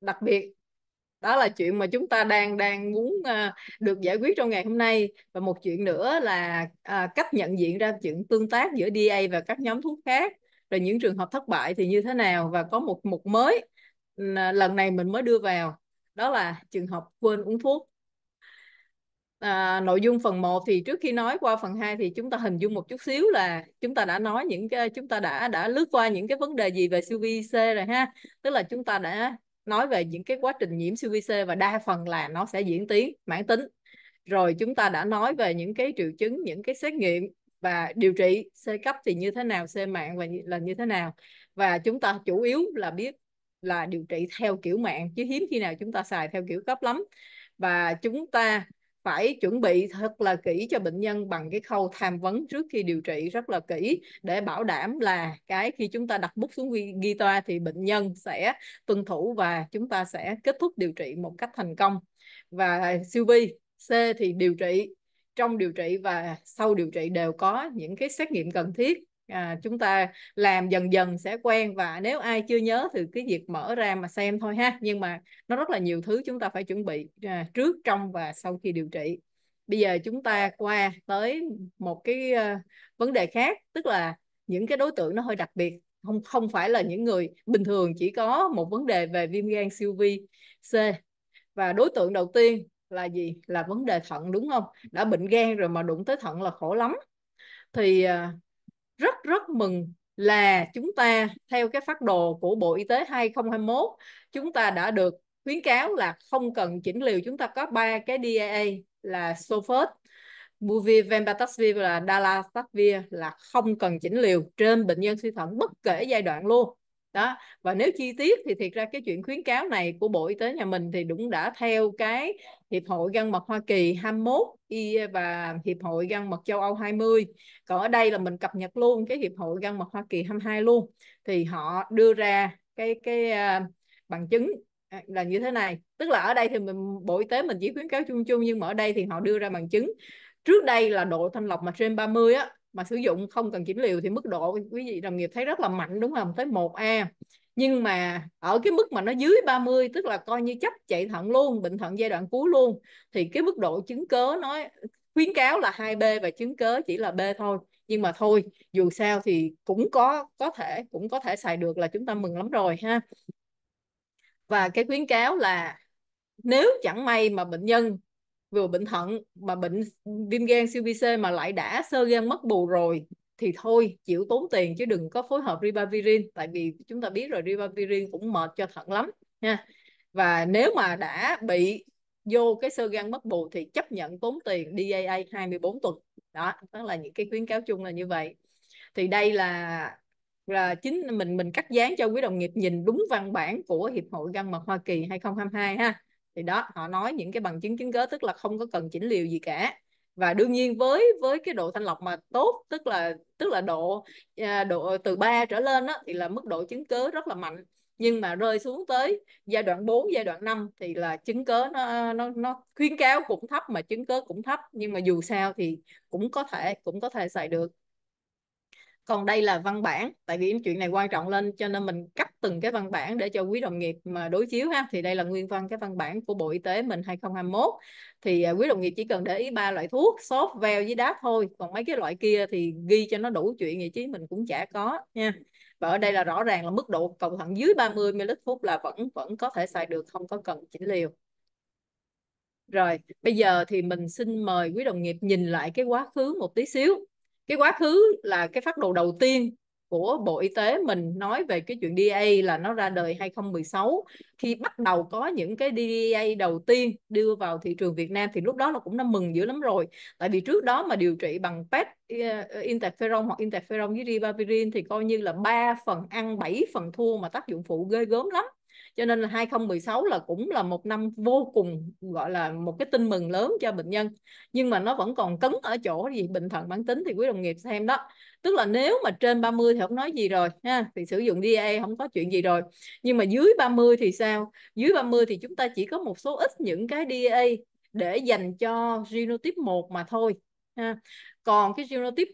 đặc biệt đó là chuyện mà chúng ta đang đang muốn uh, được giải quyết trong ngày hôm nay và một chuyện nữa là uh, cách nhận diện ra chuyện tương tác giữa DA và các nhóm thuốc khác rồi những trường hợp thất bại thì như thế nào và có một mục mới ừ, lần này mình mới đưa vào đó là trường hợp quên uống thuốc à, nội dung phần 1 thì trước khi nói qua phần 2 thì chúng ta hình dung một chút xíu là chúng ta đã nói những cái chúng ta đã đã lướt qua những cái vấn đề gì về siêu VC rồi ha tức là chúng ta đã nói về những cái quá trình nhiễm CVC và đa phần là nó sẽ diễn tiến mãn tính rồi chúng ta đã nói về những cái triệu chứng những cái xét nghiệm và điều trị C cấp thì như thế nào C mạng và là như thế nào và chúng ta chủ yếu là biết là điều trị theo kiểu mạng chứ hiếm khi nào chúng ta xài theo kiểu cấp lắm và chúng ta phải chuẩn bị thật là kỹ cho bệnh nhân bằng cái khâu tham vấn trước khi điều trị rất là kỹ để bảo đảm là cái khi chúng ta đặt bút xuống ghi, ghi toa thì bệnh nhân sẽ tuân thủ và chúng ta sẽ kết thúc điều trị một cách thành công và siêu vi C thì điều trị trong điều trị và sau điều trị đều có những cái xét nghiệm cần thiết à, chúng ta làm dần dần sẽ quen và nếu ai chưa nhớ thì cái việc mở ra mà xem thôi ha nhưng mà nó rất là nhiều thứ chúng ta phải chuẩn bị à, trước trong và sau khi điều trị bây giờ chúng ta qua tới một cái uh, vấn đề khác tức là những cái đối tượng nó hơi đặc biệt không không phải là những người bình thường chỉ có một vấn đề về viêm gan siêu vi C và đối tượng đầu tiên là gì là vấn đề thận đúng không đã bệnh gan rồi mà đụng tới thận là khổ lắm thì uh, rất rất mừng là chúng ta theo cái phát đồ của Bộ Y tế 2021 chúng ta đã được khuyến cáo là không cần chỉnh liều chúng ta có ba cái DAA là Sofert, Buvivembatavir và Dalastavir là không cần chỉnh liều trên bệnh nhân suy thận bất kể giai đoạn luôn đó và nếu chi tiết thì thiệt ra cái chuyện khuyến cáo này của Bộ Y tế nhà mình thì cũng đã theo cái Hiệp hội gan mật Hoa Kỳ 21 và Hiệp hội gan mật châu Âu 20 còn ở đây là mình cập nhật luôn cái Hiệp hội gan mật Hoa Kỳ 22 luôn thì họ đưa ra cái cái à, bằng chứng à, là như thế này tức là ở đây thì mình bộ y tế mình chỉ khuyến cáo chung chung nhưng mà ở đây thì họ đưa ra bằng chứng trước đây là độ thanh lọc mà trên 30 á mà sử dụng không cần kiểm liều thì mức độ quý vị đồng nghiệp thấy rất là mạnh đúng không tới 1A nhưng mà ở cái mức mà nó dưới 30 tức là coi như chấp chạy thận luôn bệnh thận giai đoạn cuối luôn thì cái mức độ chứng cớ nói khuyến cáo là 2B và chứng cớ chỉ là B thôi nhưng mà thôi dù sao thì cũng có có thể cũng có thể xài được là chúng ta mừng lắm rồi ha và cái khuyến cáo là nếu chẳng may mà bệnh nhân vừa bệnh thận mà bệnh viêm gan siêu vi C mà lại đã sơ gan mất bù rồi thì thôi chịu tốn tiền chứ đừng có phối hợp ribavirin tại vì chúng ta biết rồi ribavirin cũng mệt cho thận lắm nha và nếu mà đã bị vô cái sơ gan mất bù thì chấp nhận tốn tiền DAA 24 tuần đó đó là những cái khuyến cáo chung là như vậy thì đây là là chính mình mình cắt dán cho quý đồng nghiệp nhìn đúng văn bản của Hiệp hội Gan mật Hoa Kỳ 2022 ha thì đó họ nói những cái bằng chứng chứng cớ tức là không có cần chỉnh liều gì cả và đương nhiên với với cái độ thanh lọc mà tốt tức là tức là độ à, độ từ 3 trở lên đó, thì là mức độ chứng cớ rất là mạnh nhưng mà rơi xuống tới giai đoạn 4, giai đoạn 5 thì là chứng cớ nó nó nó khuyến cáo cũng thấp mà chứng cớ cũng thấp nhưng mà dù sao thì cũng có thể cũng có thể xài được còn đây là văn bản tại vì chuyện này quan trọng lên cho nên mình cắt từng cái văn bản để cho quý đồng nghiệp mà đối chiếu ha thì đây là nguyên văn cái văn bản của Bộ Y tế mình 2021 thì à, quý đồng nghiệp chỉ cần để ý ba loại thuốc sốt veo với đáp thôi còn mấy cái loại kia thì ghi cho nó đủ chuyện vậy chứ mình cũng chả có nha và ở đây là rõ ràng là mức độ cầu thận dưới 30 ml phút là vẫn vẫn có thể xài được không có cần chỉnh liều rồi bây giờ thì mình xin mời quý đồng nghiệp nhìn lại cái quá khứ một tí xíu cái quá khứ là cái phát đồ đầu tiên của Bộ Y tế mình nói về cái chuyện DA là nó ra đời 2016 khi bắt đầu có những cái DA đầu tiên đưa vào thị trường Việt Nam thì lúc đó là cũng đã mừng dữ lắm rồi tại vì trước đó mà điều trị bằng PET ờ, interferon hoặc interferon với ribavirin thì coi như là 3 phần ăn 7 phần thua mà tác dụng phụ ghê gớm lắm cho nên là 2016 là cũng là một năm vô cùng gọi là một cái tin mừng lớn cho bệnh nhân nhưng mà nó vẫn còn cấn ở chỗ gì bệnh thận mãn tính thì quý đồng nghiệp xem đó tức là nếu mà trên 30 thì không nói gì rồi ha thì sử dụng DA không có chuyện gì rồi nhưng mà dưới 30 thì sao dưới 30 thì chúng ta chỉ có một số ít những cái DA để dành cho genotype 1 mà thôi ha. còn cái genotype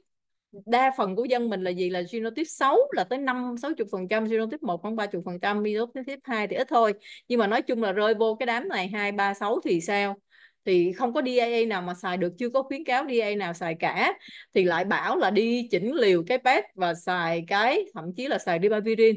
đa phần của dân mình là gì là genotype xấu là tới năm sáu chục phần trăm genotype một khoảng ba chục phần trăm genotype hai thì ít thôi nhưng mà nói chung là rơi vô cái đám này hai ba sáu thì sao thì không có DAA nào mà xài được chưa có khuyến cáo DAA nào xài cả thì lại bảo là đi chỉnh liều cái PET và xài cái thậm chí là xài ribavirin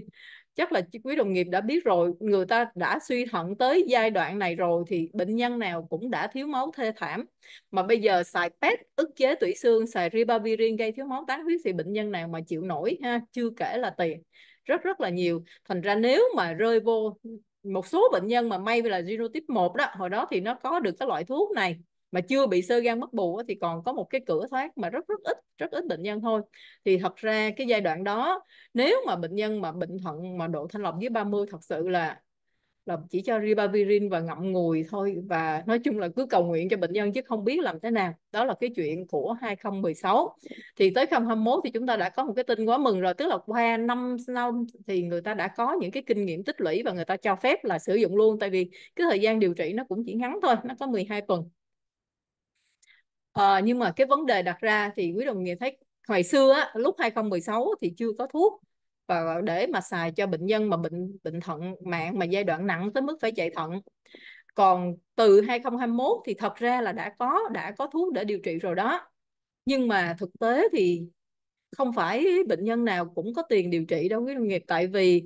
chắc là quý đồng nghiệp đã biết rồi người ta đã suy thận tới giai đoạn này rồi thì bệnh nhân nào cũng đã thiếu máu thê thảm mà bây giờ xài PET ức chế tủy xương xài ribavirin gây thiếu máu tán huyết thì bệnh nhân nào mà chịu nổi ha chưa kể là tiền rất rất là nhiều thành ra nếu mà rơi vô một số bệnh nhân mà may là genotype 1 đó hồi đó thì nó có được cái loại thuốc này mà chưa bị sơ gan mất bù thì còn có một cái cửa thoát mà rất rất ít rất ít bệnh nhân thôi thì thật ra cái giai đoạn đó nếu mà bệnh nhân mà bệnh thận mà độ thanh lọc dưới 30 thật sự là là chỉ cho ribavirin và ngậm ngùi thôi và nói chung là cứ cầu nguyện cho bệnh nhân chứ không biết làm thế nào đó là cái chuyện của 2016 thì tới 2021 thì chúng ta đã có một cái tin quá mừng rồi tức là qua năm năm thì người ta đã có những cái kinh nghiệm tích lũy và người ta cho phép là sử dụng luôn tại vì cái thời gian điều trị nó cũng chỉ ngắn thôi nó có 12 tuần à, nhưng mà cái vấn đề đặt ra thì quý đồng nghiệp thấy hồi xưa á, lúc 2016 thì chưa có thuốc và để mà xài cho bệnh nhân mà bệnh bệnh thận mạng mà giai đoạn nặng tới mức phải chạy thận còn từ 2021 thì thật ra là đã có đã có thuốc để điều trị rồi đó nhưng mà thực tế thì không phải bệnh nhân nào cũng có tiền điều trị đâu quý đồng nghiệp tại vì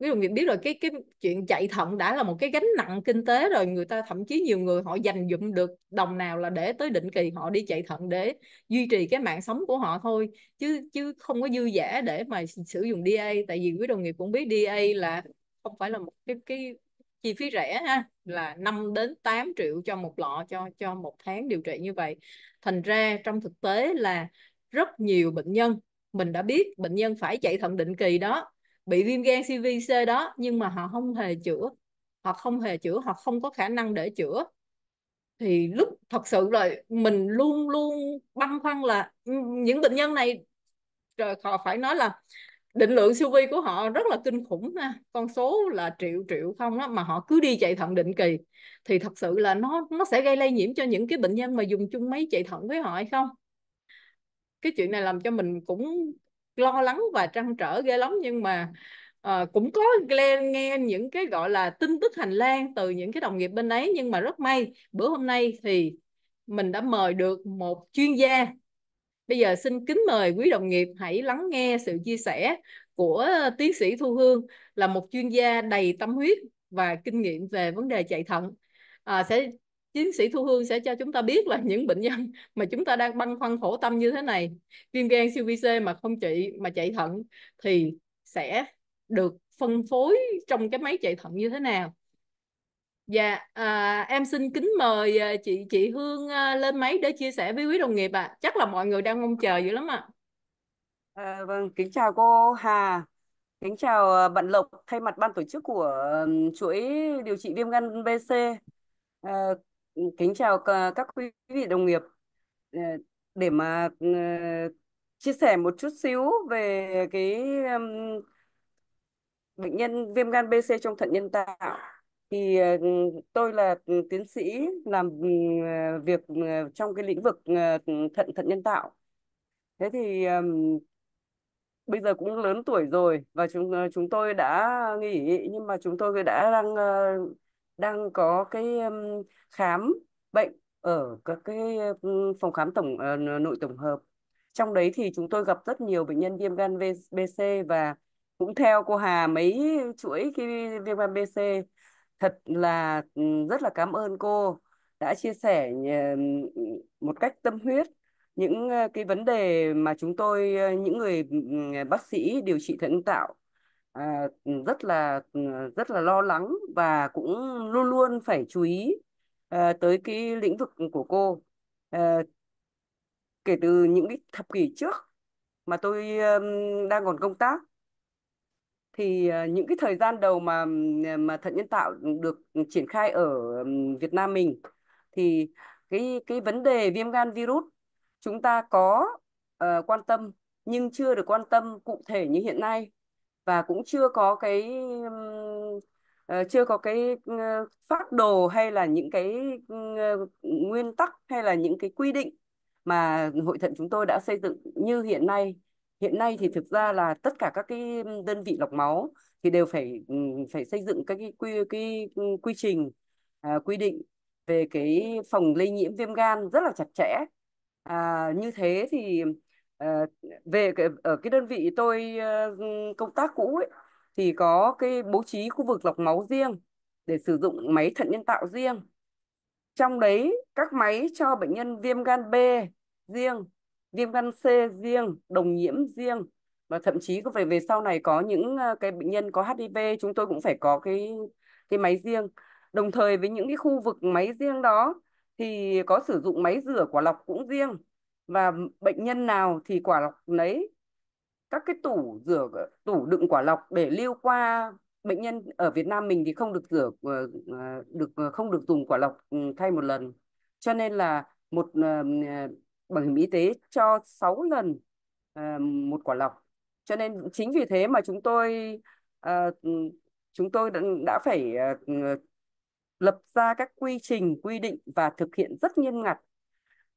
ví dụ mình biết rồi cái cái chuyện chạy thận đã là một cái gánh nặng kinh tế rồi người ta thậm chí nhiều người họ dành dụm được đồng nào là để tới định kỳ họ đi chạy thận để duy trì cái mạng sống của họ thôi chứ chứ không có dư giả để mà sử dụng DA tại vì quý đồng nghiệp cũng biết DA là không phải là một cái cái chi phí rẻ ha là 5 đến 8 triệu cho một lọ cho cho một tháng điều trị như vậy thành ra trong thực tế là rất nhiều bệnh nhân mình đã biết bệnh nhân phải chạy thận định kỳ đó bị viêm gan CVC đó nhưng mà họ không hề chữa họ không hề chữa họ không có khả năng để chữa thì lúc thật sự là mình luôn luôn băn khoăn là ừ, những bệnh nhân này rồi họ phải nói là định lượng siêu vi của họ rất là kinh khủng ha. con số là triệu triệu không đó mà họ cứ đi chạy thận định kỳ thì thật sự là nó nó sẽ gây lây nhiễm cho những cái bệnh nhân mà dùng chung máy chạy thận với họ hay không cái chuyện này làm cho mình cũng lo lắng và trăn trở ghê lắm nhưng mà à, cũng có Glenn nghe những cái gọi là tin tức hành lang từ những cái đồng nghiệp bên ấy nhưng mà rất may bữa hôm nay thì mình đã mời được một chuyên gia bây giờ xin kính mời quý đồng nghiệp hãy lắng nghe sự chia sẻ của tiến sĩ Thu Hương là một chuyên gia đầy tâm huyết và kinh nghiệm về vấn đề chạy thận à, sẽ Tiến sĩ Thu Hương sẽ cho chúng ta biết là những bệnh nhân mà chúng ta đang băn khoăn khổ tâm như thế này, viêm gan siêu vi C mà không trị mà chạy thận thì sẽ được phân phối trong cái máy chạy thận như thế nào. Dạ, à, em xin kính mời à, chị chị Hương à, lên máy để chia sẻ với quý đồng nghiệp ạ. À. Chắc là mọi người đang mong chờ dữ lắm ạ. À. À, vâng, kính chào cô Hà. Kính chào à, bạn Lộc thay mặt ban tổ chức của chuỗi điều trị viêm gan BC. À, ờ, Ừ, kính chào các quý vị đồng nghiệp ờ, để mà ừ, chia sẻ một chút xíu về cái bệnh nhân viêm gan BC trong thận nhân tạo thì ờ, tôi là tiến sĩ làm ừ, việc trong cái lĩnh vực thận thận nhân tạo thế thì bây giờ cũng lớn tuổi rồi và chúng ờ, chúng tôi đã nghỉ nhưng mà chúng tôi đã đang đang có cái um, khám bệnh ở các cái phòng khám tổng uh, nội tổng hợp. Trong đấy thì chúng tôi gặp rất nhiều bệnh nhân viêm gan BC và cũng theo cô Hà mấy chuỗi cái viêm gan BC. Thật là rất là cảm ơn cô đã chia sẻ ờ, một cách tâm huyết những ờ, cái vấn đề mà chúng tôi những người bác sĩ điều trị thận tạo à, ừ, rất là ừ, rất là lo lắng và cũng luôn luôn phải chú ý à, tới cái lĩnh vực của cô à, kể từ những cái thập kỷ trước mà tôi um, đang còn công tác thì uh, những cái thời gian đầu mà mà thận nhân tạo được triển khai ở Việt Nam mình thì cái cái vấn đề viêm gan virus chúng ta có uh, quan tâm nhưng chưa được quan tâm cụ thể như hiện nay và cũng chưa có cái ờ, chưa có cái ờ, phác đồ hay là những cái ờ, nguyên tắc hay là những cái quy định mà hội thận chúng tôi đã xây dựng như hiện nay hiện nay thì thực ra là tất cả các cái đơn vị lọc máu thì đều phải phải xây dựng các cái quy cái quy trình à, quy định về cái phòng lây nhiễm viêm gan rất là chặt chẽ à, như thế thì À, về cái, ở cái đơn vị tôi uh, công tác cũ ấy thì có cái bố trí khu vực lọc máu riêng để sử dụng máy thận nhân tạo riêng. Trong đấy các máy cho bệnh nhân viêm gan B riêng, viêm gan C riêng, đồng nhiễm riêng và thậm chí có phải về sau này có những ờ, cái bệnh nhân có HIV chúng tôi cũng phải có cái cái máy riêng. Đồng thời với những cái khu vực máy riêng đó thì có sử dụng máy rửa quả lọc cũng riêng và bệnh nhân nào thì quả lọc lấy các cái tủ rửa tủ đựng quả lọc để lưu qua bệnh nhân ở Việt Nam mình thì không được rửa ờ, ờ, được ờ, không được dùng quả lọc ừ, thay một lần cho nên là một bảo hiểm y tế cho 6 lần một quả lọc cho nên chính vì thế mà chúng tôi ừ, chúng tôi đã, đã phải ừ, lập ra các quy trình quy định và thực hiện rất nghiêm ngặt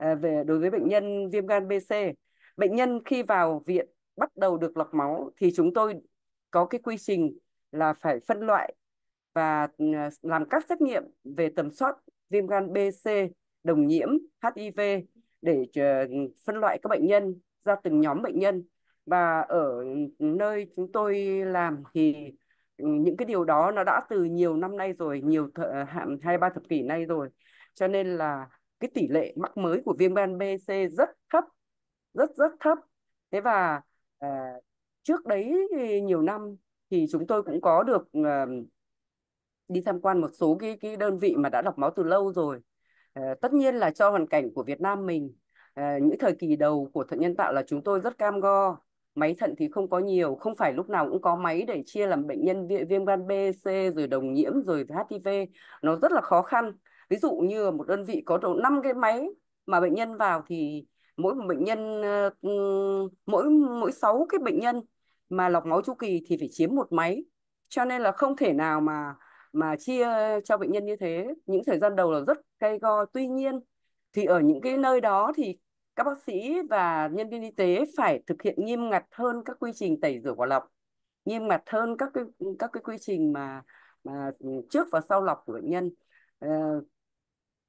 À, về đối với bệnh nhân viêm gan BC. Bệnh nhân khi vào viện bắt đầu được lọc máu thì chúng tôi có cái quy trình là phải phân loại và à, làm các xét nghiệm về tầm soát viêm gan BC đồng nhiễm HIV để ờ, phân loại các bệnh nhân ra từng nhóm bệnh nhân và ở nơi chúng tôi làm thì ừ, những cái điều đó nó đã từ nhiều năm nay rồi nhiều ờ, hạn hai ba thập kỷ nay rồi cho nên là cái tỷ lệ mắc mới của viêm gan BC rất thấp rất rất thấp thế và uh, trước đấy nhiều năm thì chúng tôi cũng có được uh, đi tham quan một số cái cái đơn vị mà đã lọc máu từ lâu rồi uh, tất nhiên là cho hoàn cảnh của Việt Nam mình uh, những thời kỳ đầu của thận nhân tạo là chúng tôi rất cam go máy thận thì không có nhiều không phải lúc nào cũng có máy để chia làm bệnh nhân viêm gan B C rồi đồng nhiễm rồi HIV nó rất là khó khăn ví dụ như một đơn vị có độ 5 cái máy mà bệnh nhân vào thì mỗi một bệnh nhân ờ, mỗi mỗi sáu cái bệnh nhân mà lọc máu chu kỳ thì phải chiếm một máy cho nên là không thể nào mà mà chia cho bệnh nhân như thế những thời gian đầu là rất cay go tuy nhiên thì ở những cái nơi đó thì các bác sĩ và nhân viên y tế phải thực hiện nghiêm ngặt hơn các quy trình tẩy rửa quả lọc nghiêm ngặt hơn các cái các cái quy trình mà, mà trước và sau lọc của bệnh nhân ờ,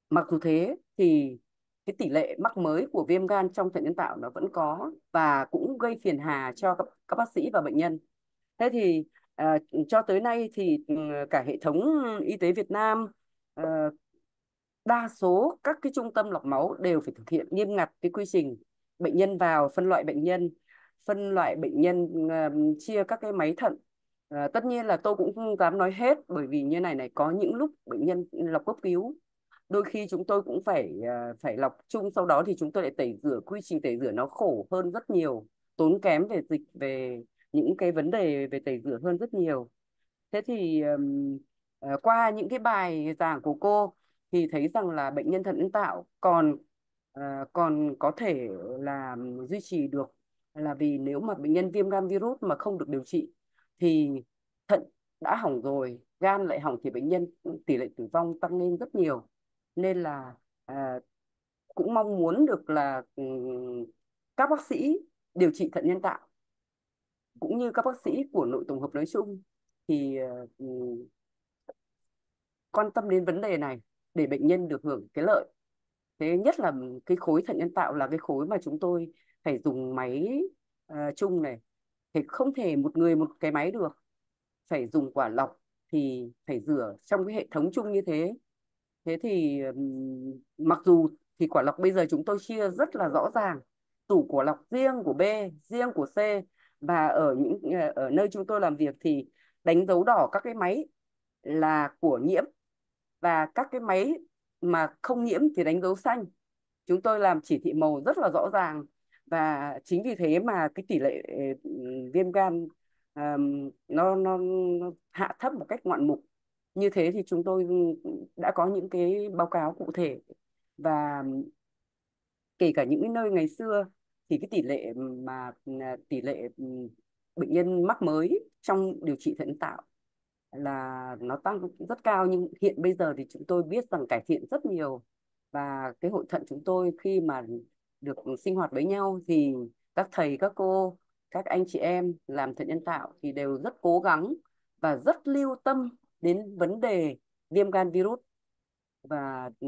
mặc dù thế thì cái tỷ lệ mắc mới của viêm gan trong thận nhân tạo nó vẫn có và cũng gây phiền hà cho các, các bác sĩ và bệnh nhân. Thế thì à, cho tới nay thì ừ, cả hệ thống y tế Việt Nam à, đa số các cái trung tâm lọc máu đều phải thực hiện nghiêm ngặt cái quy trình bệnh nhân vào phân loại bệnh nhân, phân loại bệnh nhân à, chia các cái máy thận. À, tất nhiên là tôi cũng không dám nói hết bởi vì như này này có những lúc bệnh nhân lọc cấp cứu đôi khi chúng tôi cũng phải à, phải lọc chung sau đó thì chúng tôi lại tẩy rửa quy trình tẩy rửa nó khổ hơn rất nhiều tốn kém về dịch về những cái vấn đề về tẩy rửa hơn rất nhiều thế thì um, qua những cái bài giảng của cô thì thấy rằng là bệnh nhân thận nhân tạo còn uh, còn có thể là duy trì được là vì nếu mà bệnh nhân viêm gan virus mà không được điều trị thì thận đã hỏng rồi gan lại hỏng thì bệnh nhân ừ, tỷ lệ tử vong tăng lên rất nhiều nên là à, cũng mong muốn được là ừ, các bác sĩ điều trị thận nhân tạo cũng như các bác sĩ của nội tổng hợp nói chung thì ờ, ừ, quan tâm đến vấn đề này để bệnh nhân được hưởng cái lợi thế nhất là cái khối thận nhân tạo là cái khối mà chúng tôi phải dùng máy uh, chung này thì không thể một người một cái máy được phải dùng quả lọc thì phải rửa trong cái hệ thống chung như thế thế thì mặc dù thì quả lọc bây giờ chúng tôi chia rất là rõ ràng tủ của lọc riêng của B riêng của C và ở những ờ, ở nơi chúng tôi làm việc thì đánh dấu đỏ các cái máy là của nhiễm và các cái máy mà không nhiễm thì đánh dấu xanh chúng tôi làm chỉ thị màu rất là rõ ràng và chính vì thế mà cái tỷ lệ viêm gan um, nó, nó, nó hạ thấp một cách ngoạn mục như thế thì chúng tôi ừ, đã có những cái báo cáo cụ thể và ừ, kể cả những nơi ngày xưa thì cái tỷ lệ mà ừ, tỷ lệ bệnh nhân mắc mới trong điều trị thận tạo là nó tăng rất cao nhưng hiện bây giờ thì chúng tôi biết rằng cải thiện rất nhiều và cái hội thận chúng tôi khi mà được sinh hoạt với nhau thì các thầy các cô các anh chị em làm thận nhân tạo thì đều rất cố gắng và rất lưu tâm đến vấn đề viêm gan virus và ờ,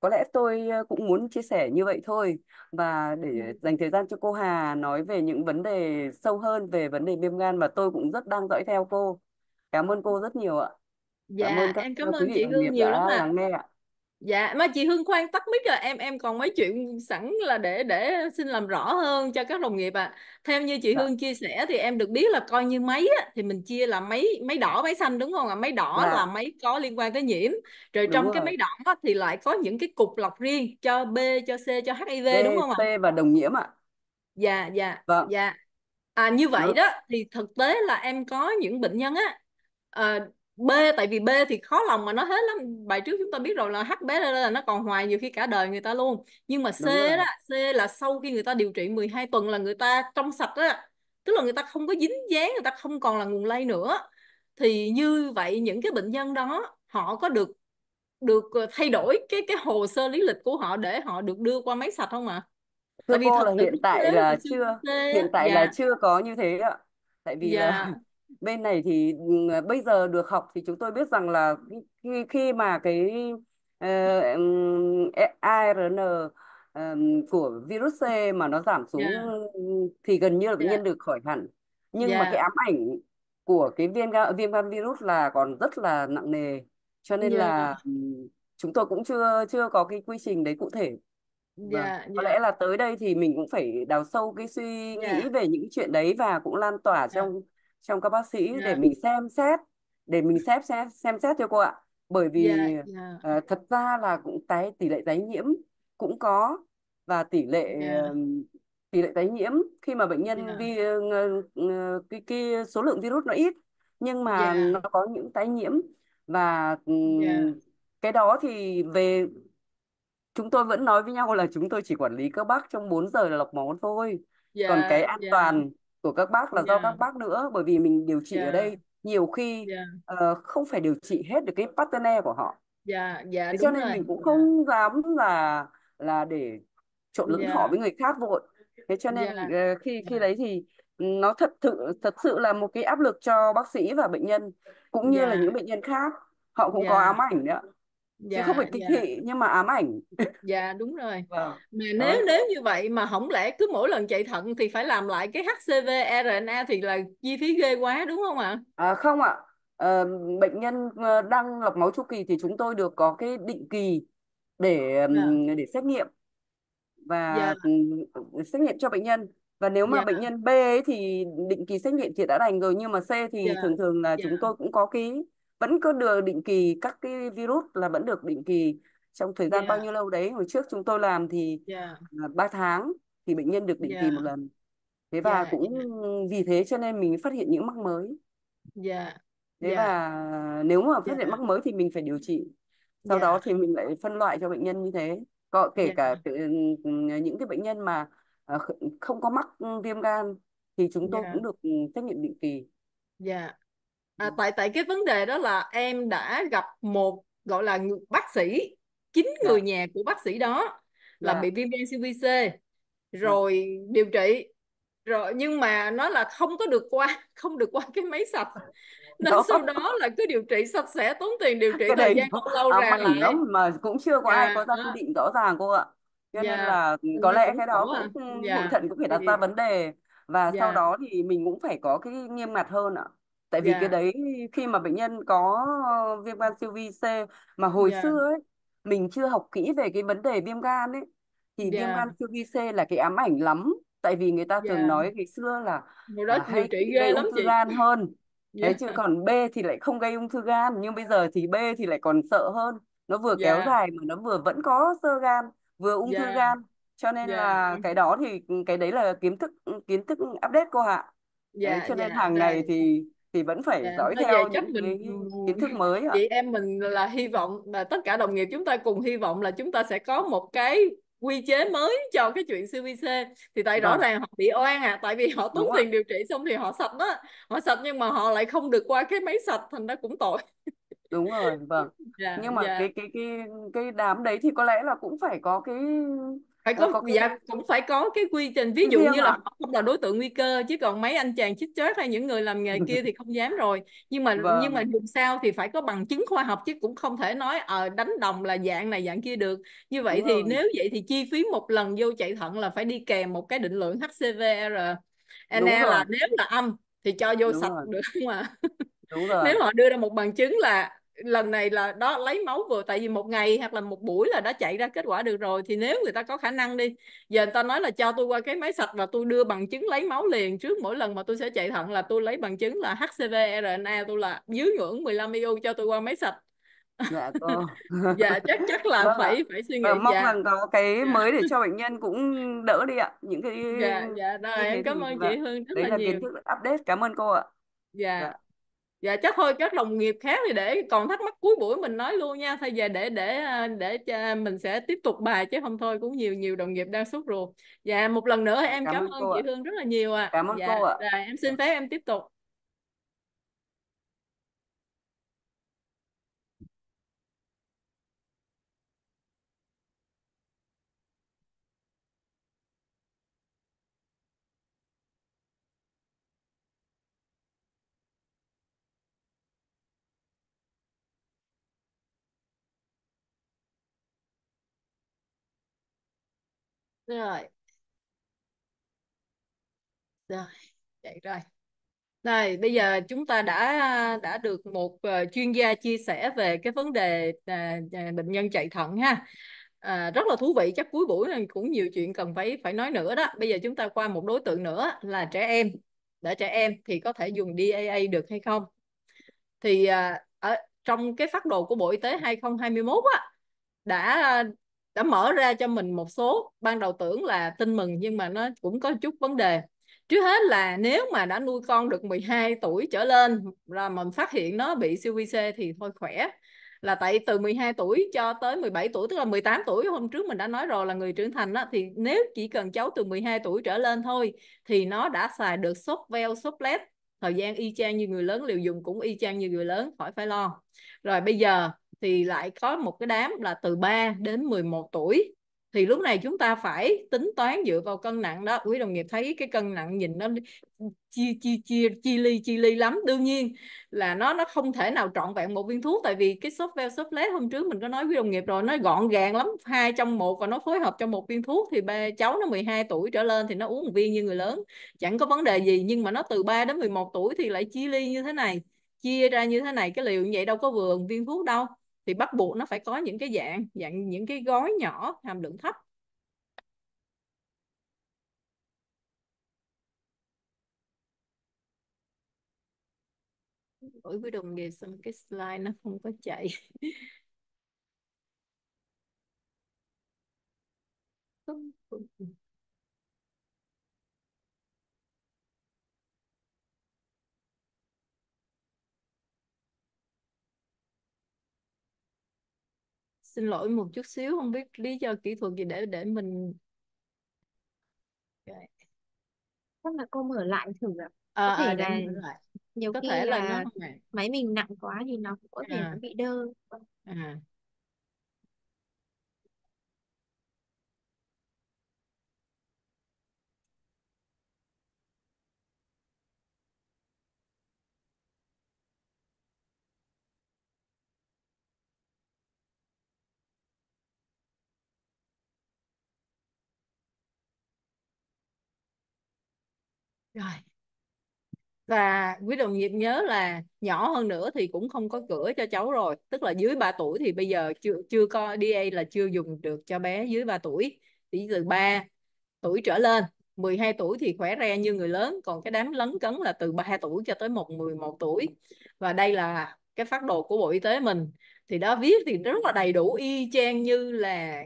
có lẽ tôi ờ, cũng muốn chia sẻ như vậy thôi và để dành thời gian cho cô Hà nói về những vấn đề sâu hơn về vấn đề viêm gan mà tôi cũng rất đang dõi theo cô. Cảm ơn cô rất nhiều ạ. Dạ, cảm ơn các, em cảm ơn chị Hương nhiều lắm ạ. À. ạ dạ mà chị Hương khoan tắt mic rồi em em còn mấy chuyện sẵn là để để xin làm rõ hơn cho các đồng nghiệp ạ à. theo như chị dạ. Hương chia sẻ thì em được biết là coi như máy á, thì mình chia là máy máy đỏ máy xanh đúng không ạ à? máy đỏ dạ. là máy có liên quan tới nhiễm rồi đúng trong rồi. cái máy đỏ á, thì lại có những cái cục lọc riêng cho B cho C cho HIV B, đúng không ạ B và đồng nhiễm ạ à. dạ dạ vâng. dạ à, như vậy đó thì thực tế là em có những bệnh nhân á à, B tại vì B thì khó lòng mà nó hết lắm bài trước chúng ta biết rồi là HB là nó còn hoài nhiều khi cả đời người ta luôn nhưng mà C đó C là sau khi người ta điều trị 12 tuần là người ta trong sạch đó tức là người ta không có dính dáng người ta không còn là nguồn lây nữa thì như vậy những cái bệnh nhân đó họ có được được ờ, thay đổi cái cái hồ sơ lý lịch của họ để họ được đưa qua máy sạch không ạ? À? Thưa Tại vì cô thật là hiện tại là chưa hiện tại dạ. là chưa có như thế ạ. Tại vì dạ. là bên này thì ờ, bây giờ được học thì chúng tôi biết rằng là khi, khi mà cái uh, ARN uh, của virus C mà nó giảm xuống thì gần như là bệnh yeah. được khỏi hẳn nhưng mà cái ám ảnh của cái viêm gan viêm gan virus là còn rất là nặng nề cho nên yeah. là chúng tôi cũng chưa chưa có cái quy trình đấy cụ thể Dạ, yeah, Có lẽ là tới đây thì mình cũng phải đào sâu cái suy nghĩ về những chuyện đấy và cũng lan tỏa trong trong các bác sĩ yeah. để dạ. mình xem xét để mình ừ. xem xem xem xét cho cô ạ bởi vì yeah, yeah. Uh, thật ra là cũng tái tỷ lệ tái nhiễm cũng có và tỷ lệ yeah. Dạ. tỷ lệ tái nhiễm khi mà bệnh nhân yeah. Dạ. vi uh, cái, cái số lượng virus nó ít nhưng mà yeah. nó có những tái nhiễm và yeah. cái đó thì về chúng tôi vẫn nói với nhau là chúng tôi chỉ quản lý các bác trong 4 giờ là lọc máu thôi yeah, còn cái an yeah. toàn của các bác là do yeah. các bác nữa bởi vì mình điều trị yeah. ở đây nhiều khi yeah. uh, không phải điều trị hết được cái partner của họ. Dạ, dạ cho nên rồi. mình cũng không dám là là để trộn lẫn họ với người khác vội. Thế cho nên uh, khi khi đấy thì ừ, nó thật sự thật sự là một cái áp lực cho bác sĩ và bệnh nhân cũng như là những bệnh nhân khác họ cũng có ám ảnh nữa dạ, chứ không phải dạ, kỳ dạ. thị nhưng mà ám ảnh dạ đúng rồi vâng. mà nếu nếu như vậy mà không lẽ cứ mỗi lần chạy thận thì phải làm lại cái HCV RNA thì là chi phí ghê quá đúng không ạ à, không ạ à, bệnh nhân ờ, đang lọc máu chu kỳ thì chúng tôi được có cái định kỳ để dạ. để xét nghiệm và dạ. xét nghiệm cho bệnh nhân và nếu mà dạ. bệnh nhân B ấy thì định kỳ xét nghiệm thì đã đành rồi nhưng mà C thì dạ. thường thường là dạ. chúng tôi cũng có cái vẫn có được định kỳ các cái virus là vẫn được định kỳ trong thời gian yeah. bao dạ. nhiêu lâu đấy hồi trước chúng tôi làm thì yeah. Dạ. 3 tháng thì bệnh nhân được định yeah. kỳ dạ. một lần thế và yeah. cũng vì thế cho nên mình phát hiện những mắc mới yeah. thế yeah. và nếu mà phát yeah. hiện mắc mới thì mình phải điều trị sau yeah. đó thì mình lại phân loại cho bệnh nhân như thế có kể yeah. cả ừ, những cái bệnh nhân mà ờ, không có mắc viêm gan thì chúng tôi yeah. cũng được ừ, xét nghiệm định kỳ yeah à, tại tại cái vấn đề đó là em đã gặp một gọi là bác sĩ chính dạ. người nhà của bác sĩ đó là yeah. Dạ. bị viêm gan siêu vi C dạ. rồi điều trị rồi nhưng mà nó là không có được qua không được qua cái máy sạch nên đó. sau đó là cứ điều trị sạch sẽ tốn tiền điều trị cái thời gian không lâu à, ra lại lắm mà cũng chưa có ai có ra quy định rõ ràng cô ạ cho yeah. nên là có lẽ cái đó cũng à. yeah. thận cũng phải đặt ra vấn đề và sau đó thì mình cũng phải có cái nghiêm ngặt hơn ạ tại vì yeah. cái dạ. đấy khi mà bệnh nhân có ờ, viêm gan siêu vi C mà hồi yeah. Dạ. xưa ấy mình chưa học kỹ về cái vấn đề viêm gan ấy thì viêm dạ. gan siêu vi C là cái ám ảnh lắm tại vì người ta thường yeah. nói ngày xưa là Hồi đó à, hay trị ghê gây lắm ung thư chị. gan hơn yeah. đấy chứ còn B thì lại không gây ung thư gan nhưng bây giờ thì B thì lại còn sợ hơn nó vừa yeah. kéo dài mà nó vừa vẫn có sơ gan vừa ung yeah. thư gan cho nên yeah. là cái đó thì ừ, cái đấy là kiến thức ừ, kiến thức update cô ạ đấy, cho nên hàng ngày thì thì vẫn phải Dạ, dõi theo chắc những mình kiến thức mới ạ chị em mình là hy vọng là tất cả đồng nghiệp chúng ta cùng hy vọng là chúng ta sẽ có một cái quy chế mới cho cái chuyện CVC thì tại rõ vâng. ràng họ bị oan à tại vì họ tốn tiền điều trị xong thì họ sạch đó họ sạch nhưng mà họ lại không được qua cái máy sạch thành ra cũng tội đúng rồi vâng dạ nhưng mà dạ cái cái cái cái đám đấy thì có lẽ là cũng phải có cái phải ờ, có, có dạ cũng phải có cái quy trình ví dụ như là họ không là đối tượng nguy cơ chứ còn mấy anh chàng chích chết hay những người làm nghề kia thì không dám rồi nhưng mà vâng. nhưng mà dù sao thì phải có bằng chứng khoa học chứ cũng không thể nói ờ à, đánh đồng là dạng này dạng kia được như vậy Đúng thì rồi. nếu vậy thì chi phí một lần vô chạy thận là phải đi kèm một cái định lượng HCVR NE là nếu là âm thì cho vô Đúng sạch rồi. được không ạ à? nếu họ đưa ra một bằng chứng là lần này là đó lấy máu vừa tại vì một ngày hoặc là một buổi là đã chạy ra kết quả được rồi thì nếu người ta có khả năng đi giờ người ta nói là cho tôi qua cái máy sạch và tôi đưa bằng chứng lấy máu liền trước mỗi lần mà tôi sẽ chạy thận là tôi lấy bằng chứng là HCV RNA tôi là dưới ngưỡng 15 EU cho tôi qua máy sạch dạ dạ chắc chắc là vâng phải ạ. phải suy nghĩ mong dạ. rằng có cái dạ. mới để cho bệnh nhân cũng đỡ đi ạ những cái dạ dạ rồi em cảm ơn chị vâng. Hương rất là, là nhiều kiến thức update cảm ơn cô ạ dạ. dạ dạ chắc thôi các đồng nghiệp khác thì để còn thắc mắc cuối buổi mình nói luôn nha thôi giờ để để à, để cho mình sẽ tiếp tục bài chứ không thôi cũng nhiều nhiều đồng nghiệp đang sốt ruột dạ một lần nữa em cảm, cảm ơn chị à. Hương rất là nhiều ạ à. cảm ơn dạ, cô ạ dạ, em xin dạ. phép em tiếp tục rồi rồi vậy rồi này bây giờ chúng ta đã đã được một ờ, chuyên gia chia sẻ về cái vấn đề uh, bệnh nhân chạy thận ha à, rất là thú vị chắc cuối buổi này cũng nhiều chuyện cần phải phải nói nữa đó bây giờ chúng ta qua một đối tượng nữa là trẻ em để trẻ em thì có thể dùng DAA được hay không thì uh, ở trong cái phát đồ của Bộ Y tế 2021 á, đã đã mở ra cho mình một số ban đầu tưởng là tin mừng nhưng mà nó cũng có chút vấn đề trước hết là nếu mà đã nuôi con được 12 tuổi trở lên là mình phát hiện nó bị siêu vi C thì thôi khỏe là tại từ 12 tuổi cho tới 17 tuổi tức là 18 tuổi hôm trước mình đã nói rồi là người trưởng thành đó thì nếu chỉ cần cháu từ 12 tuổi trở lên thôi thì nó đã xài được sốt veo sốt led thời gian y chang như người lớn liều dùng cũng y chang như người lớn khỏi phải lo rồi bây giờ thì lại có một cái đám là từ 3 đến 11 tuổi thì lúc này chúng ta phải tính toán dựa vào cân nặng đó quý đồng nghiệp thấy cái cân nặng nhìn nó chia chia chia chia ly chia ly lắm đương nhiên là nó nó không thể nào trọn vẹn một viên thuốc tại vì cái shop veo shop led hôm trước mình có nói quý đồng nghiệp rồi nó gọn gàng lắm hai trong một và nó phối hợp trong một viên thuốc thì ba cháu nó 12 tuổi trở lên thì nó uống một viên như người lớn chẳng có vấn đề gì nhưng mà nó từ 3 đến 11 tuổi thì lại chia ly như thế này chia ra như thế này cái liều như vậy đâu có vừa viên thuốc đâu thì bắt buộc nó phải có những cái dạng dạng những cái gói nhỏ hàm lượng thấp lỗi với đồng nghiệp xong cái slide nó không có chạy không. xin lỗi một chút xíu không biết lý do kỹ thuật gì để để mình dạ. chắc là cô mở lại thử ạ à, có thể à, là nhiều có khi thể là, là nó... máy mình nặng quá thì nó cũng có thể à. nó bị đơ à. rồi và quý đồng nghiệp nhớ là nhỏ hơn nữa thì cũng không có cửa cho cháu rồi tức là dưới 3 tuổi thì bây giờ chưa chưa có DA là chưa dùng được cho bé dưới 3 tuổi chỉ từ 3 tuổi trở lên 12 tuổi thì khỏe re như người lớn còn cái đám lấn cấn là từ 3 tuổi cho tới một 11 tuổi và đây là cái phát đồ của Bộ Y tế mình thì đó viết thì rất là đầy đủ y chang như là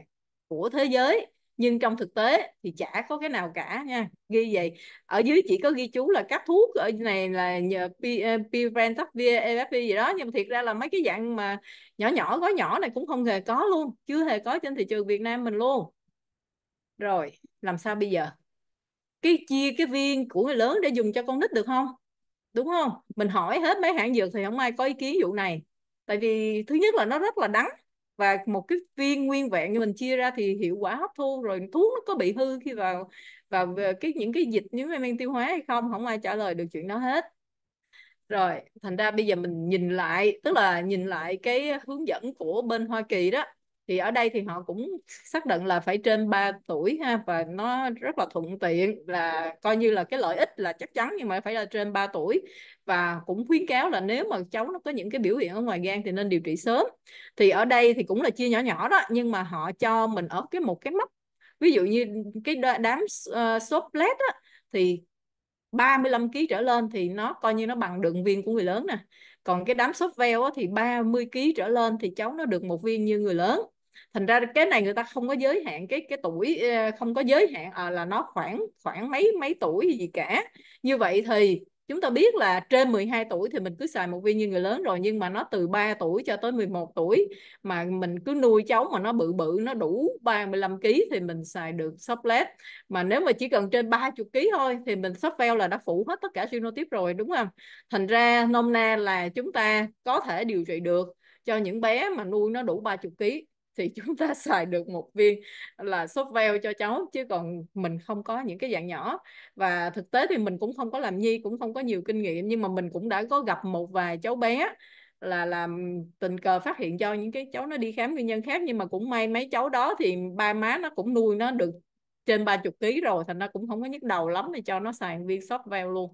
của thế giới nhưng trong thực tế thì chả có cái nào cả nha ghi vậy ở dưới chỉ có ghi chú là các thuốc ở này là nhờ ờ, piventavir evapir gì đó nhưng mà thiệt ra là mấy cái dạng mà nhỏ nhỏ gói nhỏ này cũng không hề có luôn chưa hề có trên thị trường Việt Nam mình luôn rồi làm sao bây giờ cái chia cái viên của người lớn để dùng cho con nít được không đúng không mình hỏi hết mấy hãng dược thì không ai có ý kiến vụ này tại vì thứ nhất là nó rất là đắng và một cái viên nguyên vẹn như mình chia ra thì hiệu quả hấp thu rồi thuốc nó có bị hư khi vào vào cái những cái dịch những cái men tiêu hóa hay không không ai trả lời được chuyện đó hết rồi thành ra bây giờ mình nhìn lại tức là nhìn lại cái hướng dẫn của bên Hoa Kỳ đó thì ở đây thì họ cũng xác định là phải trên 3 tuổi ha và nó rất là thuận tiện là coi như là cái lợi ích là chắc chắn nhưng mà phải là trên 3 tuổi và cũng khuyến cáo là nếu mà cháu nó có những cái biểu hiện ở ngoài gan thì nên điều trị sớm thì ở đây thì cũng là chia nhỏ nhỏ đó nhưng mà họ cho mình ở cái một cái mốc ví dụ như cái đám uh, sốt led á, thì 35 kg trở lên thì nó coi như nó bằng đường viên của người lớn nè còn cái đám sốt veo á, thì 30 kg trở lên thì cháu nó được một viên như người lớn thành ra cái này người ta không có giới hạn cái cái tuổi ờ, không có giới hạn à, là nó khoảng khoảng mấy mấy tuổi gì cả như vậy thì chúng ta biết là trên 12 tuổi thì mình cứ xài một viên như người lớn rồi nhưng mà nó từ 3 tuổi cho tới 11 tuổi mà mình cứ nuôi cháu mà nó bự bự nó đủ 35 kg thì mình xài được soplet mà nếu mà chỉ cần trên 30 kg thôi thì mình veo là đã phủ hết tất cả tiếp rồi đúng không thành ra nôm na là chúng ta có thể điều trị được cho những bé mà nuôi nó đủ 30 kg thì chúng ta xài được một viên là sốt veo cho cháu chứ còn mình không có những cái dạng nhỏ và thực tế thì mình cũng không có làm nhi cũng không có nhiều kinh nghiệm nhưng mà mình cũng đã có gặp một vài cháu bé là làm tình cờ phát hiện cho những cái cháu nó đi khám nguyên nhân khác nhưng mà cũng may mấy cháu đó thì ba má nó cũng nuôi nó được trên 30 kg rồi thành nó cũng không có nhức đầu lắm thì cho nó xài viên sốt veo luôn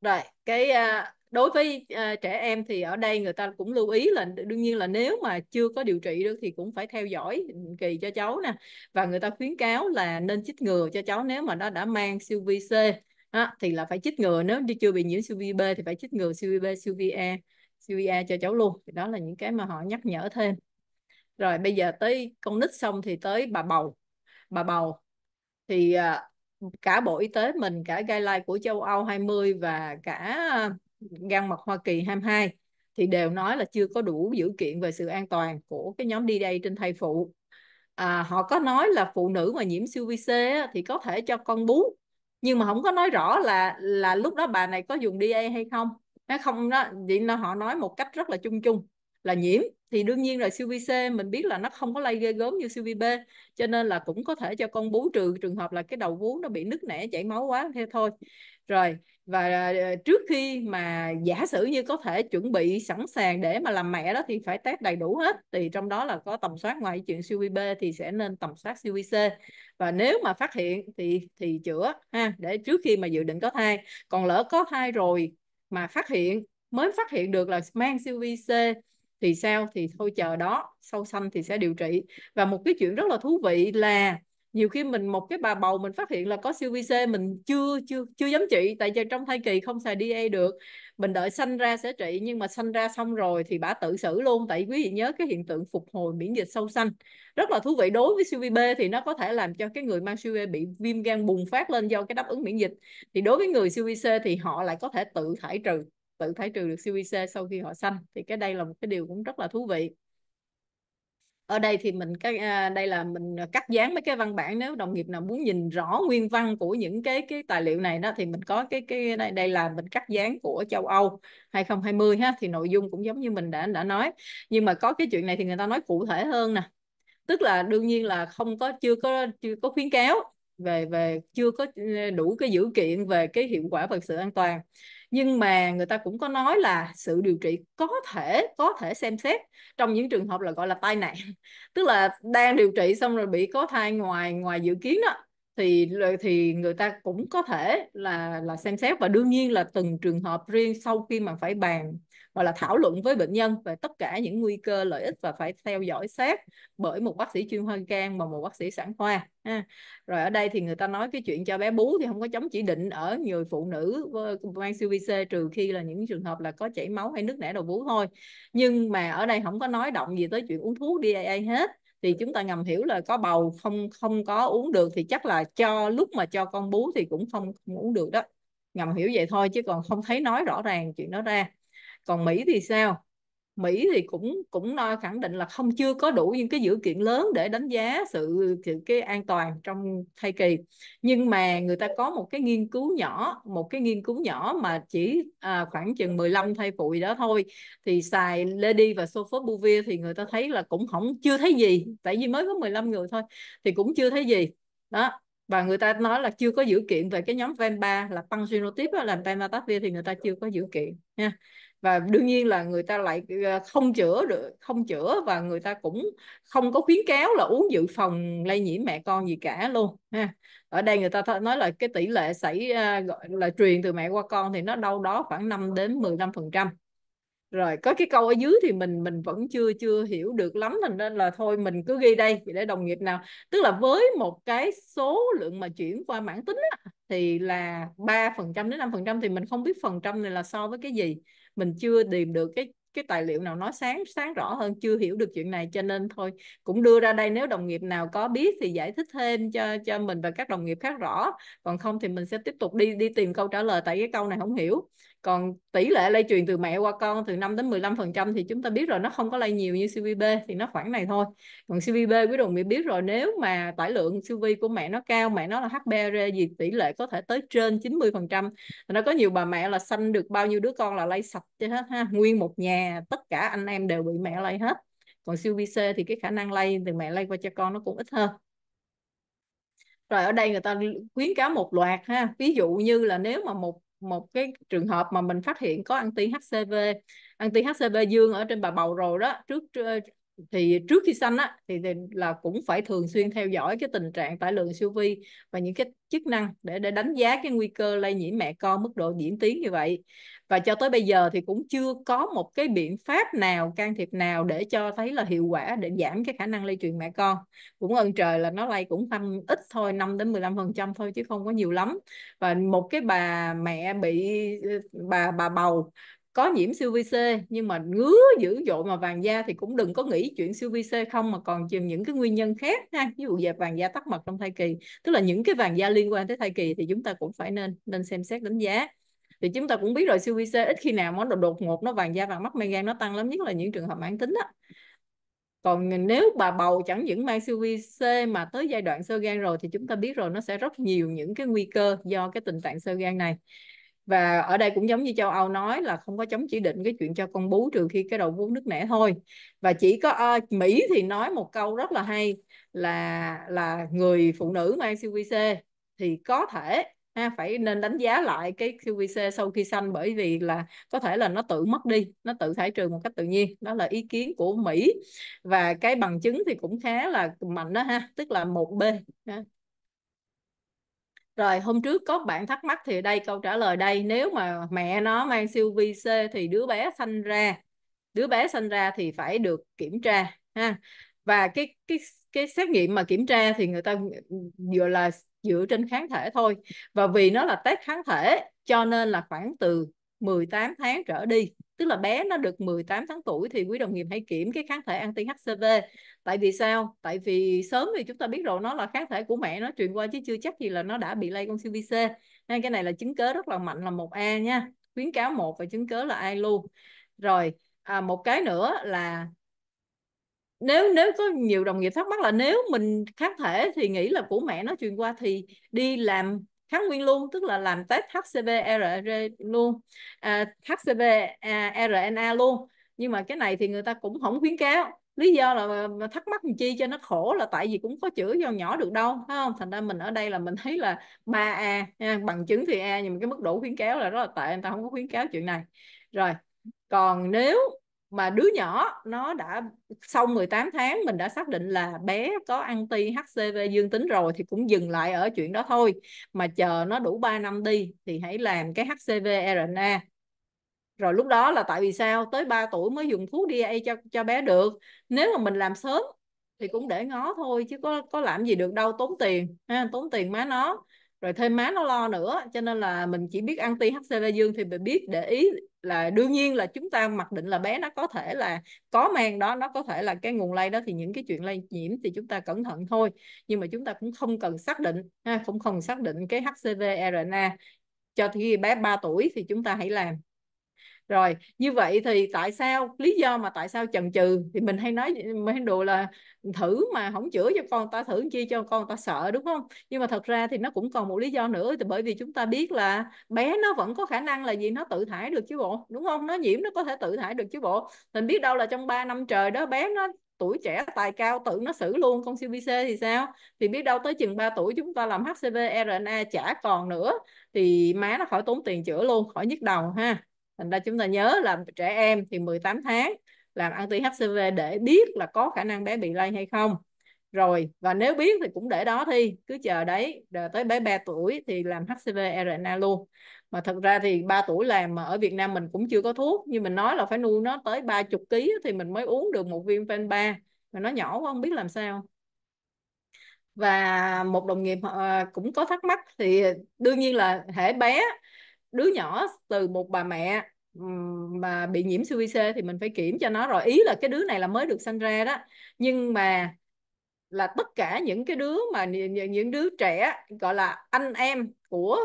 rồi cái uh, đối với uh, trẻ em thì ở đây người ta cũng lưu ý là đương nhiên là nếu mà chưa có điều trị được thì cũng phải theo dõi ừ, kỳ cho cháu nè và người ta khuyến cáo là nên chích ngừa cho cháu nếu mà nó đã mang siêu vi C đó, thì là phải chích ngừa nếu chưa bị nhiễm siêu vi B thì phải chích ngừa siêu vi B siêu vi A siêu vi A cho cháu luôn thì đó là những cái mà họ nhắc nhở thêm rồi bây giờ tới con nít xong thì tới bà bầu bà bầu thì uh, cả Bộ Y tế mình, cả guideline của châu Âu 20 và cả gan mật Hoa Kỳ 22 thì đều nói là chưa có đủ dữ kiện về sự an toàn của cái nhóm đi đây trên thai phụ. À, họ có nói là phụ nữ mà nhiễm siêu vi C thì có thể cho con bú nhưng mà không có nói rõ là là lúc đó bà này có dùng DA hay không nó không đó vậy nó họ nói một cách rất là chung chung là nhiễm thì đương nhiên là siêu vi C mình biết là nó không có lây ghê gớm như siêu vi B cho nên là cũng có thể cho con bú trừ trường hợp là cái đầu vú nó bị nứt nẻ chảy máu quá thế thôi rồi và ờ, trước khi mà giả sử như có thể chuẩn bị sẵn sàng để mà làm mẹ đó thì phải test đầy đủ hết thì trong đó là có tầm soát ngoài chuyện siêu vi B thì sẽ nên tầm soát siêu vi C và nếu mà phát hiện thì thì chữa ha để trước khi mà dự định có thai còn lỡ có thai rồi mà phát hiện mới phát hiện được là mang siêu vi C thì sao thì thôi chờ đó sau sanh thì sẽ điều trị và một cái chuyện rất là thú vị là nhiều khi mình một cái bà bầu mình phát hiện là có siêu vi C mình chưa chưa chưa dám trị tại vì trong thai kỳ không xài DA được mình đợi sanh ra sẽ trị nhưng mà sanh ra xong rồi thì bà tự xử luôn tại quý vị nhớ cái hiện tượng phục hồi miễn dịch sau sanh rất là thú vị đối với siêu vi B thì nó có thể làm cho cái người mang siêu vi bị viêm gan bùng phát lên do cái đáp ứng miễn dịch thì đối với người siêu vi C thì họ lại có thể tự thải trừ tự thải trừ được siêu vi C sau khi họ sanh thì cái đây là một cái điều cũng rất là thú vị ở đây thì mình cái à, đây là mình cắt dán mấy cái văn bản nếu đồng nghiệp nào muốn nhìn rõ nguyên văn của những cái cái tài liệu này đó thì mình có cái cái đây đây là mình cắt dán của châu Âu 2020 ha thì nội dung cũng giống như mình đã đã nói nhưng mà có cái chuyện này thì người ta nói cụ thể hơn nè tức là đương nhiên là không có chưa có chưa có khuyến cáo về về chưa có ừ, đủ cái dữ kiện về cái hiệu quả và sự an toàn nhưng mà người ta cũng có nói là sự điều trị có thể có thể xem xét trong những trường hợp là gọi là tai nạn tức là đang điều trị xong rồi bị có thai ngoài ngoài dự kiến đó thì thì người ta cũng có thể là là xem xét và đương nhiên là từng trường hợp riêng sau khi mà phải bàn gọi là thảo luận với bệnh nhân về tất cả những nguy cơ lợi ích và phải theo dõi sát bởi một bác sĩ chuyên khoa gan và một bác sĩ sản khoa ha. rồi ở đây thì người ta nói cái chuyện cho bé bú thì không có chống chỉ định ở người phụ nữ ờ, mang siêu vi c trừ khi là những trường hợp là có chảy máu hay nước nẻ đầu bú thôi nhưng mà ở đây không có nói động gì tới chuyện uống thuốc DAA hết thì chúng ta ngầm hiểu là có bầu không không có uống được thì chắc là cho lúc mà cho con bú thì cũng không, không uống được đó ngầm hiểu vậy thôi chứ còn không thấy nói rõ ràng chuyện đó ra còn Mỹ thì sao Mỹ thì cũng cũng nói khẳng định là không chưa có đủ những cái dữ kiện lớn để đánh giá sự, sự cái an toàn trong thai kỳ nhưng mà người ta có một cái nghiên cứu nhỏ một cái nghiên cứu nhỏ mà chỉ à, khoảng chừng 15 thai phụ gì đó thôi thì xài Lady và sofosbuvir thì người ta thấy là cũng không chưa thấy gì tại vì mới có 15 người thôi thì cũng chưa thấy gì đó và người ta nói là chưa có dữ kiện về cái nhóm ven 3 là panginotype là pembatavir thì người ta chưa có dữ kiện nha và đương nhiên là người ta lại ờ, không chữa được không chữa và người ta cũng không có khuyến cáo là uống dự phòng lây nhiễm mẹ con gì cả luôn ha ở đây người ta nói là cái tỷ lệ xảy ờ, gọi là truyền từ mẹ qua con thì nó đâu đó khoảng 5 đến 15 phần trăm rồi có cái câu ở dưới thì mình mình vẫn chưa chưa hiểu được lắm thành nên là thôi mình cứ ghi đây để đồng nghiệp nào tức là với một cái số lượng mà chuyển qua mãn tính á, thì là ba phần trăm đến năm phần trăm thì mình không biết phần trăm này là so với cái gì mình chưa tìm được cái cái tài liệu nào nói sáng sáng rõ hơn chưa hiểu được chuyện này cho nên thôi cũng đưa ra đây nếu đồng nghiệp nào có biết thì giải thích thêm cho cho mình và các đồng nghiệp khác rõ còn không thì mình sẽ tiếp tục đi đi tìm câu trả lời tại cái câu này không hiểu còn tỷ lệ lây truyền từ mẹ qua con từ 5 đến 15 phần trăm thì chúng ta biết rồi nó không có lây nhiều như CVB thì nó khoảng này thôi còn CVB quý đồng bị biết rồi nếu mà tải lượng CV của mẹ nó cao mẹ nó là HBR gì tỷ lệ có thể tới trên 90 phần trăm nó có nhiều bà mẹ là sanh được bao nhiêu đứa con là lây sạch cho hết ha nguyên một nhà tất cả anh em đều bị mẹ lây hết còn siêu VC thì cái khả năng lây từ mẹ lây qua cho con nó cũng ít hơn rồi ở đây người ta khuyến cáo một loạt ha ví dụ như là nếu mà một một cái trường hợp mà mình phát hiện có anti HCV anti HCV dương ở trên bà bầu rồi đó trước thì trước khi sanh á thì, thì là cũng phải thường xuyên theo dõi cái tình trạng tải lượng siêu vi và những cái chức năng để để đánh giá cái nguy cơ lây nhiễm mẹ con mức độ diễn tiến như vậy và cho tới bây giờ thì cũng chưa có một cái biện pháp nào can thiệp nào để cho thấy là hiệu quả để giảm cái khả năng lây truyền mẹ con cũng ơn trời là nó lây cũng tăng ít thôi 5 đến 15 phần trăm thôi chứ không có nhiều lắm và một cái bà mẹ bị bà bà bầu có nhiễm siêu vi C nhưng mà ngứa dữ dội mà vàng da thì cũng đừng có nghĩ chuyện siêu vi C không mà còn chừng những cái nguyên nhân khác ha ví dụ dẹp vàng da tắc mật trong thai kỳ tức là những cái vàng da liên quan tới thai kỳ thì chúng ta cũng phải nên nên xem xét đánh giá thì chúng ta cũng biết rồi siêu vi C ít khi nào món đồ đột ngột nó vàng da vàng mắt men gan nó tăng lắm nhất là những trường hợp mãn tính đó còn nếu bà bầu chẳng những mang siêu vi C mà tới giai đoạn sơ gan rồi thì chúng ta biết rồi nó sẽ rất nhiều những cái nguy cơ do cái tình trạng sơ gan này và ở đây cũng giống như châu Âu nói là không có chống chỉ định cái chuyện cho con bú trừ khi cái đầu bú nước nẻ thôi và chỉ có uh, Mỹ thì nói một câu rất là hay là là người phụ nữ mang CVC thì có thể ha, phải nên đánh giá lại cái QVC sau khi sanh bởi vì là có thể là nó tự mất đi nó tự thải trừ một cách tự nhiên đó là ý kiến của Mỹ và cái bằng chứng thì cũng khá là mạnh đó ha tức là một b ha rồi hôm trước có bạn thắc mắc thì đây câu trả lời đây nếu mà mẹ nó mang siêu vi C thì đứa bé sanh ra đứa bé sanh ra thì phải được kiểm tra ha và cái cái cái xét nghiệm mà kiểm tra thì người ta dựa là dựa trên kháng thể thôi và vì nó là test kháng thể cho nên là khoảng từ 18 tháng trở đi tức là bé nó được 18 tháng tuổi thì quý đồng nghiệp hãy kiểm cái kháng thể anti HCV tại vì sao tại vì sớm thì chúng ta biết rồi nó là kháng thể của mẹ nó truyền qua chứ chưa chắc gì là nó đã bị lây con siêu vi C nên cái này là chứng cớ rất là mạnh là một a nha khuyến cáo một và chứng cớ là ai luôn rồi à, một cái nữa là nếu nếu có nhiều đồng nghiệp thắc mắc là nếu mình kháng thể thì nghĩ là của mẹ nó truyền qua thì đi làm kháng nguyên luôn tức là làm test HCV RNA luôn à, HCV à, RNA luôn nhưng mà cái này thì người ta cũng không khuyến cáo lý do là thắc mắc làm chi cho nó khổ là tại vì cũng có chữ do nhỏ được đâu phải không thành ra mình ở đây là mình thấy là 3A bằng chứng thì A nhưng mà cái mức độ khuyến cáo là rất là tệ người ta không có khuyến cáo chuyện này rồi còn nếu mà đứa nhỏ nó đã sau 18 tháng mình đã xác định là bé có anti HCV dương tính rồi thì cũng dừng lại ở chuyện đó thôi mà chờ nó đủ 3 năm đi thì hãy làm cái HCV RNA rồi lúc đó là tại vì sao tới 3 tuổi mới dùng thuốc DA cho cho bé được nếu mà mình làm sớm thì cũng để ngó thôi chứ có có làm gì được đâu tốn tiền ha, tốn tiền má nó rồi thêm má nó lo nữa cho nên là mình chỉ biết anti HCV dương thì mình biết để ý là đương nhiên là chúng ta mặc định là bé nó có thể là có mang đó nó có thể là cái nguồn lây đó thì những cái chuyện lây nhiễm thì chúng ta cẩn thận thôi nhưng mà chúng ta cũng không cần xác định ha, cũng không xác định cái HCV RNA cho khi bé 3 tuổi thì chúng ta hãy làm rồi như vậy thì tại sao lý do mà tại sao chần chừ thì mình hay nói mình hay đùa là thử mà không chữa cho con ta thử chi cho con ta sợ đúng không nhưng mà thật ra thì nó cũng còn một lý do nữa thì bởi vì chúng ta biết là bé nó vẫn có khả năng là gì nó tự thải được chứ bộ đúng không nó nhiễm nó có thể tự thải được chứ bộ mình biết đâu là trong 3 năm trời đó bé nó tuổi trẻ tài cao tự nó xử luôn con siêu vi thì sao thì biết đâu tới chừng 3 tuổi chúng ta làm HCV RNA chả còn nữa thì má nó khỏi tốn tiền chữa luôn khỏi nhức đầu ha thành ra chúng ta nhớ là trẻ em thì 18 tháng làm anti HCV để biết là có khả năng bé bị lây hay không rồi và nếu biết thì cũng để đó thi cứ chờ đấy rồi tới bé 3 tuổi thì làm HCV RNA luôn mà thật ra thì 3 tuổi làm mà ở Việt Nam mình cũng chưa có thuốc như mình nói là phải nuôi nó tới 30 kg thì mình mới uống được một viên ven 3 mà nó nhỏ quá không biết làm sao và một đồng nghiệp ờ, cũng có thắc mắc thì đương nhiên là hệ bé đứa nhỏ từ một bà mẹ mà bị nhiễm siêu vi C thì mình phải kiểm cho nó rồi ý là cái đứa này là mới được sinh ra đó nhưng mà là tất cả những cái đứa mà những đứa trẻ gọi là anh em của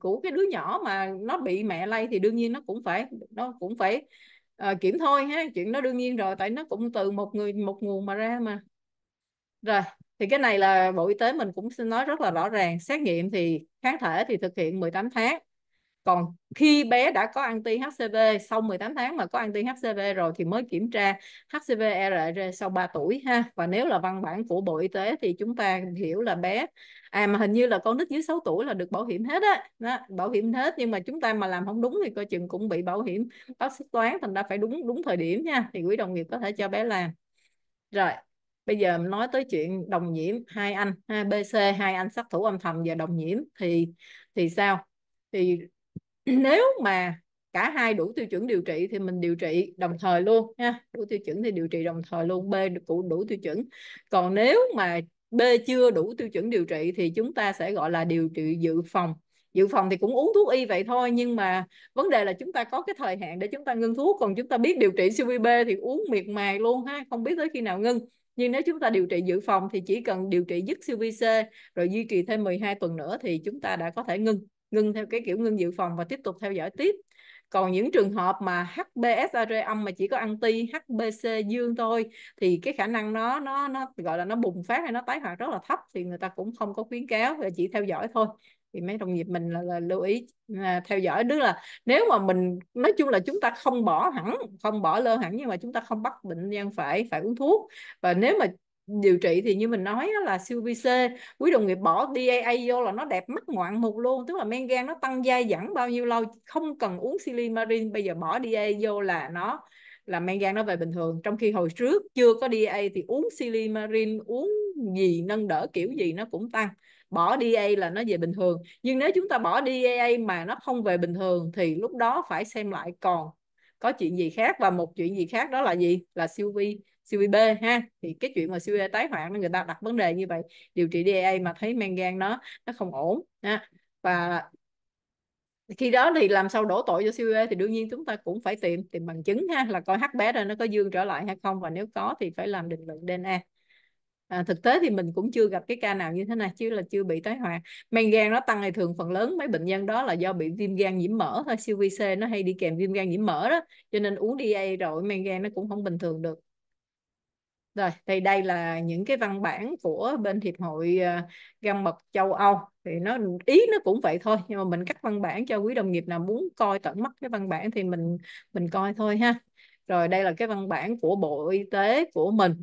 của cái đứa nhỏ mà nó bị mẹ lây thì đương nhiên nó cũng phải nó cũng phải uh, kiểm thôi ha chuyện đó đương nhiên rồi tại nó cũng từ một người một nguồn mà ra mà rồi thì cái này là bộ y tế mình cũng xin nói rất là rõ ràng xét nghiệm thì kháng thể thì thực hiện 18 tháng còn khi bé đã có anti HCV sau 18 tháng mà có anti HCV rồi thì mới kiểm tra HCV RR sau 3 tuổi ha và nếu là văn bản của Bộ Y tế thì chúng ta hiểu là bé à mà hình như là con nít dưới 6 tuổi là được bảo hiểm hết á đó. đó, bảo hiểm hết nhưng mà chúng ta mà làm không đúng thì coi chừng cũng bị bảo hiểm bác sĩ toán thành ra phải đúng đúng thời điểm nha thì quý đồng nghiệp có thể cho bé làm rồi bây giờ nói tới chuyện đồng nhiễm hai anh ha, BC hai anh sát thủ âm thầm và đồng nhiễm thì thì sao thì nếu mà cả hai đủ tiêu chuẩn điều trị thì mình điều trị đồng thời luôn ha đủ tiêu chuẩn thì điều trị đồng thời luôn b cũng đủ tiêu chuẩn còn nếu mà b chưa đủ tiêu chuẩn điều trị thì chúng ta sẽ gọi là điều trị dự phòng dự phòng thì cũng uống thuốc y vậy thôi nhưng mà vấn đề là chúng ta có cái thời hạn để chúng ta ngưng thuốc còn chúng ta biết điều trị CVB thì uống miệt mài luôn ha không biết tới khi nào ngưng nhưng nếu chúng ta điều trị dự phòng thì chỉ cần điều trị dứt siêu vi rồi duy trì thêm 12 tuần nữa thì chúng ta đã có thể ngưng ngưng theo cái kiểu ngưng dự phòng và tiếp tục theo dõi tiếp còn những trường hợp mà HBsAg e âm mà chỉ có anti HBC dương thôi thì cái khả năng nó nó nó gọi là nó bùng phát hay nó tái hoạt rất là thấp thì người ta cũng không có khuyến cáo và chỉ theo dõi thôi thì mấy đồng nghiệp mình là, là lưu ý là theo dõi tức là nếu mà mình nói chung là chúng ta không bỏ hẳn không bỏ lơ hẳn nhưng mà chúng ta không bắt bệnh nhân phải phải uống thuốc và nếu mà điều trị thì như mình nói là siêu vi C quý đồng nghiệp bỏ DAA vô là nó đẹp mắt ngoạn mục luôn tức là men gan nó tăng dai dẳng bao nhiêu lâu không cần uống silimarin bây giờ bỏ DAA vô là nó là men gan nó về bình thường trong khi hồi trước chưa có DAA thì uống silimarin uống gì nâng đỡ kiểu gì nó cũng tăng bỏ DAA là nó về bình thường nhưng nếu chúng ta bỏ DAA mà nó không về bình thường thì lúc đó phải xem lại còn có chuyện gì khác và một chuyện gì khác đó là gì là siêu vi CVB ha thì cái chuyện mà CVB tái hoạn người ta đặt vấn đề như vậy điều trị DA mà thấy men gan nó nó không ổn ha. và khi đó thì làm sao đổ tội cho siêu thì đương nhiên chúng ta cũng phải tìm tìm bằng chứng ha là coi HB bé ra nó có dương trở lại hay không và nếu có thì phải làm định lượng DNA à, thực tế thì mình cũng chưa gặp cái ca nào như thế này chứ là chưa bị tái hoạt men gan nó tăng thì thường phần lớn mấy bệnh nhân đó là do bị viêm gan nhiễm mỡ thôi CVC nó hay đi kèm viêm gan nhiễm mỡ đó cho nên uống DA rồi men gan nó cũng không bình thường được rồi, thì đây là những cái văn bản của bên Hiệp hội ờ, Gan mật châu Âu thì nó ý nó cũng vậy thôi nhưng mà mình cắt văn bản cho quý đồng nghiệp nào muốn coi tận mắt cái văn bản thì mình mình coi thôi ha. Rồi đây là cái văn bản của Bộ Y tế của mình.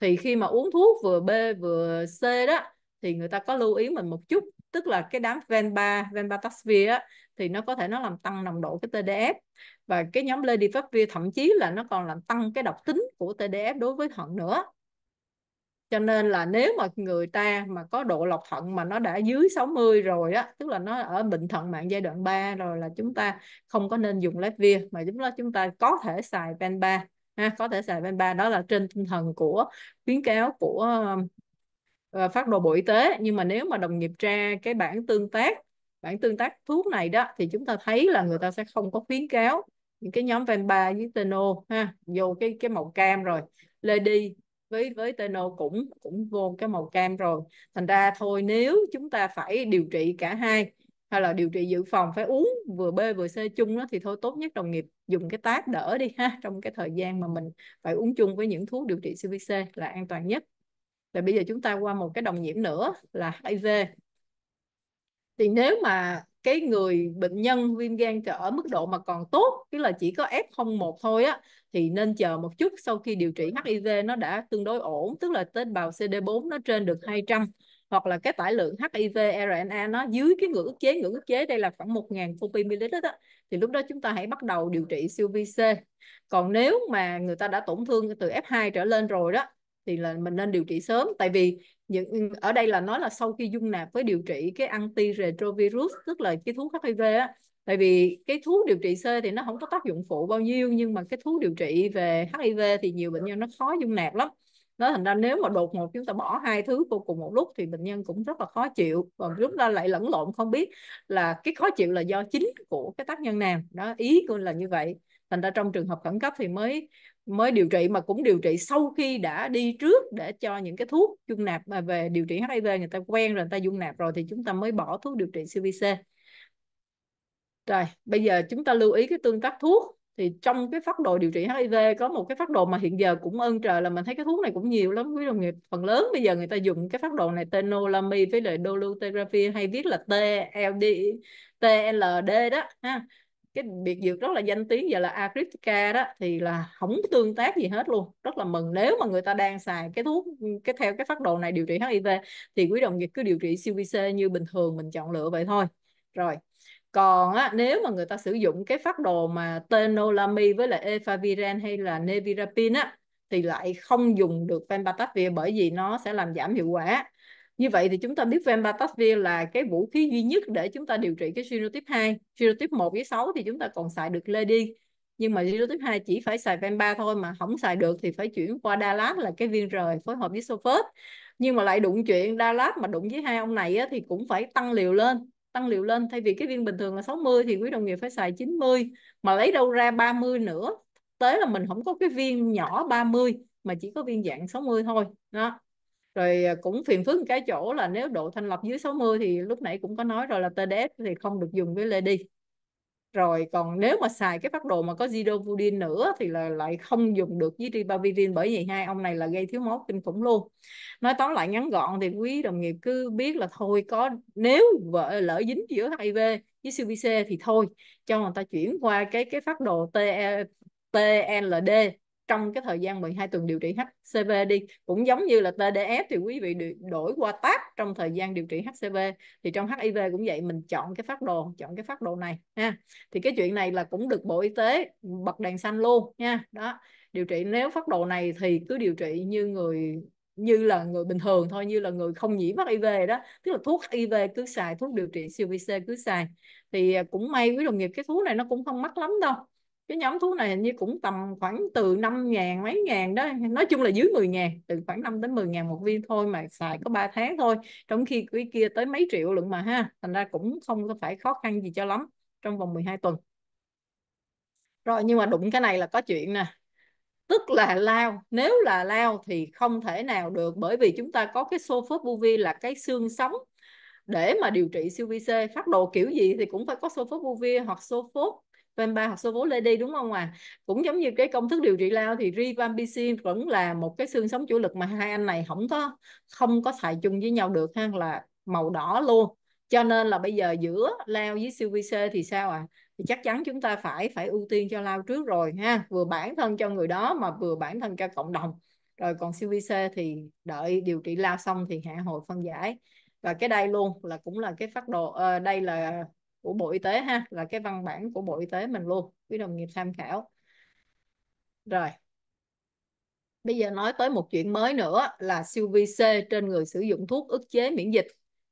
Thì khi mà uống thuốc vừa B vừa C đó thì người ta có lưu ý mình một chút tức là cái đám Venba, Venbatavir á thì nó có thể nó làm tăng nồng độ cái TDF và cái nhóm Ladivapir thậm chí là nó còn làm tăng cái độc tính của TDF đối với thận nữa cho nên là nếu mà người ta mà có độ lọc thận mà nó đã dưới 60 rồi á tức là nó ở bệnh thận mạng giai đoạn 3 rồi là chúng ta không có nên dùng Levir mà chúng ta chúng ta có thể xài ven 3 ha, có thể xài ven 3 đó là trên tinh thần của khuyến cáo của ờ, phát đồ bộ y tế nhưng mà nếu mà đồng nghiệp tra cái bản tương tác bản tương tác thuốc này đó thì chúng ta thấy là người ta sẽ không có khuyến cáo những cái nhóm ven với teno ha vô cái cái màu cam rồi lady với với teno cũng cũng vô cái màu cam rồi thành ra thôi nếu chúng ta phải điều trị cả hai hay là điều trị dự phòng phải uống vừa B vừa C chung đó thì thôi tốt nhất đồng nghiệp dùng cái tác đỡ đi ha trong cái thời gian mà mình phải uống chung với những thuốc điều trị CVC là an toàn nhất. Rồi bây giờ chúng ta qua một cái đồng nhiễm nữa là HIV. Thì nếu mà cái người bệnh nhân viêm gan ở mức độ mà còn tốt tức là chỉ có F01 thôi á thì nên chờ một chút sau khi điều trị HIV nó đã tương đối ổn tức là tế bào CD4 nó trên được 200 hoặc là cái tải lượng HIV RNA nó dưới cái ngưỡng ức chế ngưỡng ức chế đây là khoảng 1.000 copy ml đó thì lúc đó chúng ta hãy bắt đầu điều trị siêu vi C còn nếu mà người ta đã tổn thương từ F2 trở lên rồi đó thì là mình nên điều trị sớm tại vì những ở đây là nói là sau khi dung nạp với điều trị cái antiretrovirus tức là cái thuốc HIV á tại vì cái thuốc điều trị C thì nó không có tác dụng phụ bao nhiêu nhưng mà cái thuốc điều trị về HIV thì nhiều bệnh nhân nó khó dung nạp lắm đó thành ra nếu mà đột ngột chúng ta bỏ hai thứ vô cùng một lúc thì bệnh nhân cũng rất là khó chịu và chúng ta lại lẫn lộn không biết là cái khó chịu là do chính của cái tác nhân nào đó ý của là như vậy thành ra trong trường hợp khẩn cấp thì mới mới điều trị mà cũng điều trị sau khi đã đi trước để cho những cái thuốc dung nạp mà về điều trị HIV người ta quen rồi người ta dung nạp rồi thì chúng ta mới bỏ thuốc điều trị CVC rồi bây giờ chúng ta lưu ý cái tương tác thuốc thì trong cái phác đồ điều trị HIV có một cái phác đồ mà hiện giờ cũng ơn trời là mình thấy cái thuốc này cũng nhiều lắm quý đồng nghiệp phần lớn bây giờ người ta dùng cái phác đồ này tenolami với lại dolutegravir hay viết là TLD TLD đó ha cái biệt dược rất là danh tiếng giờ là Agritica đó thì là không tương tác gì hết luôn rất là mừng nếu mà người ta đang xài cái thuốc cái theo cái phát đồ này điều trị HIV thì quý đồng nghiệp cứ điều trị siêu CVC như bình thường mình chọn lựa vậy thôi rồi còn á, nếu mà người ta sử dụng cái phát đồ mà tenolami với lại efaviren hay là nevirapine á, thì lại không dùng được pembatavir bởi vì nó sẽ làm giảm hiệu quả như vậy thì chúng ta biết Venpatasvir là cái vũ khí duy nhất để chúng ta điều trị cái genotype 2. Genotype 1 với 6 thì chúng ta còn xài được Lady. Nhưng mà genotype 2 chỉ phải xài Venpa thôi mà không xài được thì phải chuyển qua Dalat là cái viên rời phối hợp với Sulfate. Nhưng mà lại đụng chuyện Dalat mà đụng với hai ông này á, thì cũng phải tăng liều lên tăng liều lên thay vì cái viên bình thường là 60 thì quý đồng nghiệp phải xài 90 mà lấy đâu ra 30 nữa tới là mình không có cái viên nhỏ 30 mà chỉ có viên dạng 60 thôi đó rồi à, cũng phiền phức cái chỗ là nếu độ thanh lọc dưới 60 thì lúc nãy cũng có nói rồi là TDS thì không được dùng với lady rồi còn nếu mà xài cái phát đồ mà có zidovudin nữa thì là lại không dùng được với ribavirin bởi vì hai ông này là gây thiếu máu kinh khủng luôn nói tóm lại ngắn gọn thì quý đồng nghiệp cứ biết là thôi có nếu vợ lỡ dính giữa hiv với cvc thì thôi cho người ta chuyển qua cái cái phát đồ T, e, tld e trong cái thời gian 12 tuần điều trị HCV đi cũng giống như là TDS thì quý vị đổi qua TAP trong thời gian điều trị HCV thì trong HIV cũng vậy mình chọn cái phát đồ chọn cái phát đồ này ha thì cái chuyện này là cũng được Bộ Y tế bật đèn xanh luôn nha đó điều trị nếu phát đồ này thì cứ điều trị như người như là người bình thường thôi như là người không nhiễm HIV đó tức là thuốc HIV cứ xài thuốc điều trị siêu vi cứ xài thì à, cũng may với đồng nghiệp cái thuốc này nó cũng không mắc lắm đâu cái nhóm thuốc này hình như cũng tầm khoảng từ 5 ngàn mấy ngàn đó nói chung là dưới 10 ngàn từ khoảng 5 đến 10 ngàn một viên thôi mà xài có 3 tháng thôi trong khi quý kia tới mấy triệu lượng mà ha thành ra cũng không có phải khó khăn gì cho lắm trong vòng 12 tuần rồi nhưng mà đụng cái này là có chuyện nè tức là lao nếu là lao thì không thể nào được bởi vì chúng ta có cái sofosbuvir là cái xương sống để mà điều trị siêu vi C phát đồ kiểu gì thì cũng phải có sofosbuvir hoặc sofos Vemba hoặc số vố Lady đúng không à cũng giống như cái công thức điều trị lao thì rivampicin vẫn là một cái xương sống chủ lực mà hai anh này không có không có xài chung với nhau được ha là màu đỏ luôn cho nên là bây giờ giữa lao với siêu thì sao à thì chắc chắn chúng ta phải phải ưu tiên cho lao trước rồi ha vừa bản thân cho người đó mà vừa bản thân cho cộng đồng rồi còn siêu thì đợi điều trị lao xong thì hạ hồi phân giải và cái đây luôn là cũng là cái phát đồ uh, đây là của Bộ Y tế ha là cái văn bản của Bộ Y tế mình luôn quý đồng nghiệp tham khảo rồi bây giờ nói tới một chuyện mới nữa là siêu vi C trên người sử dụng thuốc ức chế miễn dịch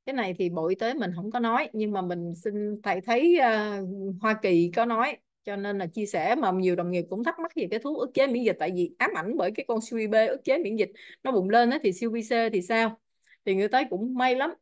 cái này thì Bộ Y tế mình không có nói nhưng mà mình xin thầy thấy uh, Hoa Kỳ có nói cho nên là chia sẻ mà nhiều đồng nghiệp cũng thắc mắc về cái thuốc ức chế miễn dịch tại vì ám ảnh bởi cái con siêu B ức chế miễn dịch nó bùng lên đó thì siêu vi C thì sao thì người ta cũng may lắm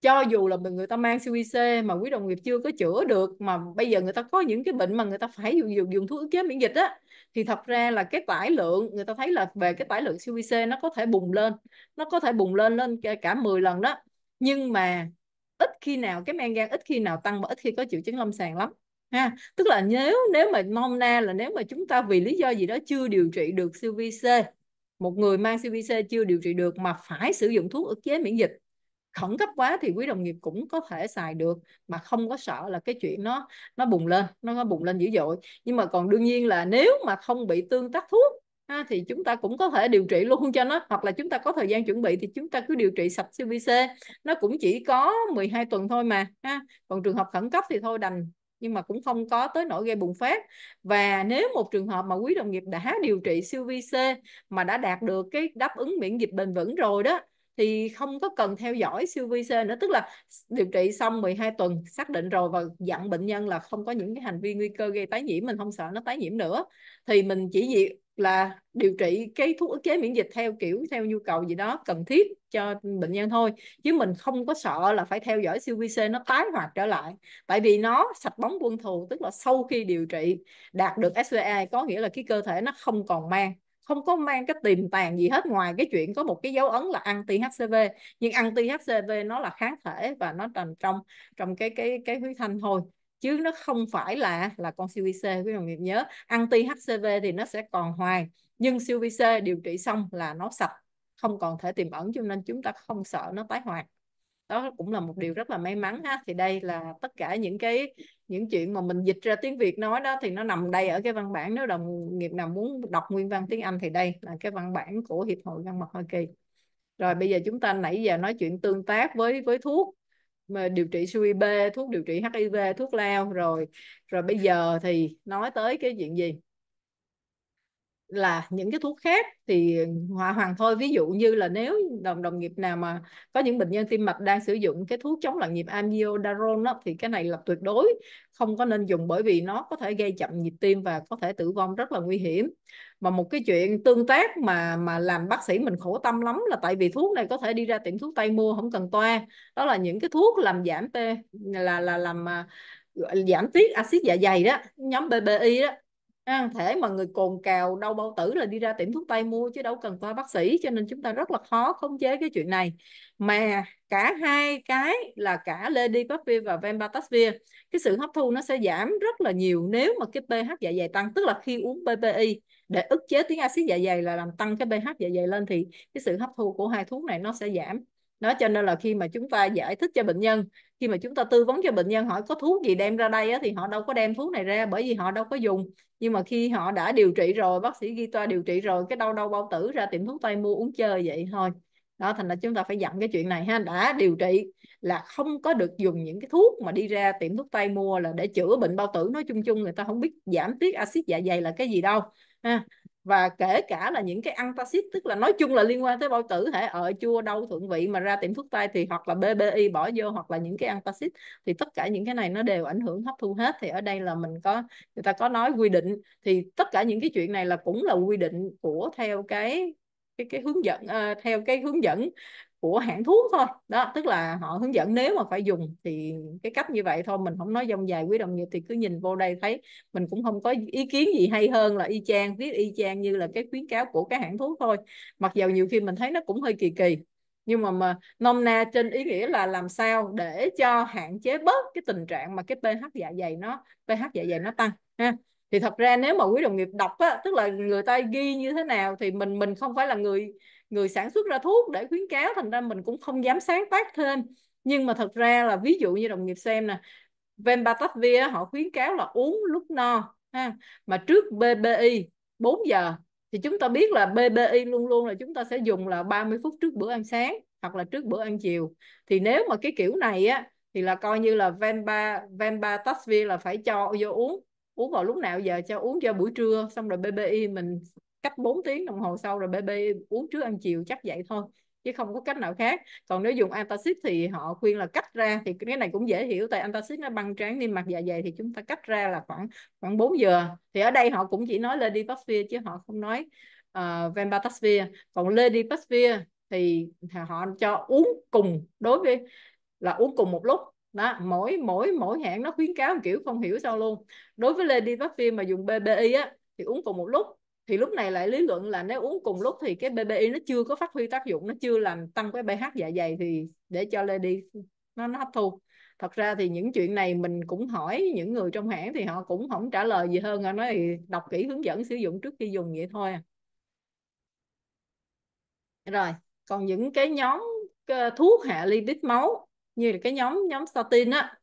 cho dù là mình người ta mang CVC mà quý đồng nghiệp chưa có chữa được mà bây giờ người ta có những cái bệnh mà người ta phải dùng, dùng, dùng thuốc ức chế miễn dịch á thì thật ra là cái tải lượng người ta thấy là về cái tải lượng CVC nó có thể bùng lên nó có thể bùng lên lên cả 10 lần đó nhưng mà ít khi nào cái men gan ít khi nào tăng và ít khi có triệu chứng lâm sàng lắm ha tức là nếu nếu mà nôm na là nếu mà chúng ta vì lý do gì đó chưa điều trị được CVC một người mang CVC chưa điều trị được mà phải sử dụng thuốc ức chế miễn dịch khẩn cấp quá thì quý đồng nghiệp cũng có thể xài được mà không có sợ là cái chuyện nó nó bùng lên nó, nó bùng lên dữ dội nhưng mà còn đương nhiên là nếu mà không bị tương tác thuốc ha, thì chúng ta cũng có thể điều trị luôn cho nó hoặc là chúng ta có thời gian chuẩn bị thì chúng ta cứ điều trị sạch CVC nó cũng chỉ có 12 tuần thôi mà ha. còn trường hợp khẩn cấp thì thôi đành nhưng mà cũng không có tới nỗi gây bùng phát và nếu một trường hợp mà quý đồng nghiệp đã điều trị siêu vi C mà đã đạt được cái đáp ứng miễn dịch bền vững rồi đó thì không có cần theo dõi siêu vi C nữa tức là điều trị xong 12 tuần xác định rồi và dặn bệnh nhân là không có những cái hành vi nguy cơ gây tái nhiễm mình không sợ nó tái nhiễm nữa thì mình chỉ việc là điều trị cái thuốc ức chế miễn dịch theo kiểu theo nhu cầu gì đó cần thiết cho bệnh nhân thôi chứ mình không có sợ là phải theo dõi siêu vi C nó tái hoạt trở lại tại vì nó sạch bóng quân thù tức là sau khi điều trị đạt được SVI có nghĩa là cái cơ thể nó không còn mang không có mang cái tiềm tàng gì hết ngoài cái chuyện có một cái dấu ấn là anti HCV nhưng anti HCV nó là kháng thể và nó nằm trong trong cái cái cái huyết thanh thôi chứ nó không phải là là con siêu vi C quý đồng nghiệp nhớ anti HCV thì nó sẽ còn hoài nhưng siêu vi C điều trị xong là nó sạch không còn thể tiềm ẩn cho nên chúng ta không sợ nó tái hoạt đó cũng là một điều rất là may mắn ha thì đây là tất cả những cái những chuyện mà mình dịch ra tiếng Việt nói đó thì nó nằm đây ở cái văn bản nếu đồng nghiệp nào muốn đọc nguyên văn tiếng Anh thì đây là cái văn bản của hiệp hội văn mật Hoa Kỳ rồi bây giờ chúng ta nãy giờ nói chuyện tương tác với với thuốc mà điều trị suy B thuốc điều trị HIV thuốc lao rồi rồi bây giờ thì nói tới cái chuyện gì là những cái thuốc khác thì hòa hoàng thôi ví dụ như là nếu đồng đồng nghiệp nào mà có những bệnh nhân tim mạch đang sử dụng cái thuốc chống loạn nhịp amiodarone đó, thì cái này là tuyệt đối không có nên dùng bởi vì nó có thể gây chậm nhịp tim và có thể tử vong rất là nguy hiểm mà một cái chuyện tương tác mà mà làm bác sĩ mình khổ tâm lắm là tại vì thuốc này có thể đi ra tiệm thuốc tây mua không cần toa đó là những cái thuốc làm giảm tê là là làm à, giảm tiết axit dạ dày đó nhóm BBI đó à, thể mà người cồn cào đau bao tử là đi ra tiệm thuốc tây mua chứ đâu cần qua bác sĩ cho nên chúng ta rất là khó khống chế cái chuyện này mà cả hai cái là cả Ladipavir và vembatasvir cái sự hấp thu nó sẽ giảm rất là nhiều nếu mà cái pH dạ dày tăng tức là khi uống PPI để ức chế tuyến axit dạ dày là làm tăng cái pH dạ dày lên thì cái sự hấp thu của hai thuốc này nó sẽ giảm đó cho nên là khi mà chúng ta giải thích cho bệnh nhân khi mà chúng ta tư vấn cho bệnh nhân hỏi có thuốc gì đem ra đây á, thì họ đâu có đem thuốc này ra bởi vì họ đâu có dùng nhưng mà khi họ đã điều trị rồi bác sĩ ghi toa điều trị rồi cái đau đau bao tử ra tiệm thuốc tây mua uống chơi vậy thôi đó thành là chúng ta phải dặn cái chuyện này ha đã điều trị là không có được dùng những cái thuốc mà đi ra tiệm thuốc tây mua là để chữa bệnh bao tử nói chung chung người ta không biết giảm tiết axit dạ dày là cái gì đâu ha và kể cả là những cái antacid tức là nói chung là liên quan tới bao tử thể ở chua đau thượng vị mà ra tiệm thuốc tây thì hoặc là BBI bỏ vô hoặc là những cái antacid thì tất cả những cái này nó đều ảnh hưởng hấp thu hết thì ở đây là mình có người ta có nói quy định thì tất cả những cái chuyện này là cũng là quy định của theo cái cái cái hướng dẫn uh, theo cái hướng dẫn của hãng thuốc thôi đó tức là họ hướng dẫn nếu mà phải dùng thì cái cách như vậy thôi mình không nói dông dài quý đồng nghiệp thì cứ nhìn vô đây thấy mình cũng không có ý kiến gì hay hơn là y chang viết y chang như là cái khuyến cáo của cái hãng thuốc thôi mặc dù nhiều khi mình thấy nó cũng hơi kỳ kỳ nhưng mà mà nôm na trên ý nghĩa là làm sao để cho hạn chế bớt cái tình trạng mà cái pH dạ dày nó pH dạ dày nó tăng ha thì thật ra nếu mà quý đồng nghiệp đọc á, tức là người ta ghi như thế nào thì mình mình không phải là người người sản xuất ra thuốc để khuyến cáo thành ra mình cũng không dám sáng tác thêm nhưng mà thật ra là ví dụ như đồng nghiệp xem nè Vembatavir họ khuyến cáo là uống lúc no ha. mà trước BBI 4 giờ thì chúng ta biết là BBI luôn luôn là chúng ta sẽ dùng là 30 phút trước bữa ăn sáng hoặc là trước bữa ăn chiều thì nếu mà cái kiểu này á thì là coi như là Venba Venbatavir là phải cho vô uống uống vào lúc nào giờ cho uống cho buổi trưa xong rồi BBI mình cách 4 tiếng đồng hồ sau rồi baby uống trước ăn chiều chắc vậy thôi chứ không có cách nào khác còn nếu dùng antacid thì họ khuyên là cách ra thì cái này cũng dễ hiểu tại antacid nó băng tráng niêm mặt dạ dày thì chúng ta cách ra là khoảng khoảng 4 giờ thì ở đây họ cũng chỉ nói lady ledipasvir chứ họ không nói uh, ờ, venpatasvir còn lady ledipasvir thì họ cho uống cùng đối với là uống cùng một lúc đó mỗi mỗi mỗi hãng nó khuyến cáo kiểu không hiểu sao luôn đối với lady ledipasvir mà dùng BBI á thì uống cùng một lúc thì lúc này lại lý luận là nếu uống cùng lúc thì cái BBI nó chưa có phát huy tác dụng nó chưa làm tăng cái pH dạ dày thì để cho lady nó nó hấp thu thật ra thì những chuyện này mình cũng hỏi những người trong hãng thì họ cũng không trả lời gì hơn họ nói thì đọc kỹ hướng dẫn sử dụng trước khi dùng vậy thôi à. rồi còn những cái nhóm ờ, thuốc hạ lipid máu như là cái nhóm nhóm statin á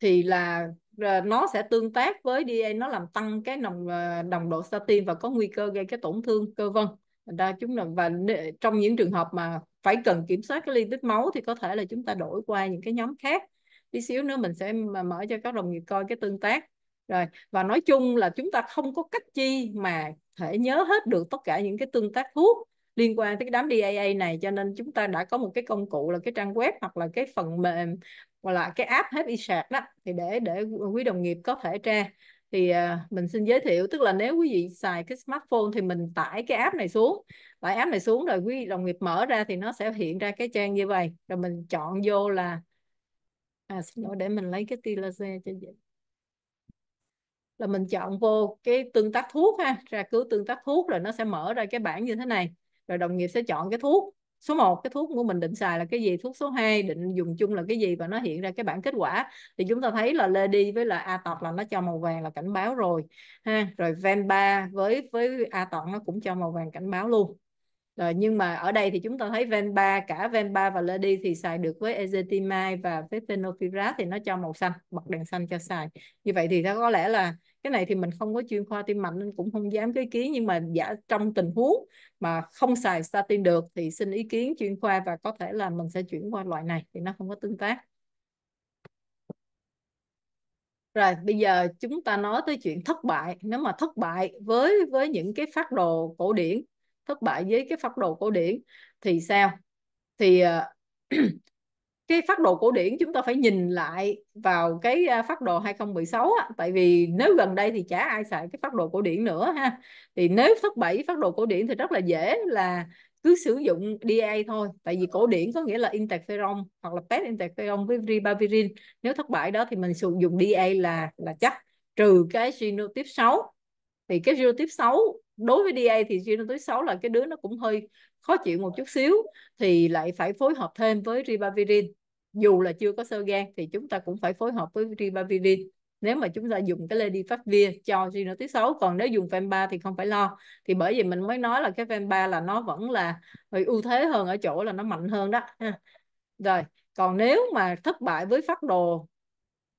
thì là Ờ, nó sẽ tương tác với DNA nó làm tăng cái nồng đồng ờ, độ statin và có nguy cơ gây cái tổn thương cơ vân thành ra chúng là và trong những trường hợp mà phải cần kiểm soát cái lipid máu thì có thể là chúng ta đổi qua những cái nhóm khác tí xíu nữa mình sẽ mở cho các đồng nghiệp coi cái tương tác rồi và nói chung là chúng ta không có cách chi mà thể nhớ hết được tất cả những cái tương tác thuốc liên quan tới cái đám DAA này cho nên chúng ta đã có một cái công cụ là cái trang web hoặc là cái phần mềm hoặc là cái app Help Isaac đó thì để để quý đồng nghiệp có thể tra thì uh, mình xin giới thiệu tức là nếu quý vị xài cái smartphone thì mình tải cái app này xuống tải app này xuống rồi quý đồng nghiệp mở ra thì nó sẽ hiện ra cái trang như vậy rồi mình chọn vô là à, xin lỗi để mình lấy cái tia laser cho dễ là mình chọn vô cái tương tác thuốc ha ra cứu tương tác thuốc rồi nó sẽ mở ra cái bảng như thế này rồi đồng nghiệp sẽ chọn cái thuốc số 1 cái thuốc của mình định xài là cái gì thuốc số 2 định dùng chung là cái gì và nó hiện ra cái bảng kết quả thì chúng ta thấy là lady với là a atot là nó cho màu vàng là cảnh báo rồi ha rồi ven venba với với a atot nó cũng cho màu vàng cảnh báo luôn rồi nhưng mà ở đây thì chúng ta thấy ven venba cả ven venba và lady thì xài được với ezetimibe và với phenofibrate thì nó cho màu xanh bật đèn xanh cho xài như vậy thì nó có lẽ là cái này thì mình không có chuyên khoa tim mạch nên cũng không dám có ý kiến nhưng mà giả trong tình huống mà không xài statin được thì xin ý kiến chuyên khoa và có thể là mình sẽ chuyển qua loại này thì nó không có tương tác rồi bây giờ chúng ta nói tới chuyện thất bại nếu mà thất bại với với những cái phát đồ cổ điển thất bại với cái phát đồ cổ điển thì sao thì uh, cái phát đồ cổ điển chúng ta phải nhìn lại vào cái à, phát đồ 2016 á, tại vì nếu gần đây thì chả ai xài cái phát đồ cổ điển nữa ha. Thì nếu thất bại phát đồ cổ điển thì rất là dễ là cứ sử dụng DA thôi tại vì cổ điển có nghĩa là interferon hoặc là PET interferon với ribavirin nếu thất bại đó thì mình sử dụng DA là là chắc trừ cái genotype 6 thì cái genotype 6 đối với DA thì genotype 6 là cái đứa nó cũng hơi khó chịu một chút xíu thì lại phải phối hợp thêm với ribavirin dù là chưa có sơ gan thì chúng ta cũng phải phối hợp với ribavirin nếu mà chúng ta dùng cái ledifavir cho rinotic 6 còn nếu dùng femba thì không phải lo thì bởi vì mình mới nói là cái femba là nó vẫn là ưu thế hơn ở chỗ là nó mạnh hơn đó rồi còn nếu mà thất bại với phát đồ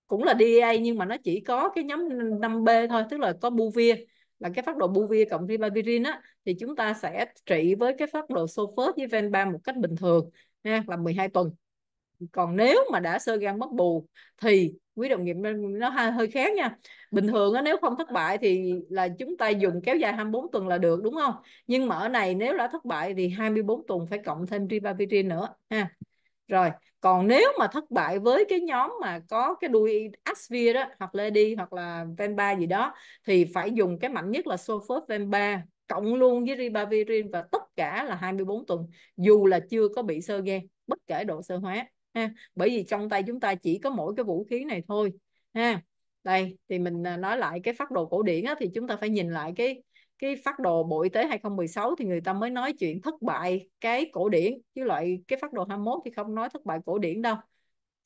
cũng là DEA nhưng mà nó chỉ có cái nhóm 5B thôi tức là có buvir là cái phát đồ buvir cộng ribavirin á thì chúng ta sẽ trị với cái phát đồ sulfur với venba một cách bình thường nha là 12 tuần còn nếu mà đã sơ gan mất bù thì quý đồng nghiệp nó hơi, hơi nha bình thường á, nếu không thất bại thì là chúng ta dùng kéo dài 24 tuần là được đúng không nhưng mà ở này nếu đã thất bại thì 24 tuần phải cộng thêm ribavirin nữa ha rồi còn nếu mà thất bại với cái nhóm mà có cái đuôi Asvir đó hoặc Lady hoặc là Venba gì đó thì phải dùng cái mạnh nhất là Sulfur Venba cộng luôn với ribavirin và tất cả là 24 tuần dù là chưa có bị sơ gan bất kể độ sơ hóa ha bởi vì trong tay chúng ta chỉ có mỗi cái vũ khí này thôi ha đây thì mình à, nói lại cái phát đồ cổ điển á, thì chúng ta phải nhìn lại cái cái phát đồ Bộ Y tế 2016 thì người ta mới nói chuyện thất bại cái cổ điển chứ loại cái phát đồ 21 thì không nói thất bại cổ điển đâu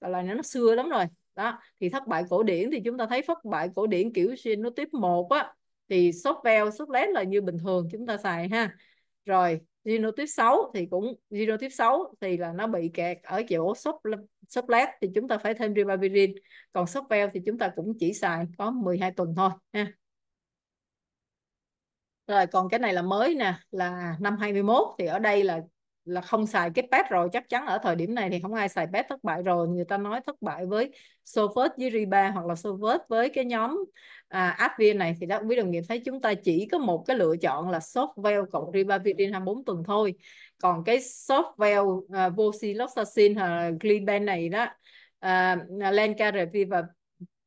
là nó xưa lắm rồi đó thì thất bại cổ điển thì chúng ta thấy thất bại cổ điển kiểu genotype 1 á thì sốt veo sốt lét là như bình thường chúng ta xài ha rồi genotype 6 thì cũng genotype 6 thì là nó bị kẹt ở chỗ sốc soplet thì chúng ta phải thêm ribavirin còn sopel thì chúng ta cũng chỉ xài có 12 tuần thôi ha rồi còn cái này là mới nè là năm 21 thì ở đây là là không xài cái pet rồi chắc chắn ở thời điểm này thì không ai xài pet thất bại rồi người ta nói thất bại với Sovert với Riba hoặc là Sovert với cái nhóm à, Advil này thì các quý đồng nghiệp thấy chúng ta chỉ có một cái lựa chọn là Sovvel cộng Ribavirin 24 tuần thôi còn cái Sovvel à, Vociloxacin là Gliben này đó à, Lencarevir và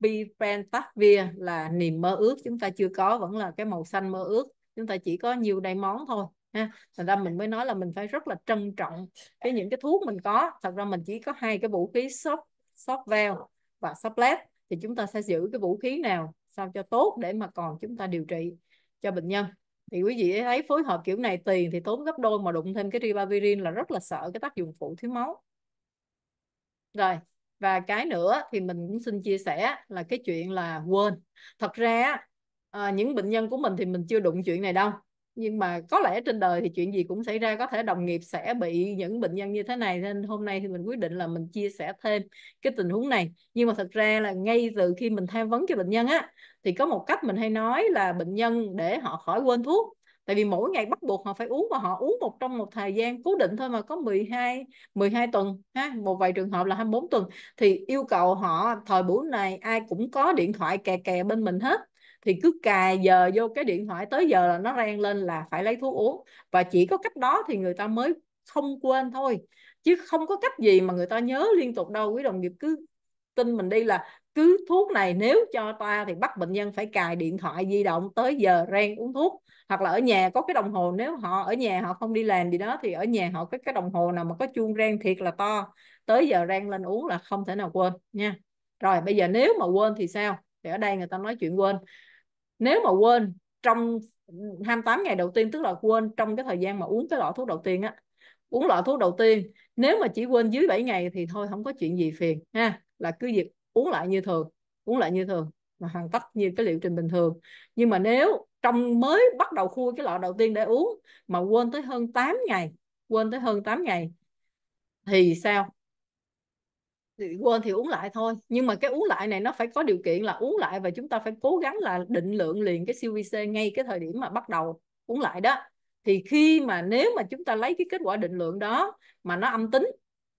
Bipentavir là niềm mơ ước chúng ta chưa có vẫn là cái màu xanh mơ ước chúng ta chỉ có nhiều đầy món thôi ha thành ra mình mới nói là mình phải rất là trân trọng cái những cái thuốc mình có thật ra mình chỉ có hai cái vũ khí shop shop valve và shop lab thì chúng ta sẽ giữ cái vũ khí nào sao cho tốt để mà còn chúng ta điều trị cho bệnh nhân thì quý vị thấy phối hợp kiểu này tiền thì tốn gấp đôi mà đụng thêm cái ribavirin là rất là sợ cái tác dụng phụ thiếu máu rồi và cái nữa thì mình cũng xin chia sẻ là cái chuyện là quên thật ra à, những bệnh nhân của mình thì mình chưa đụng chuyện này đâu nhưng mà có lẽ trên đời thì chuyện gì cũng xảy ra có thể đồng nghiệp sẽ bị những bệnh nhân như thế này nên hôm nay thì mình quyết định là mình chia sẻ thêm cái tình huống này nhưng mà thật ra là ngay từ khi mình tham vấn cho bệnh nhân á thì có một cách mình hay nói là bệnh nhân để họ khỏi quên thuốc tại vì mỗi ngày bắt buộc họ phải uống và họ uống một trong một thời gian cố định thôi mà có 12 12 tuần ha một vài trường hợp là 24 tuần thì yêu cầu họ thời buổi này ai cũng có điện thoại kè kè bên mình hết thì cứ cài giờ vô cái điện thoại tới giờ là nó rang lên là phải lấy thuốc uống và chỉ có cách đó thì người ta mới không quên thôi chứ không có cách gì mà người ta nhớ liên tục đâu quý đồng nghiệp cứ tin mình đi là cứ thuốc này nếu cho ta thì bắt bệnh nhân phải cài điện thoại di động tới giờ rang uống thuốc hoặc là ở nhà có cái đồng hồ nếu họ ở nhà họ không đi làm gì đó thì ở nhà họ có cái đồng hồ nào mà có chuông rang thiệt là to tới giờ rang lên uống là không thể nào quên nha rồi bây giờ nếu mà quên thì sao thì ở đây người ta nói chuyện quên nếu mà quên trong 28 ngày đầu tiên tức là quên trong cái thời gian mà uống cái lọ thuốc đầu tiên á uống lọ thuốc đầu tiên nếu mà chỉ quên dưới 7 ngày thì thôi không có chuyện gì phiền ha là cứ việc uống lại như thường uống lại như thường mà hoàn tất như cái liệu trình bình thường nhưng mà nếu trong mới bắt đầu khui cái lọ đầu tiên để uống mà quên tới hơn 8 ngày quên tới hơn 8 ngày thì sao quên thì uống lại thôi nhưng mà cái uống lại này nó phải có điều kiện là uống lại và chúng ta phải cố gắng là định lượng liền cái siêu vi C ngay cái thời điểm mà bắt đầu uống lại đó thì khi mà nếu mà chúng ta lấy cái kết quả định lượng đó mà nó âm tính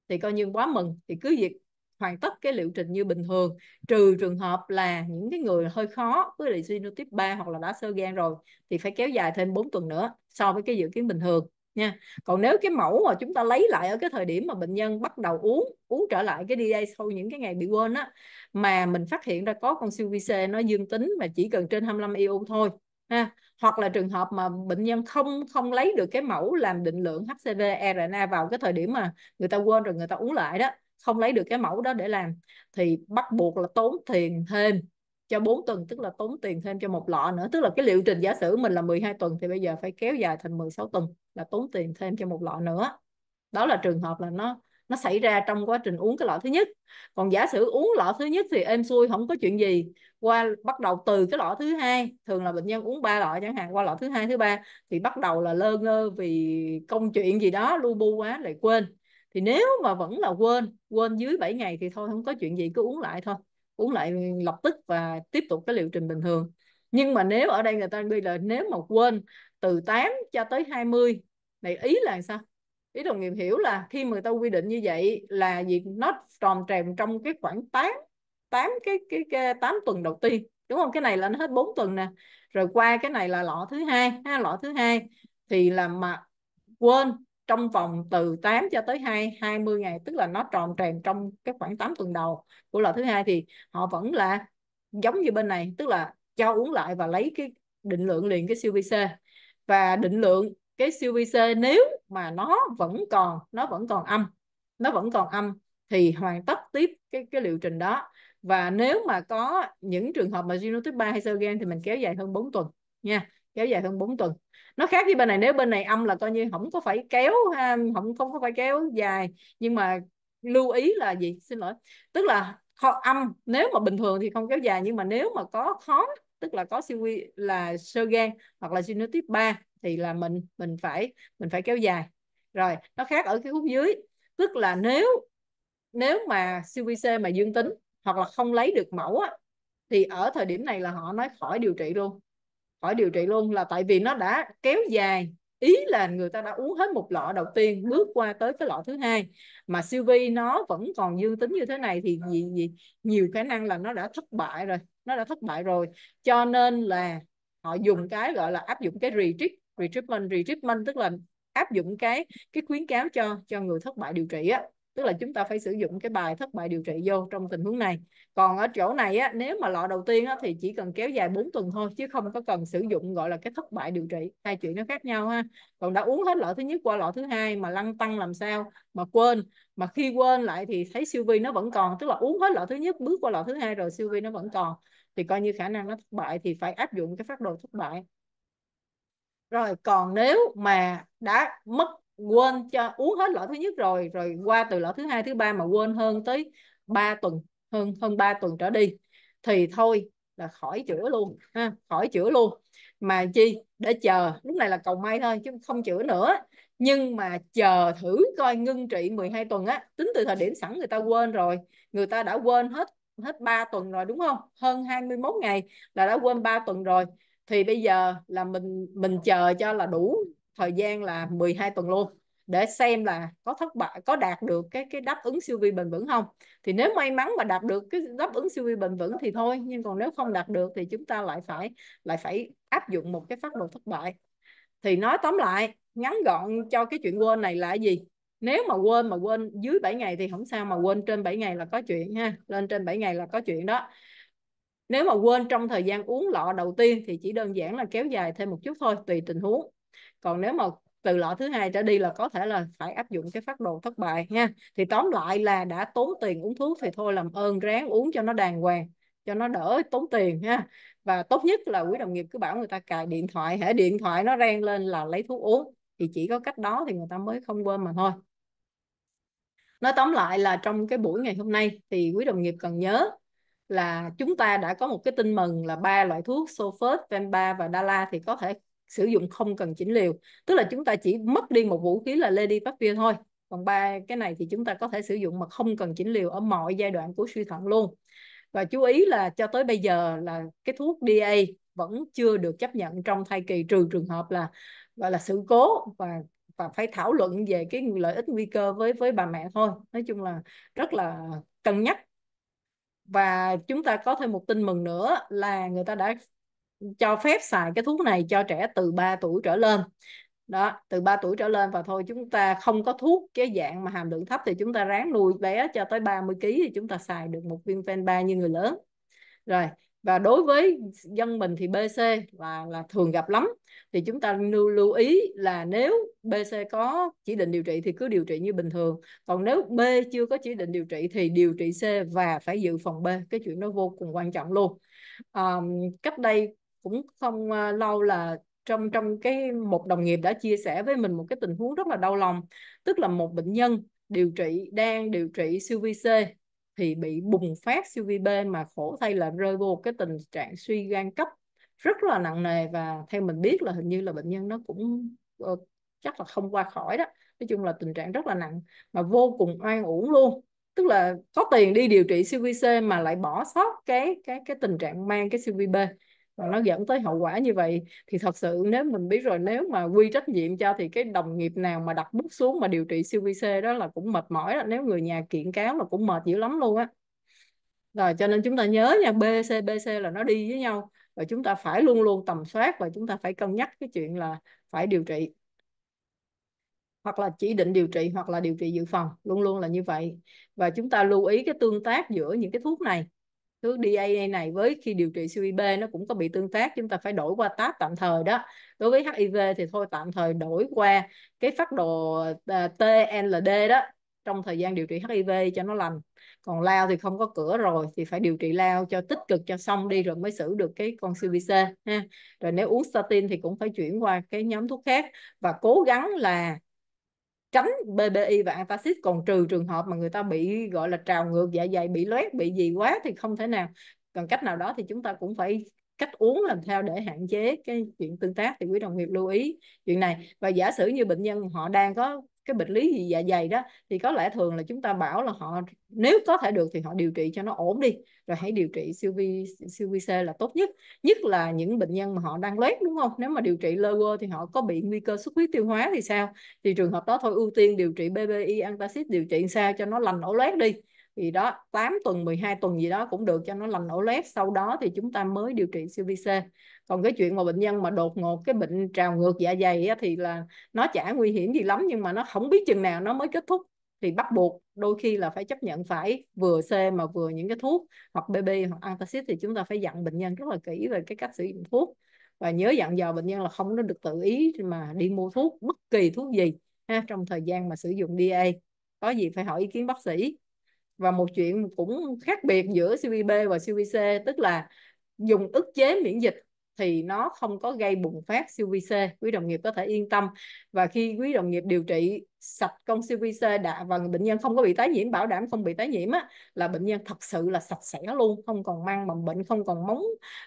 thì coi như quá mừng thì cứ việc hoàn tất cái liệu trình như bình thường trừ trường hợp là những cái người hơi khó với lại suy tiếp 3 hoặc là đã sơ gan rồi thì phải kéo dài thêm 4 tuần nữa so với cái dự kiến bình thường nha còn nếu cái mẫu mà chúng ta lấy lại ở cái thời điểm mà bệnh nhân bắt đầu uống uống trở lại cái DA sau những cái ngày bị quên á mà mình phát hiện ra có con siêu vi C nó dương tính mà chỉ cần trên 25 EU thôi ha hoặc là trường hợp mà bệnh nhân không không lấy được cái mẫu làm định lượng HCV RNA vào cái thời điểm mà người ta quên rồi người ta uống lại đó không lấy được cái mẫu đó để làm thì bắt buộc là tốn tiền thêm cho 4 tuần tức là tốn tiền thêm cho một lọ nữa tức là cái liệu trình giả sử mình là 12 tuần thì bây giờ phải kéo dài thành 16 tuần là tốn tiền thêm cho một lọ nữa đó là trường hợp là nó nó xảy ra trong quá trình uống cái lọ thứ nhất còn giả sử uống lọ thứ nhất thì êm xuôi không có chuyện gì qua bắt đầu từ cái lọ thứ hai thường là bệnh nhân uống ba lọ chẳng hạn qua lọ thứ hai thứ ba thì bắt đầu là lơ ngơ vì công chuyện gì đó lu bu quá lại quên thì nếu mà vẫn là quên quên dưới 7 ngày thì thôi không có chuyện gì cứ uống lại thôi uống lại lập tức và tiếp tục cái liệu trình bình thường nhưng mà nếu ở đây người ta ghi là nếu mà quên từ 8 cho tới 20 này ý là sao ý đồng nghiệp hiểu là khi mà người ta quy định như vậy là việc nó tròn trèm trong cái khoảng 8 8 cái cái, cái 8 tuần đầu tiên đúng không cái này là nó hết 4 tuần nè rồi qua cái này là lọ thứ hai ha lọ thứ hai thì là mà quên trong vòng từ 8 cho tới 2 20 ngày tức là nó tròn tràn trong cái khoảng 8 tuần đầu của loại thứ hai thì họ vẫn là giống như bên này tức là cho uống lại và lấy cái định lượng liền cái siêu vi C và định lượng cái siêu vi C nếu mà nó vẫn còn nó vẫn còn âm nó vẫn còn âm thì hoàn tất tiếp cái cái liệu trình đó và nếu mà có những trường hợp mà genotype 3 hay sơ gan thì mình kéo dài hơn 4 tuần nha kéo dài hơn 4 tuần nó khác với bên này nếu bên này âm là coi như không có phải kéo không không có phải kéo dài nhưng mà lưu ý là gì xin lỗi tức là khó, âm nếu mà bình thường thì không kéo dài nhưng mà nếu mà có khó tức là có siêu vi là sơ gan hoặc là sinus tiếp 3 thì là mình mình phải mình phải kéo dài rồi nó khác ở cái khúc dưới tức là nếu nếu mà cvc mà dương tính hoặc là không lấy được mẫu á, thì ở thời điểm này là họ nói khỏi điều trị luôn khỏi điều trị luôn là tại vì nó đã kéo dài ý là người ta đã uống hết một lọ đầu tiên bước qua tới cái lọ thứ hai mà siêu vi nó vẫn còn dương tính như thế này thì gì, gì nhiều khả năng là nó đã thất bại rồi nó đã thất bại rồi cho nên là họ dùng cái gọi là áp dụng cái retreat retreatment retreatment tức là áp dụng cái cái khuyến cáo cho cho người thất bại điều trị á tức là chúng ta phải sử dụng cái bài thất bại điều trị vô trong tình huống này còn ở chỗ này á, nếu mà lọ đầu tiên á, thì chỉ cần kéo dài 4 tuần thôi chứ không có cần sử dụng gọi là cái thất bại điều trị hai chuyện nó khác nhau ha còn đã uống hết lọ thứ nhất qua lọ thứ hai mà lăn tăng làm sao mà quên mà khi quên lại thì thấy siêu vi nó vẫn còn tức là uống hết lọ thứ nhất bước qua lọ thứ hai rồi siêu vi nó vẫn còn thì coi như khả năng nó thất bại thì phải áp dụng cái phát đồ thất bại rồi còn nếu mà đã mất quên cho uống hết lọ thứ nhất rồi rồi qua từ lọ thứ hai thứ ba mà quên hơn tới 3 tuần hơn hơn 3 tuần trở đi thì thôi là khỏi chữa luôn ha khỏi chữa luôn mà chi để chờ lúc này là cầu may thôi chứ không chữa nữa nhưng mà chờ thử coi ngưng trị 12 tuần á tính từ thời điểm sẵn người ta quên rồi người ta đã quên hết hết 3 tuần rồi đúng không hơn 21 ngày là đã quên 3 tuần rồi thì bây giờ là mình mình chờ cho là đủ thời gian là 12 tuần luôn để xem là có thất bại có đạt được cái cái đáp ứng siêu vi bền vững không thì nếu may mắn mà đạt được cái đáp ứng siêu vi bền vững thì thôi nhưng còn nếu không đạt được thì chúng ta lại phải lại phải áp dụng một cái phát đồ thất bại thì nói tóm lại ngắn gọn cho cái chuyện quên này là gì nếu mà quên mà quên dưới 7 ngày thì không sao mà quên trên 7 ngày là có chuyện ha lên trên 7 ngày là có chuyện đó nếu mà quên trong thời gian uống lọ đầu tiên thì chỉ đơn giản là kéo dài thêm một chút thôi tùy tình huống còn nếu mà từ lọ thứ hai trở đi là có thể là phải áp dụng cái phát đồ thất bại nha thì tóm lại là đã tốn tiền uống thuốc thì thôi làm ơn ráng uống cho nó đàng hoàng cho nó đỡ tốn tiền ha và tốt nhất là quý đồng nghiệp cứ bảo người ta cài điện thoại hệ điện thoại nó rang lên là lấy thuốc uống thì chỉ có cách đó thì người ta mới không quên mà thôi nói tóm lại là trong cái buổi ngày hôm nay thì quý đồng nghiệp cần nhớ là chúng ta đã có một cái tin mừng là ba loại thuốc sulfate, vemba và dala thì có thể sử dụng không cần chỉnh liều tức là chúng ta chỉ mất đi một vũ khí là Lediparvir thôi còn ba cái này thì chúng ta có thể sử dụng mà không cần chỉnh liều ở mọi giai đoạn của suy thận luôn và chú ý là cho tới bây giờ là cái thuốc DA vẫn chưa được chấp nhận trong thai kỳ trừ trường hợp là gọi là sự cố và và phải thảo luận về cái lợi ích nguy cơ với với bà mẹ thôi nói chung là rất là cân nhắc và chúng ta có thêm một tin mừng nữa là người ta đã cho phép xài cái thuốc này cho trẻ từ 3 tuổi trở lên đó từ 3 tuổi trở lên và thôi chúng ta không có thuốc cái dạng mà hàm lượng thấp thì chúng ta ráng nuôi bé cho tới 30 kg thì chúng ta xài được một viên ven ba như người lớn rồi và đối với dân mình thì BC là là thường gặp lắm thì chúng ta lưu lưu ý là nếu BC có chỉ định điều trị thì cứ điều trị như bình thường còn nếu B chưa có chỉ định điều trị thì điều trị C và phải dự phòng B cái chuyện đó vô cùng quan trọng luôn à, cách đây cũng không ờ, lâu là trong trong cái một đồng nghiệp đã chia sẻ với mình một cái tình huống rất là đau lòng tức là một bệnh nhân điều trị đang điều trị siêu vi C thì bị bùng phát siêu vi B mà khổ thay là rơi vô cái tình trạng suy gan cấp rất là nặng nề và theo mình biết là hình như là bệnh nhân nó cũng uh, chắc là không qua khỏi đó nói chung là tình trạng rất là nặng mà vô cùng oan uổng luôn tức là có tiền đi điều trị siêu vi C mà lại bỏ sót cái cái cái tình trạng mang cái siêu vi B và nó dẫn tới hậu quả như vậy thì thật sự nếu mình biết rồi nếu mà quy trách nhiệm cho thì cái đồng nghiệp nào mà đặt bút xuống mà điều trị CVC đó là cũng mệt mỏi đó. nếu người nhà kiện cáo là cũng mệt dữ lắm luôn á rồi cho nên chúng ta nhớ nha BC BC là nó đi với nhau và chúng ta phải luôn luôn tầm soát và chúng ta phải cân nhắc cái chuyện là phải điều trị hoặc là chỉ định điều trị hoặc là điều trị dự phòng luôn luôn là như vậy và chúng ta lưu ý cái tương tác giữa những cái thuốc này thuốc DAA này với khi điều trị CVB nó cũng có bị tương tác chúng ta phải đổi qua TAP tạm thời đó đối với HIV thì thôi tạm thời đổi qua cái phát đồ à, TLD đó trong thời gian điều trị HIV cho nó lành còn lao thì không có cửa rồi thì phải điều trị lao cho tích cực cho xong đi rồi mới xử được cái con CVC ha rồi nếu uống statin thì cũng phải chuyển qua cái nhóm thuốc khác và cố gắng là tránh BBI và afasit còn trừ trường hợp mà người ta bị gọi là trào ngược dạ dày bị loét bị gì quá thì không thể nào còn cách nào đó thì chúng ta cũng phải cách uống làm theo để hạn chế cái chuyện tương tác thì quý đồng nghiệp lưu ý chuyện này và giả sử như bệnh nhân họ đang có cái bệnh lý gì dạ dày đó thì có lẽ thường là chúng ta bảo là họ nếu có thể được thì họ điều trị cho nó ổn đi rồi hãy điều trị siêu vi siêu vi C là tốt nhất nhất là những bệnh nhân mà họ đang loét đúng không nếu mà điều trị lơ quơ thì họ có bị nguy cơ xuất huyết tiêu hóa thì sao thì trường hợp đó thôi ưu tiên điều trị BBI antacid điều trị sao cho nó lành ổ loét đi thì đó 8 tuần 12 tuần gì đó cũng được cho nó lành ổ lết sau đó thì chúng ta mới điều trị siêu vi C còn cái chuyện mà bệnh nhân mà đột ngột cái bệnh trào ngược dạ dày á, thì là nó chả nguy hiểm gì lắm nhưng mà nó không biết chừng nào nó mới kết thúc thì bắt buộc đôi khi là phải chấp nhận phải vừa C mà vừa những cái thuốc hoặc BB hoặc antacid thì chúng ta phải dặn bệnh nhân rất là kỹ về cái cách sử dụng thuốc và nhớ dặn dò bệnh nhân là không có được tự ý mà đi mua thuốc bất kỳ thuốc gì ha, trong thời gian mà sử dụng DA có gì phải hỏi ý kiến bác sĩ và một chuyện cũng khác biệt giữa CVB và CVC tức là dùng ức chế miễn dịch thì nó không có gây bùng phát CVC quý đồng nghiệp có thể yên tâm và khi quý đồng nghiệp điều trị sạch con CVC đã và bệnh nhân không có bị tái nhiễm bảo đảm không bị tái nhiễm á, là bệnh nhân thật sự là sạch sẽ luôn không còn mang mầm bệnh không còn móng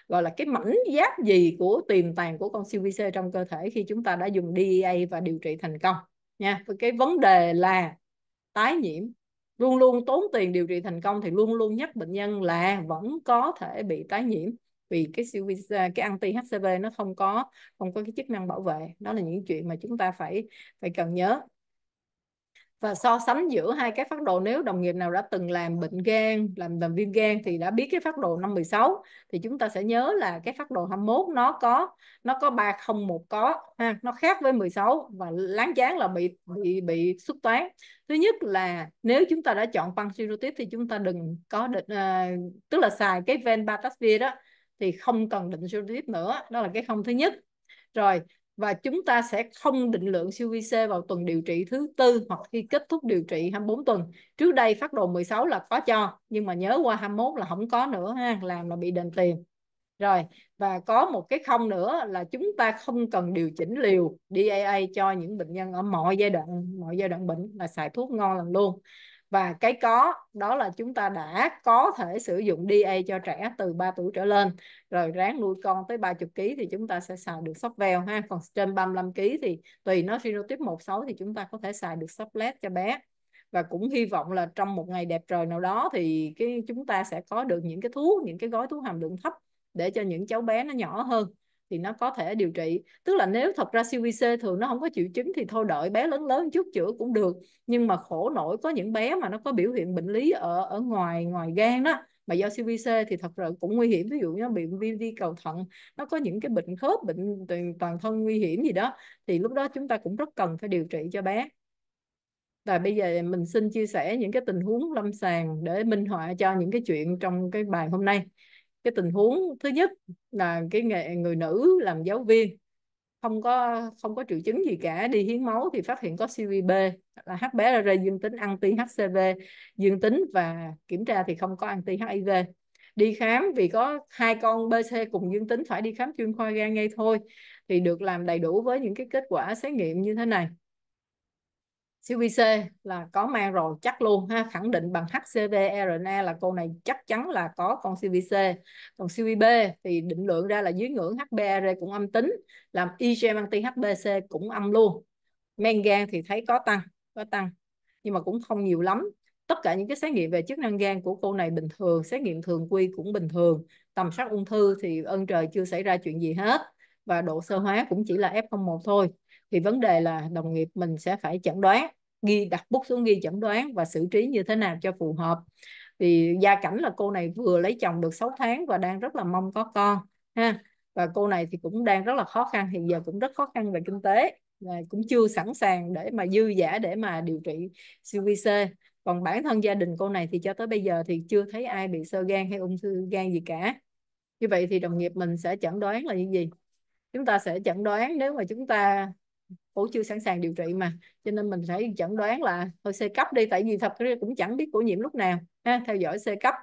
gọi là cái mảnh giáp gì của tiềm tàng của con CVC trong cơ thể khi chúng ta đã dùng DEA và điều trị thành công nha cái vấn đề là tái nhiễm luôn luôn tốn tiền điều trị thành công thì luôn luôn nhắc bệnh nhân là vẫn có thể bị tái nhiễm vì cái siêu visa à, cái anti HCV nó không có không có cái chức năng bảo vệ đó là những chuyện mà chúng ta phải phải cần nhớ và so sánh giữa hai cái phát đồ nếu đồng nghiệp nào đã từng làm bệnh gan làm làm viêm gan thì đã biết cái phát đồ năm 16 thì chúng ta sẽ nhớ là cái phát đồ 21 nó có nó có 301 có ha nó khác với 16 và láng chán là bị bị bị xuất toán thứ nhất là nếu chúng ta đã chọn pancreatic thì chúng ta đừng có định, uh, tức là xài cái venpatasvir đó thì không cần định serotonin nữa đó là cái không thứ nhất rồi và chúng ta sẽ không định lượng siêu vi C vào tuần điều trị thứ tư hoặc khi kết thúc điều trị 24 tuần. Trước đây phát đồ 16 là có cho, nhưng mà nhớ qua 21 là không có nữa ha, làm là bị đền tiền. Rồi, và có một cái không nữa là chúng ta không cần điều chỉnh liều DAA cho những bệnh nhân ở mọi giai đoạn, mọi giai đoạn bệnh là xài thuốc ngon lành luôn và cái có đó là chúng ta đã có thể sử dụng DA cho trẻ từ 3 tuổi trở lên rồi ráng nuôi con tới 30 kg thì chúng ta sẽ xài được sóc veo ha còn trên 35 kg thì tùy nó phenotype 16 thì chúng ta có thể xài được soplet cho bé và cũng hy vọng là trong một ngày đẹp trời nào đó thì cái chúng ta sẽ có được những cái thuốc những cái gói thuốc hàm lượng thấp để cho những cháu bé nó nhỏ hơn thì nó có thể điều trị tức là nếu thật ra CVC thường nó không có triệu chứng thì thôi đợi bé lớn lớn chút chữa cũng được nhưng mà khổ nổi có những bé mà nó có biểu hiện bệnh lý ở ở ngoài ngoài gan đó mà do CVC thì thật sự cũng nguy hiểm ví dụ nó bị viêm đi cầu thận nó có những cái bệnh khớp bệnh toàn thân nguy hiểm gì đó thì lúc đó chúng ta cũng rất cần phải điều trị cho bé và bây giờ mình xin chia sẻ những cái tình huống lâm sàng để minh họa cho những cái chuyện trong cái bài hôm nay cái tình huống thứ nhất là cái nghề người nữ làm giáo viên không có không có triệu chứng gì cả đi hiến máu thì phát hiện có CVB là bé HBR dương tính anti HCV dương tính và kiểm tra thì không có anti HIV đi khám vì có hai con BC cùng dương tính phải đi khám chuyên khoa gan ngay thôi thì được làm đầy đủ với những cái kết quả xét nghiệm như thế này CVC là có mang rồi chắc luôn ha khẳng định bằng HCV RNA là cô này chắc chắn là có con CVC còn CVB thì định lượng ra là dưới ngưỡng HBR e cũng âm tính làm IgM anti HBC cũng âm luôn men gan thì thấy có tăng có tăng nhưng mà cũng không nhiều lắm tất cả những cái xét nghiệm về chức năng gan của cô này bình thường xét nghiệm thường quy cũng bình thường tầm soát ung thư thì ơn trời chưa xảy ra chuyện gì hết và độ sơ hóa cũng chỉ là F01 thôi thì vấn đề là đồng nghiệp mình sẽ phải chẩn đoán ghi đặt bút xuống ghi chẩn đoán và xử trí như thế nào cho phù hợp thì gia cảnh là cô này vừa lấy chồng được 6 tháng và đang rất là mong có con ha và cô này thì cũng đang rất là khó khăn hiện giờ cũng rất khó khăn về kinh tế và cũng chưa sẵn sàng để mà dư giả để mà điều trị CVC còn bản thân gia đình cô này thì cho tới bây giờ thì chưa thấy ai bị sơ gan hay ung thư gan gì cả như vậy thì đồng nghiệp mình sẽ chẩn đoán là như gì chúng ta sẽ chẩn đoán nếu mà chúng ta cổ chưa sẵn sàng điều trị mà cho nên mình phải chẩn đoán là thôi C cấp đi tại vì thật ra cũng chẳng biết cổ nhiễm lúc nào ha, theo dõi C cấp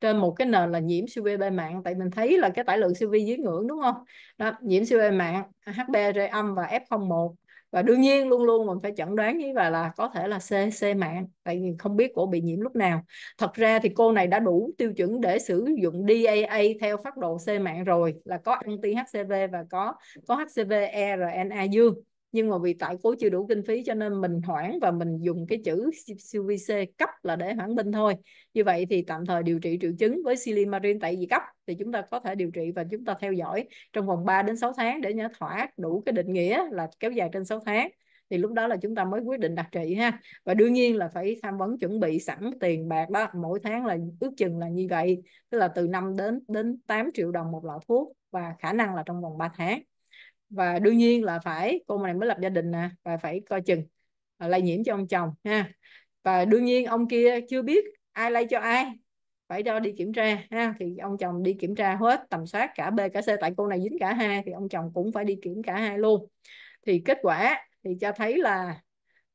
trên một cái nền là nhiễm siêu vi mạng tại mình thấy là cái tải lượng siêu vi dưới ngưỡng đúng không đó, nhiễm siêu vi mạng HBR âm và F01 và đương nhiên luôn luôn mình phải chẩn đoán với bà là có thể là C C mạng tại vì không biết cổ bị nhiễm lúc nào thật ra thì cô này đã đủ tiêu chuẩn để sử dụng DAA theo phát độ C mạng rồi là có anti HCV và có có HCV e RNA dương nhưng mà vì tại cố chưa đủ kinh phí cho nên mình hoãn và mình dùng cái chữ CVC cấp là để hoãn binh thôi như vậy thì tạm thời điều trị triệu chứng với silimarin tại vì cấp thì chúng ta có thể điều trị và chúng ta theo dõi trong vòng 3 đến 6 tháng để nhớ thỏa đủ cái định nghĩa là kéo dài trên 6 tháng thì lúc đó là chúng ta mới quyết định đặc trị ha và đương nhiên là phải tham vấn chuẩn bị sẵn tiền bạc đó mỗi tháng là ước chừng là như vậy tức là từ 5 đến đến 8 triệu đồng một lọ thuốc và khả năng là trong vòng 3 tháng và đương nhiên là phải cô này mới lập gia đình nè và phải coi chừng à, lây nhiễm cho ông chồng ha và đương nhiên ông kia chưa biết ai lây cho ai phải cho đi kiểm tra ha thì ông chồng đi kiểm tra hết tầm soát cả B cả C tại cô này dính cả hai thì ông chồng cũng phải đi kiểm cả hai luôn thì kết quả thì cho thấy là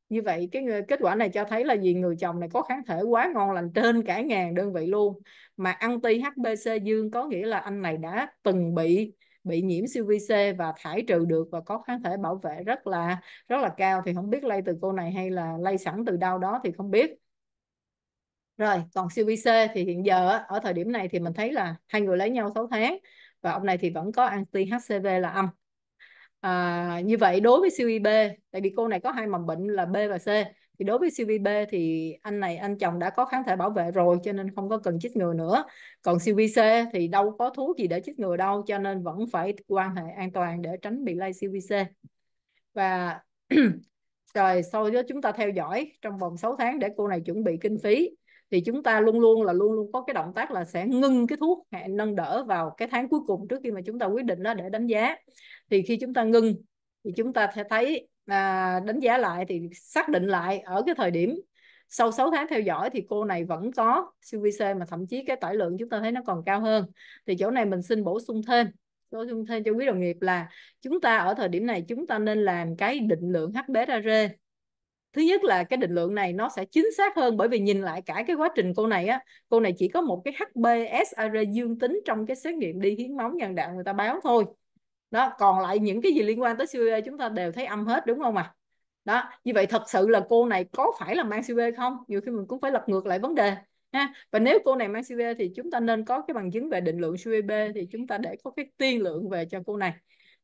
như vậy cái người, kết quả này cho thấy là vì người chồng này có kháng thể quá ngon lành trên cả ngàn đơn vị luôn mà anti HBC dương có nghĩa là anh này đã từng bị bị nhiễm siêu vi C và thải trừ được và có kháng thể bảo vệ rất là rất là cao thì không biết lây từ cô này hay là lây sẵn từ đâu đó thì không biết rồi còn siêu vi C thì hiện giờ ở thời điểm này thì mình thấy là hai người lấy nhau 6 tháng và ông này thì vẫn có anti HCV là âm à, như vậy đối với siêu B tại vì cô này có hai mầm bệnh là B và C thì đối với CVB thì anh này anh chồng đã có kháng thể bảo vệ rồi cho nên không có cần chích ngừa nữa còn CVC thì đâu có thuốc gì để chích ngừa đâu cho nên vẫn phải quan hệ an toàn để tránh bị lây CVC và rồi sau đó chúng ta theo dõi trong vòng 6 tháng để cô này chuẩn bị kinh phí thì chúng ta luôn luôn là luôn luôn có cái động tác là sẽ ngưng cái thuốc hẹn nâng đỡ vào cái tháng cuối cùng trước khi mà chúng ta quyết định đó để đánh giá thì khi chúng ta ngưng thì chúng ta sẽ thấy à, đánh giá lại thì xác định lại ở cái thời điểm sau 6 tháng theo dõi thì cô này vẫn có CVC mà thậm chí cái tải lượng chúng ta thấy nó còn cao hơn thì chỗ này mình xin bổ sung thêm bổ sung thêm cho quý đồng nghiệp là chúng ta ở thời điểm này chúng ta nên làm cái định lượng HBSAG thứ nhất là cái định lượng này nó sẽ chính xác hơn bởi vì nhìn lại cả cái quá trình cô này á cô này chỉ có một cái HBSAR dương tính trong cái xét nghiệm đi hiến máu nhân đạo người ta báo thôi đó còn lại những cái gì liên quan tới siêu vi chúng ta đều thấy âm hết đúng không ạ à? đó như vậy thật sự là cô này có phải là mang siêu không nhiều khi mình cũng phải lật ngược lại vấn đề ha và nếu cô này mang siêu thì chúng ta nên có cái bằng chứng về định lượng siêu thì chúng ta để có cái tiên lượng về cho cô này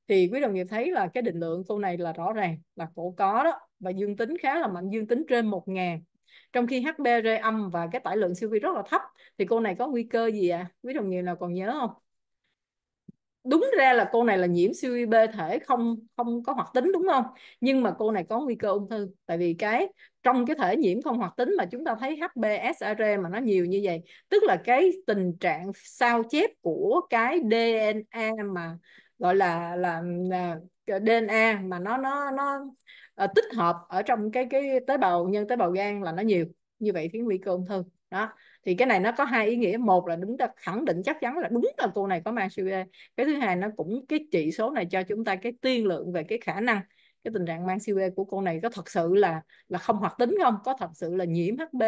thì quý đồng nghiệp thấy là cái định lượng cô này là rõ ràng là cổ có đó và dương tính khá là mạnh dương tính trên 1.000 trong khi HBR âm và cái tải lượng siêu vi rất là thấp thì cô này có nguy cơ gì ạ à? quý đồng nghiệp nào còn nhớ không đúng ra là cô này là nhiễm siêu thể không không có hoạt tính đúng không nhưng mà cô này có nguy cơ ung thư tại vì cái trong cái thể nhiễm không hoạt tính mà chúng ta thấy HBsAg mà nó nhiều như vậy tức là cái tình trạng sao chép của cái DNA mà gọi là là, là DNA mà nó nó nó uh, tích hợp ở trong cái cái tế bào nhân tế bào gan là nó nhiều như vậy thì nguy cơ ung thư đó thì cái này nó có hai ý nghĩa một là đúng là khẳng định chắc chắn là đúng là cô này có mang siêu A cái thứ hai nó cũng cái chỉ số này cho chúng ta cái tiên lượng về cái khả năng cái tình trạng mang siêu A của cô này có thật sự là là không hoạt tính không có thật sự là nhiễm HB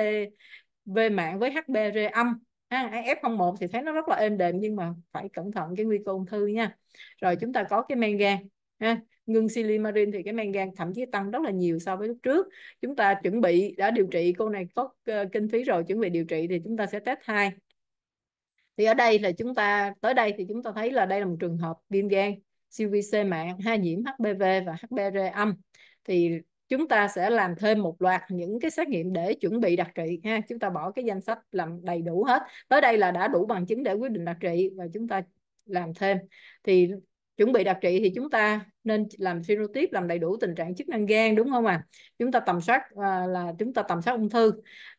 V mạng với HBR âm ha, F01 thì thấy nó rất là êm đềm nhưng mà phải cẩn thận cái nguy cơ ung thư nha rồi chúng ta có cái men gan ha ngưng silimarin thì cái men gan thậm chí tăng rất là nhiều so với lúc trước chúng ta chuẩn bị đã điều trị cô này có ờ, kinh phí rồi chuẩn bị điều trị thì chúng ta sẽ test hai thì ở đây là chúng ta tới đây thì chúng ta thấy là đây là một trường hợp viêm gan siêu vi mạng hai nhiễm HPV và HPR âm thì chúng ta sẽ làm thêm một loạt những cái xét nghiệm để chuẩn bị đặc trị ha chúng ta bỏ cái danh sách làm đầy đủ hết tới đây là đã đủ bằng chứng để quyết định đặc trị và chúng ta làm thêm thì chuẩn bị đặc trị thì chúng ta nên làm phenotype làm đầy đủ tình trạng chức năng gan đúng không ạ à? chúng ta tầm soát à, là chúng ta tầm soát ung thư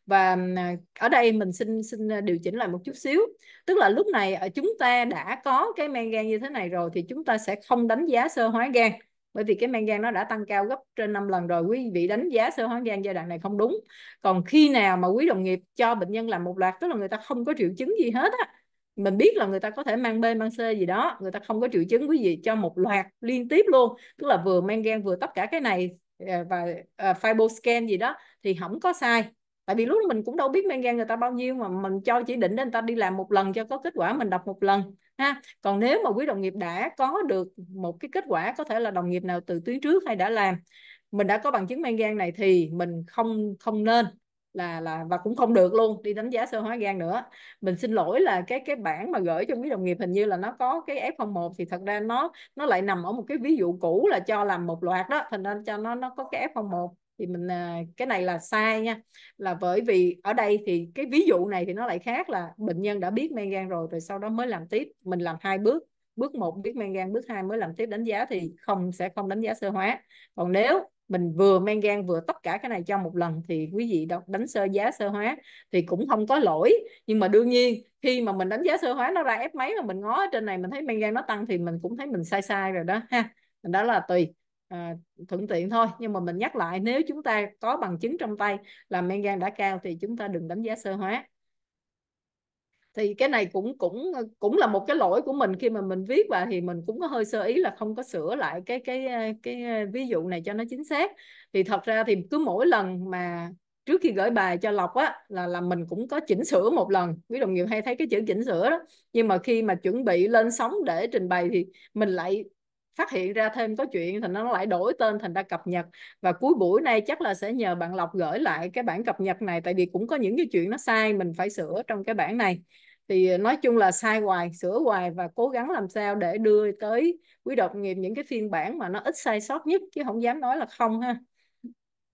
và à, ở đây mình xin xin à, điều chỉnh lại một chút xíu tức là lúc này ở à, chúng ta đã có cái men gan như thế này rồi thì chúng ta sẽ không đánh giá sơ hóa gan bởi vì cái men gan nó đã tăng cao gấp trên 5 lần rồi quý vị đánh giá sơ hóa gan giai đoạn này không đúng còn khi nào mà quý đồng nghiệp cho bệnh nhân làm một loạt tức là người ta không có triệu chứng gì hết á mình biết là người ta có thể mang B mang C gì đó người ta không có triệu chứng quý vị cho một loạt liên tiếp luôn tức là vừa mang gan vừa tất cả cái này à, và uh, à, Scan gì đó thì không có sai tại vì lúc đó mình cũng đâu biết men gan người ta bao nhiêu mà mình cho chỉ định để người ta đi làm một lần cho có kết quả mình đọc một lần ha còn nếu mà quý đồng nghiệp đã có được một cái kết quả có thể là đồng nghiệp nào từ tuyến trước hay đã làm mình đã có bằng chứng men gan này thì mình không không nên là là và cũng không được luôn đi đánh giá sơ hóa gan nữa mình xin lỗi là cái cái bản mà gửi cho quý đồng nghiệp hình như là nó có cái F01 thì thật ra nó nó lại nằm ở một cái ví dụ cũ là cho làm một loạt đó thành ra cho nó nó có cái F01 thì mình à, cái này là sai nha là bởi vì ở đây thì cái ví dụ này thì nó lại khác là bệnh nhân đã biết men gan rồi rồi sau đó mới làm tiếp mình làm hai bước bước một biết men gan bước hai mới làm tiếp đánh giá thì không sẽ không đánh giá sơ hóa còn nếu mình vừa men gan vừa tất cả cái này cho một lần thì quý vị đánh sơ giá sơ hóa thì cũng không có lỗi nhưng mà đương nhiên khi mà mình đánh giá sơ hóa nó ra ép máy mà mình ngó ở trên này mình thấy men gan nó tăng thì mình cũng thấy mình sai sai rồi đó ha đó là tùy à, thuận tiện thôi nhưng mà mình nhắc lại nếu chúng ta có bằng chứng trong tay là men gan đã cao thì chúng ta đừng đánh giá sơ hóa thì cái này cũng cũng ờ, cũng là một cái lỗi của mình khi mà mình viết và thì mình cũng có hơi sơ ý là không có sửa lại cái cái ờ, cái ờ, ví dụ này cho nó chính xác thì thật ra thì cứ mỗi lần mà trước khi gửi bài cho lọc á là là mình cũng có chỉnh sửa một lần quý đồng nghiệp hay thấy cái chữ chỉnh sửa đó nhưng mà khi mà chuẩn bị lên sóng để trình bày thì mình lại phát hiện ra thêm có chuyện thì nó lại đổi tên thành ra cập nhật và cuối buổi nay chắc là sẽ nhờ bạn Lộc gửi lại cái bản cập nhật này tại vì cũng có những cái chuyện nó sai mình phải sửa trong cái bản này thì ờ, nói chung là sai hoài sửa hoài và cố gắng làm sao để đưa tới quý đồng nghiệp những cái phiên bản mà nó ít sai sót nhất chứ không dám nói là không ha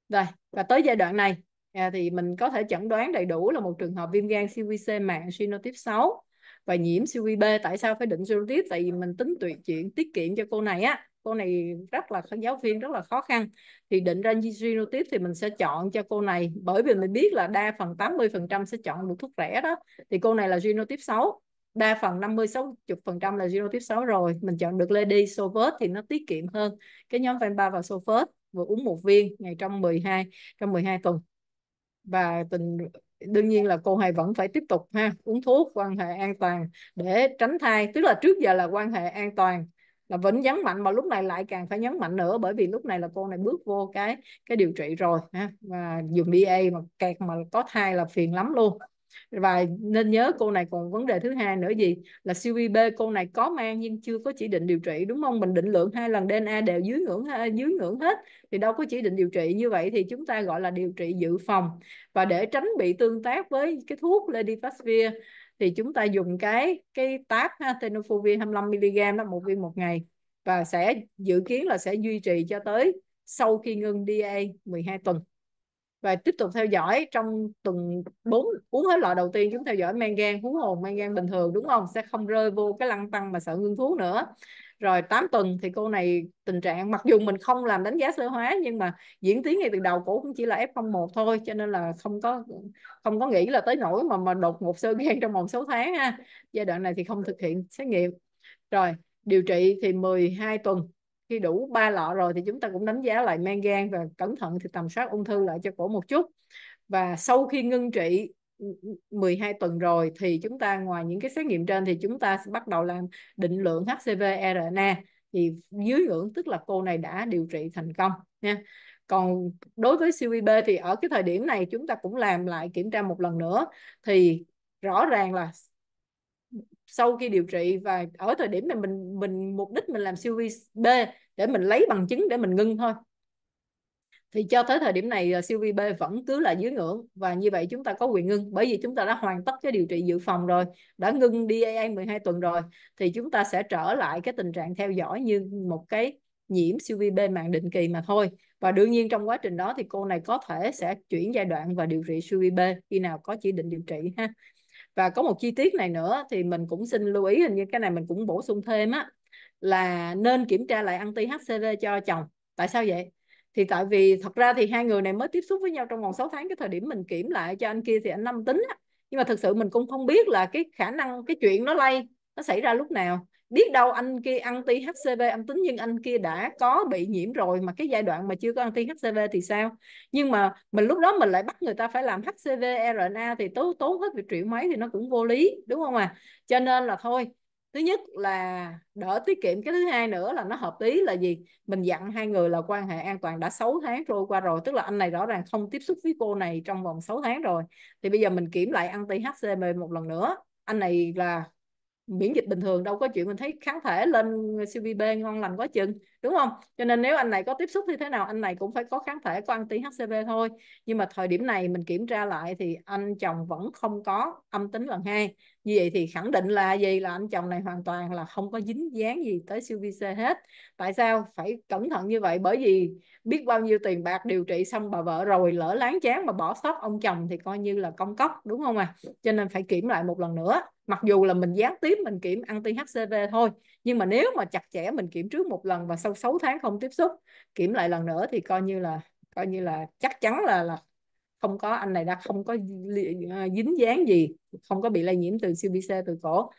rồi và tới giai đoạn này à, thì mình có thể chẩn đoán đầy đủ là một trường hợp viêm gan CVC mạng suy tiếp 6 và nhiễm CVB tại sao phải định zero tiết tại vì mình tính tuyệt chuyện tiết kiệm cho cô này á cô này rất là giáo viên rất là khó khăn thì định ra zero thì mình sẽ chọn cho cô này bởi vì mình biết là đa phần 80 phần trăm sẽ chọn được thuốc rẻ đó thì cô này là zero tiếp 6 đa phần 50 60 phần trăm là zero tiếp 6 rồi mình chọn được lady sovert thì nó tiết kiệm hơn cái nhóm van và sovert vừa uống một viên ngày trong 12 trong 12 tuần và tình đương nhiên là cô hai vẫn phải tiếp tục ha uống thuốc quan hệ an toàn để tránh thai tức là trước giờ là quan hệ an toàn là vẫn nhấn mạnh mà lúc này lại càng phải nhấn mạnh nữa bởi vì lúc này là cô này bước vô cái cái điều trị rồi ha và dùng BA mà kẹt mà có thai là phiền lắm luôn và nên nhớ cô này còn vấn đề thứ hai nữa gì là siêu B cô này có mang nhưng chưa có chỉ định điều trị đúng không mình định lượng hai lần DNA đều dưới ngưỡng dưới ngưỡng hết thì đâu có chỉ định điều trị như vậy thì chúng ta gọi là điều trị dự phòng và để tránh bị tương tác với cái thuốc Ladivasvir thì chúng ta dùng cái cái tab tenofovir 25 mg đó một viên một ngày và sẽ dự kiến là sẽ duy trì cho tới sau khi ngưng DA 12 tuần và tiếp tục theo dõi trong tuần 4 uống hết lọ đầu tiên chúng theo dõi men gan huống hồn men gan bình thường đúng không sẽ không rơi vô cái lăng tăng mà sợ ngưng thuốc nữa rồi 8 tuần thì cô này tình trạng mặc dù mình không làm đánh giá sơ hóa nhưng mà diễn tiến ngay từ đầu cổ cũng chỉ là F01 thôi cho nên là không có không có nghĩ là tới nổi mà mà đột ngột sơ gan trong vòng 6 tháng ha. Giai đoạn này thì không thực hiện xét nghiệm. Rồi, điều trị thì 12 tuần khi đủ ba lọ rồi thì chúng ta cũng đánh giá lại men gan và cẩn thận thì tầm soát ung thư lại cho cổ một chút và sau khi ngưng trị 12 ừ, ừ, tuần rồi thì chúng ta ngoài những cái xét nghiệm trên thì chúng ta sẽ bắt đầu làm định lượng HCV RNA thì dưới ngưỡng tức là cô này đã điều trị thành công nha còn đối với cvb thì ở cái thời điểm này chúng ta cũng làm lại kiểm tra một lần nữa thì rõ ràng là sau khi điều trị và ở thời điểm này mình mình mục đích mình làm siêu vi B để mình lấy bằng chứng để mình ngưng thôi thì cho tới thời điểm này ờ, siêu vi B vẫn cứ là dưới ngưỡng và như vậy chúng ta có quyền ngưng bởi vì chúng ta đã hoàn tất cái điều trị dự phòng rồi đã ngưng DAA 12 tuần rồi thì chúng ta sẽ trở lại cái tình trạng theo dõi như một cái nhiễm siêu vi B mạng định kỳ mà thôi và đương nhiên trong quá trình đó thì cô này có thể sẽ chuyển giai đoạn và điều trị siêu vi B khi nào có chỉ định điều trị ha và có một chi tiết này nữa thì mình cũng xin lưu ý hình như cái này mình cũng bổ sung thêm á là nên kiểm tra lại anti HCV cho chồng tại sao vậy thì tại vì thật ra thì hai người này mới tiếp xúc với nhau trong vòng 6 tháng cái thời điểm mình kiểm lại cho anh kia thì anh năm tính á nhưng mà thực sự mình cũng không biết là cái khả năng cái chuyện nó lây nó xảy ra lúc nào biết đâu anh kia ăn ti HCV âm tính nhưng anh kia đã có bị nhiễm rồi mà cái giai đoạn mà chưa có ăn ti HCV thì sao nhưng mà mình lúc đó mình lại bắt người ta phải làm HCV RNA thì tốn tốn hết việc triệu mấy thì nó cũng vô lý đúng không à cho nên là thôi thứ nhất là đỡ tiết kiệm cái thứ hai nữa là nó hợp lý là gì mình dặn hai người là quan hệ an toàn đã 6 tháng trôi qua rồi tức là anh này rõ ràng không tiếp xúc với cô này trong vòng 6 tháng rồi thì bây giờ mình kiểm lại ăn anti hcv một lần nữa anh này là miễn dịch bình thường đâu có chuyện mình thấy kháng thể lên CVB ngon lành quá chừng đúng không cho nên nếu anh này có tiếp xúc như thế nào anh này cũng phải có kháng thể có anti HCV thôi nhưng mà thời điểm này mình kiểm tra lại thì anh chồng vẫn không có âm tính lần hai như vậy thì khẳng định là gì là anh chồng này hoàn toàn là không có dính dáng gì tới siêu hết tại sao phải cẩn thận như vậy bởi vì biết bao nhiêu tiền bạc điều trị xong bà vợ rồi lỡ láng chán mà bỏ sót ông chồng thì coi như là công cốc đúng không à cho nên phải kiểm lại một lần nữa mặc dù là mình gián tiếp mình kiểm anti HCV thôi nhưng mà nếu mà chặt chẽ mình kiểm trước một lần và sau 6 tháng không tiếp xúc kiểm lại lần nữa thì coi như là coi như là chắc chắn là là không có anh này đã không có à, dính dáng gì không có bị lây nhiễm từ siêu CBC từ cổ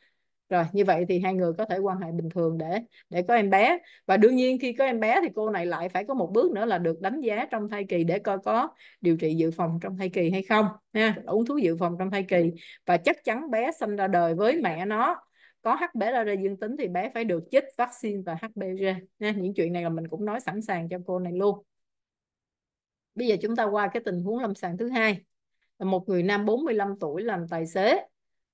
rồi như vậy thì hai người có thể quan hệ bình thường để để có em bé và đương nhiên khi có em bé thì cô này lại phải có một bước nữa là được đánh giá trong thai kỳ để coi có điều trị dự phòng trong thai kỳ hay không ha uống thuốc dự phòng trong thai kỳ và chắc chắn bé sinh ra đời với mẹ nó có hb ra dương tính thì bé phải được chích vaccine và HBG nha những chuyện này là mình cũng nói sẵn sàng cho cô này luôn bây giờ chúng ta qua cái tình huống lâm sàng thứ hai một người nam 45 tuổi làm tài xế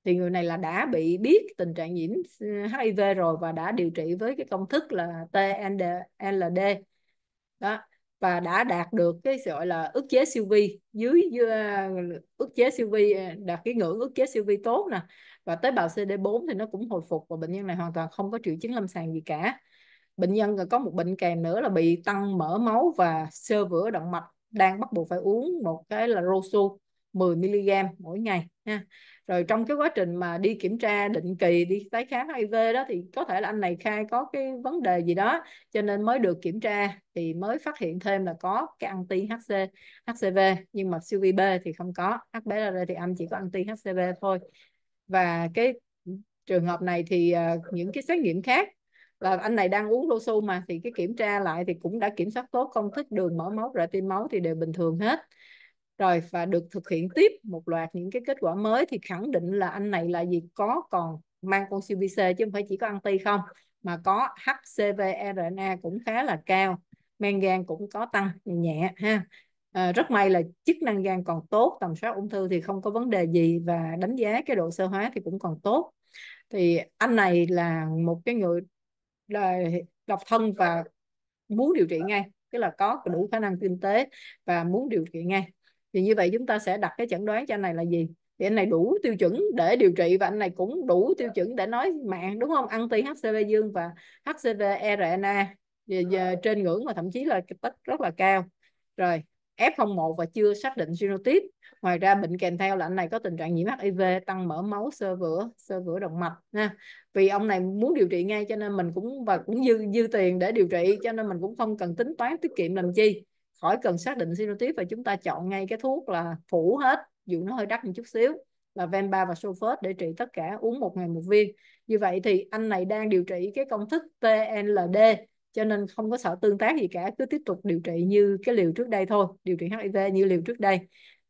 thì người này là đã bị biết tình trạng nhiễm ừ, HIV rồi và đã điều trị với cái công thức là TNLD đó và đã đạt được cái gọi là ức chế siêu vi dưới, dưới ờ, ức chế siêu vi ờ, đạt cái ngưỡng ức chế siêu vi tốt nè và tế bào CD4 thì nó cũng hồi phục và bệnh nhân này hoàn toàn không có triệu chứng lâm sàng gì cả bệnh nhân có một bệnh kèm nữa là bị tăng mỡ máu và sơ vữa động mạch đang bắt buộc phải uống một cái là rosu 10mg mỗi ngày ha. Rồi trong cái quá trình mà đi kiểm tra định kỳ đi tái khám HIV đó thì có thể là anh này khai có cái vấn đề gì đó cho nên mới được kiểm tra thì mới phát hiện thêm là có cái anti HC HCV nhưng mà siêu B thì không có, HBR thì âm chỉ có anti HCV thôi. Và cái trường hợp này thì ờ, những cái xét nghiệm khác là anh này đang uống su mà thì cái kiểm tra lại thì cũng đã kiểm soát tốt công thức đường mỡ máu, tim máu thì đều bình thường hết rồi và được thực hiện tiếp một loạt những cái kết quả mới thì khẳng định là anh này là gì có còn mang con CBC chứ không phải chỉ có ăn ti không mà có HCVRNA cũng khá là cao men gan cũng có tăng nhẹ ha à, rất may là chức năng gan còn tốt tầm soát ung thư thì không có vấn đề gì và đánh giá cái độ sơ hóa thì cũng còn tốt thì anh này là một cái người là độc thân và muốn điều trị ngay tức là có đủ khả năng kinh tế và muốn điều trị ngay thì như vậy chúng ta sẽ đặt cái chẩn đoán cho anh này là gì thì anh này đủ tiêu chuẩn để điều trị và anh này cũng đủ tiêu chuẩn để nói mạng đúng không anti HCV dương và HCV e RNA trên ngưỡng và thậm chí là tích rất là cao rồi F01 và chưa xác định genotype. Ngoài ra bệnh kèm theo là anh này có tình trạng nhiễm HIV, tăng mỡ máu, sơ vữa, sơ vữa động mạch ha. Vì ông này muốn điều trị ngay cho nên mình cũng và cũng dư dư tiền để điều trị cho nên mình cũng không cần tính toán tiết kiệm làm chi khỏi cần xác định serotype và chúng ta chọn ngay cái thuốc là phủ hết dù nó hơi đắt một chút xíu là Venba và Sulfate để trị tất cả uống một ngày một viên. Như vậy thì anh này đang điều trị cái công thức TNLD cho nên không có sợ tương tác gì cả, cứ tiếp tục điều trị như cái liều trước đây thôi, điều trị HIV như liều trước đây.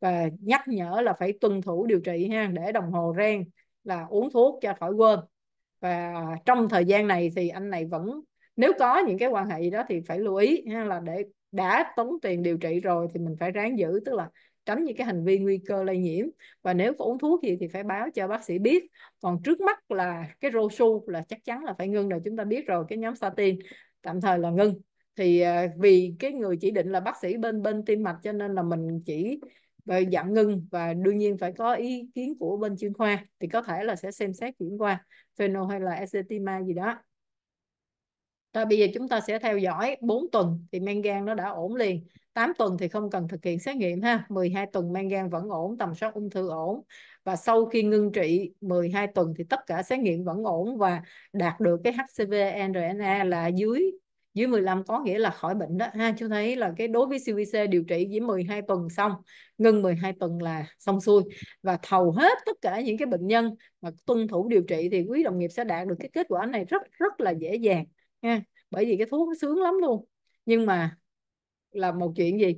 Và nhắc nhở là phải tuân thủ điều trị ha để đồng hồ ren là uống thuốc cho khỏi quên. Và trong thời gian này thì anh này vẫn nếu có những cái quan hệ gì đó thì phải lưu ý ha, là để đã tốn tiền điều trị rồi thì mình phải ráng giữ tức là tránh những cái hành vi nguy cơ lây nhiễm và nếu có uống thuốc gì thì phải báo cho bác sĩ biết còn trước mắt là cái rô su là chắc chắn là phải ngưng rồi chúng ta biết rồi cái nhóm statin tạm thời là ngưng thì ờ, vì cái người chỉ định là bác sĩ bên bên tim mạch cho nên là mình chỉ về ờ, dặn ngưng và đương nhiên phải có ý kiến của bên chuyên khoa thì có thể là sẽ xem xét chuyển qua phenol hay là acetima gì đó rồi bây giờ chúng ta sẽ theo dõi 4 tuần thì men gan nó đã ổn liền. 8 tuần thì không cần thực hiện xét nghiệm ha. 12 tuần men gan vẫn ổn, tầm soát ung thư ổn. Và sau khi ngưng trị 12 tuần thì tất cả xét nghiệm vẫn ổn và đạt được cái HCV RNA là dưới dưới 15 có nghĩa là khỏi bệnh đó ha. Chú thấy là cái đối với CVC điều trị dưới 12 tuần xong, ngưng 12 tuần là xong xuôi và thầu hết tất cả những cái bệnh nhân mà tuân thủ điều trị thì quý đồng nghiệp sẽ đạt được cái kết quả này rất rất là dễ dàng nha bởi vì cái thuốc nó sướng lắm luôn nhưng mà là một chuyện gì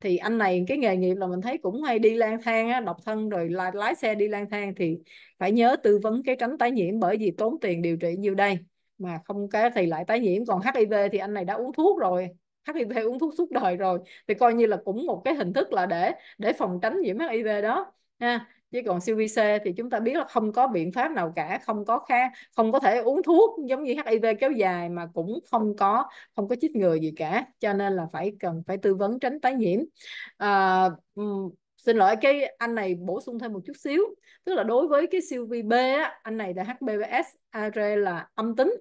thì anh này cái nghề nghiệp là mình thấy cũng hay đi lang thang á, độc thân rồi lái, lái xe đi lang thang thì phải nhớ tư vấn cái tránh tái nhiễm bởi vì tốn tiền điều trị nhiều đây mà không cái thì lại tái nhiễm còn HIV thì anh này đã uống thuốc rồi HIV uống thuốc suốt đời rồi thì coi như là cũng một cái hình thức là để để phòng tránh nhiễm HIV đó ha chứ còn CVC thì chúng ta biết là không có biện pháp nào cả không có kha không có thể uống thuốc giống như HIV kéo dài mà cũng không có không có chích ngừa gì cả cho nên là phải cần phải tư vấn tránh tái nhiễm à, xin lỗi cái anh này bổ sung thêm một chút xíu tức là đối với cái siêu vi B anh này là HPVS AR là âm tính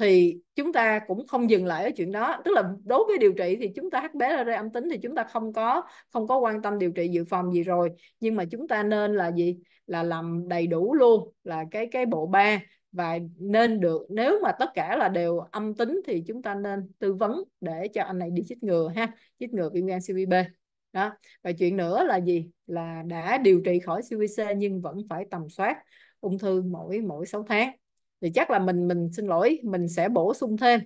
thì chúng ta cũng không dừng lại ở chuyện đó tức là đối với điều trị thì chúng ta bé ra âm tính thì chúng ta không có không có quan tâm điều trị dự phòng gì rồi nhưng mà chúng ta nên là gì là làm đầy đủ luôn là cái cái bộ ba và nên được nếu mà tất cả là đều âm tính thì chúng ta nên tư vấn để cho anh này đi chích ngừa ha chích ngừa viêm gan CVB đó và chuyện nữa là gì là đã điều trị khỏi CVC nhưng vẫn phải tầm soát ung thư mỗi mỗi 6 tháng thì chắc là mình mình xin lỗi mình sẽ bổ sung thêm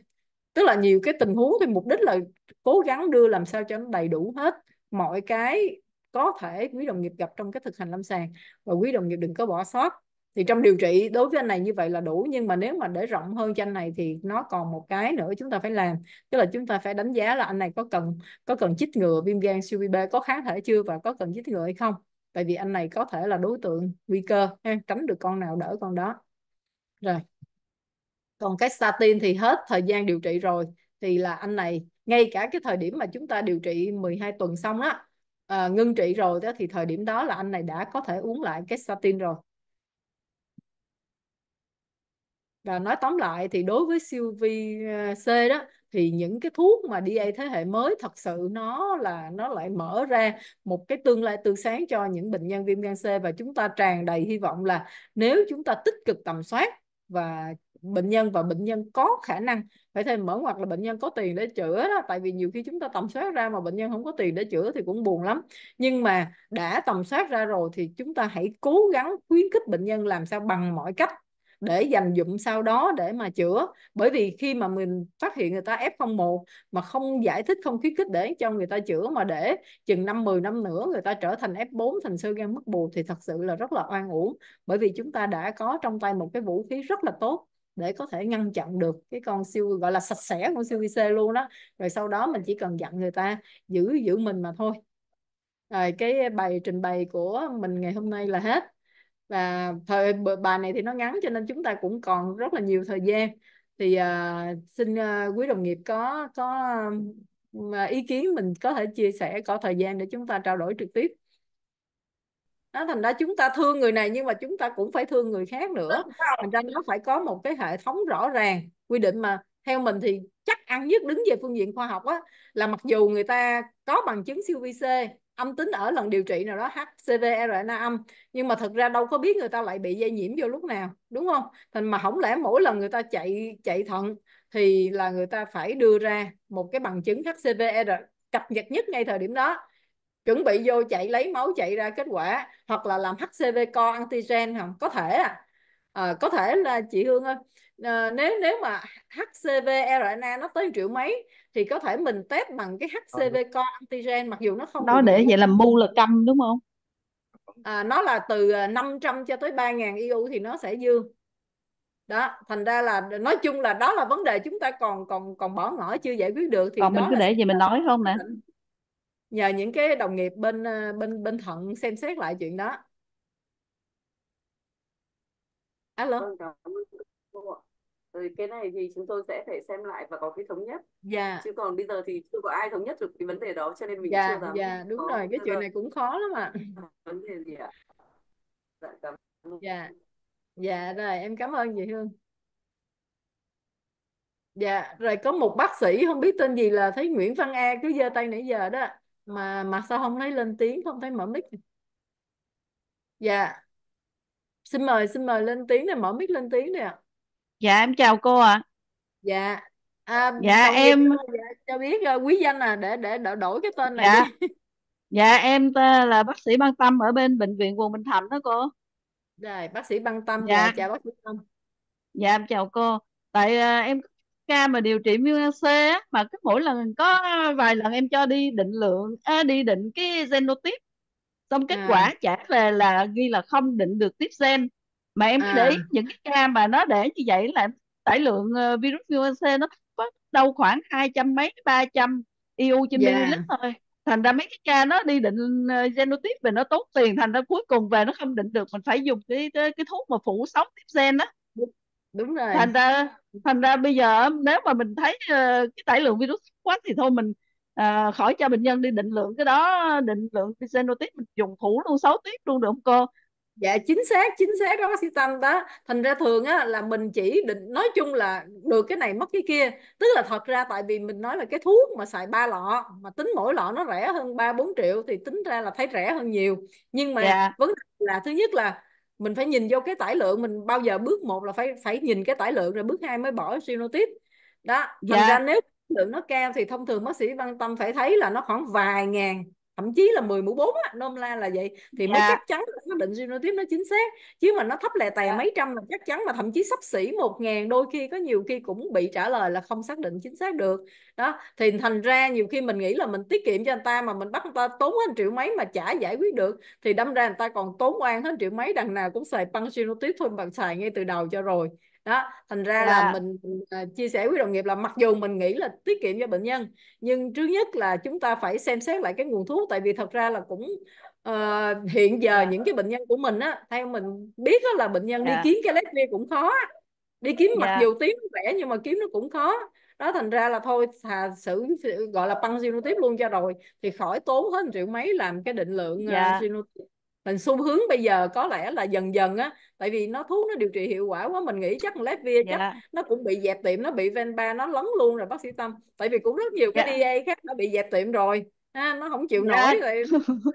tức là nhiều cái tình huống thì mục đích là cố gắng đưa làm sao cho nó đầy đủ hết mọi cái có thể quý đồng nghiệp gặp trong cái thực hành lâm sàng và quý đồng nghiệp đừng có bỏ sót thì trong điều trị đối với anh này như vậy là đủ nhưng mà nếu mà để rộng hơn cho anh này thì nó còn một cái nữa chúng ta phải làm tức là chúng ta phải đánh giá là anh này có cần có cần chích ngừa viêm gan siêu vi B có kháng thể chưa và có cần chích ngừa hay không tại vì anh này có thể là đối tượng nguy cơ ha, tránh được con nào đỡ con đó rồi còn cái statin thì hết thời gian điều trị rồi thì là anh này ngay cả cái thời điểm mà chúng ta điều trị 12 tuần xong á à, ngưng trị rồi đó thì thời điểm đó là anh này đã có thể uống lại cái statin rồi và nói tóm lại thì đối với siêu vi C ờ, đó thì những cái thuốc mà DA thế hệ mới thật sự nó là nó lại mở ra một cái tương lai tươi sáng cho những bệnh nhân viêm gan C và chúng ta tràn đầy hy vọng là nếu chúng ta tích cực tầm soát và bệnh nhân và bệnh nhân có khả năng phải thêm mở hoặc là bệnh nhân có tiền để chữa đó tại vì nhiều khi chúng ta tầm soát ra mà bệnh nhân không có tiền để chữa thì cũng buồn lắm nhưng mà đã tầm soát ra rồi thì chúng ta hãy cố gắng khuyến khích bệnh nhân làm sao bằng mọi cách để dành dụng sau đó để mà chữa bởi vì khi mà mình phát hiện người ta F01 mà không giải thích không khuyến khích để cho người ta chữa mà để chừng năm 10 năm nữa người ta trở thành F4 thành sơ gan mất bù thì thật sự là rất là oan uổng bởi vì chúng ta đã có trong tay một cái vũ khí rất là tốt để có thể ngăn chặn được cái con siêu gọi là sạch sẽ của siêu VC luôn đó rồi sau đó mình chỉ cần dặn người ta giữ giữ mình mà thôi rồi cái bài trình bày của mình ngày hôm nay là hết và thời bài này thì nó ngắn cho nên chúng ta cũng còn rất là nhiều thời gian thì uh, xin uh, quý đồng nghiệp có có uh, ý kiến mình có thể chia sẻ có thời gian để chúng ta trao đổi trực tiếp đó, thành ra chúng ta thương người này nhưng mà chúng ta cũng phải thương người khác nữa thành ra nó phải có một cái hệ thống rõ ràng quy định mà theo mình thì chắc ăn nhất đứng về phương diện khoa học á là mặc dù người ta có bằng chứng siêu vi c âm tính ở lần điều trị nào đó HCV RNA âm nhưng mà thật ra đâu có biết người ta lại bị dây nhiễm vô lúc nào đúng không thành mà không lẽ mỗi lần người ta chạy chạy thận thì là người ta phải đưa ra một cái bằng chứng HCV R cập nhật nhất ngay thời điểm đó chuẩn bị vô chạy lấy máu chạy ra kết quả hoặc là làm HCV co antigen không có thể à, à có thể là chị Hương ơi Ờ, nếu nếu mà HCV RNA nó tới triệu mấy thì có thể mình test bằng cái ờ, HCV core antigen mặc dù nó không nó để vậy làm mu là câm đúng không à, nó là từ 500 cho tới 3.000 EU thì nó sẽ dương đó thành ra là nói chung là đó là vấn đề chúng ta còn còn còn bỏ ngỏ chưa giải quyết được thì còn mình cứ để gì mình nói không nè nhờ những cái đồng nghiệp bên bên bên thận xem xét lại chuyện đó alo vâng, rồi ừ, cái này thì chúng tôi sẽ phải xem lại và có cái thống nhất dạ chứ còn bây giờ thì chưa có ai thống nhất được cái vấn đề đó cho nên mình dạ chưa dám dạ đúng có rồi cái chuyện này cũng khó lắm ạ à, vấn đề gì ạ dạ cảm ơn dạ dạ rồi em cảm ơn chị Hương dạ rồi có một bác sĩ không biết tên gì là thấy Nguyễn Văn A cứ giơ tay nãy giờ đó mà mà sao không thấy lên tiếng không thấy mở mic dạ xin mời xin mời lên tiếng này mở mic lên tiếng nè Dạ em chào cô ạ. dạ à, Dạ công việc em dạ, cho biết quý danh à để để đổi, đổi cái tên này dạ đi dạ em là bác sĩ băng Tâm ở bên bệnh viện quận Bình Thạnh đó cô. rồi bác sĩ Băng Tâm dạ. rồi Dạ chào bác sĩ Tâm dạ em chào cô. Tại ờ, em ca mà điều trị viêm gan C á, mà cứ mỗi lần có vài lần em cho đi định lượng à, đi định cái genotype xong kết à quả trả về là ghi là không định được tiếp gen mà em để ý à. những cái ca mà nó để như vậy là tải lượng uh, virus viêm nó có đâu khoảng hai trăm mấy ba trăm EU trên yeah. Dạ. ml thôi thành ra mấy cái ca nó đi định uh, gen tiếp về nó tốt tiền thành ra cuối cùng về nó không định được mình phải dùng cái cái, cái thuốc mà phủ sóng tiếp gen đó đúng rồi thành ra thành ra bây giờ nếu mà mình thấy uh, cái tải lượng virus quá thì thôi mình à, khỏi cho bệnh nhân đi định lượng cái đó định lượng xenotiết mình dùng phủ luôn sáu tiếp luôn được không cô dạ chính xác chính xác đó bác sĩ Tâm đó thành ra thường á là mình chỉ định nói chung là được cái này mất cái kia tức là thật ra tại vì mình nói là cái thuốc mà xài ba lọ mà tính mỗi lọ nó rẻ hơn ba bốn triệu thì tính ra là thấy rẻ hơn nhiều nhưng mà dạ vấn đề là thứ nhất là mình phải nhìn vô cái tải lượng mình bao giờ bước một là phải phải nhìn cái tải lượng rồi bước hai mới bỏ tiếp đó thành dạ ra nếu lượng nó cao thì thông thường bác sĩ Văn Tâm phải thấy là nó khoảng vài ngàn thậm chí là 10 mũ 4 á, nôm la là vậy thì mới yeah. Dạ. chắc chắn là xác định genotype nó chính xác chứ mà nó thấp lè tè yeah. Dạ. mấy trăm là chắc chắn mà thậm chí sắp xỉ 1 ngàn đôi khi có nhiều khi cũng bị trả lời là không xác định chính xác được đó thì thành ra nhiều khi mình nghĩ là mình tiết kiệm cho anh ta mà mình bắt người ta tốn hết triệu mấy mà chả giải quyết được thì đâm ra người ta còn tốn oan hết triệu mấy đằng nào cũng xài băng genotype thôi bằng xài ngay từ đầu cho rồi đó thành ra là dạ. mình à, chia sẻ với đồng nghiệp là mặc dù mình nghĩ là tiết kiệm cho bệnh nhân nhưng trước nhất là chúng ta phải xem xét lại cái nguồn thuốc tại vì thật ra là cũng uh, hiện giờ yeah. Dạ. những cái bệnh nhân của mình á theo mình biết đó là bệnh nhân yeah. Dạ. đi kiếm cái lesbian cũng khó đi kiếm yeah. mặc dù tiếng rẻ nhưng mà kiếm nó cũng khó đó thành ra là thôi thà sử gọi là băng xinotip luôn cho rồi thì khỏi tốn hết triệu mấy làm cái định lượng yeah. Ờ, uh, mình xu hướng bây giờ có lẽ là dần dần á tại vì nó thuốc nó điều trị hiệu quả quá mình nghĩ chắc levia chắc yeah. Dạ. nó cũng bị dẹp tiệm nó bị ven ba nó lấn luôn rồi bác sĩ tâm tại vì cũng rất nhiều yeah. cái da dạ. khác nó bị dẹp tiệm rồi ha, nó không chịu yeah. Dạ. nổi rồi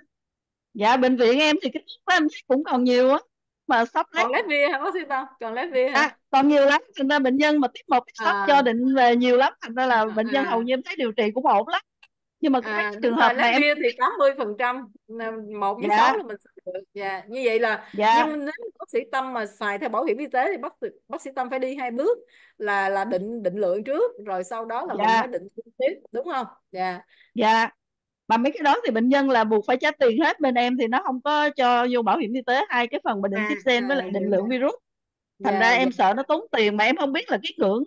dạ bệnh viện em thì cái thuốc em cũng còn nhiều á mà sắp lát còn levia hả bác sĩ tâm còn levia hả à, còn nhiều lắm thành ra bệnh nhân mà tiếp một sắp à. cho định về nhiều lắm thành ra là bệnh à. dân hầu như em thấy điều trị cũng ổn lắm nhưng mà à, cái à, trường hợp là em bia thì 80 phần trăm một với dạ. sáu là mình sẽ được dạ. như vậy là dạ. nhưng nếu bác sĩ tâm mà xài theo bảo hiểm y tế thì bác bác sĩ tâm phải đi hai bước là là định định lượng trước rồi sau đó là dạ. mình mới định tiếp đúng không dạ dạ mà mấy cái đó thì bệnh nhân là buộc phải trả tiền hết bên em thì nó không có cho vô bảo hiểm y tế hai cái phần mà định à, tiếp gen à, với lại định lượng virus thành dạ, ra em sợ nó tốn tiền mà em không biết là cái ngưỡng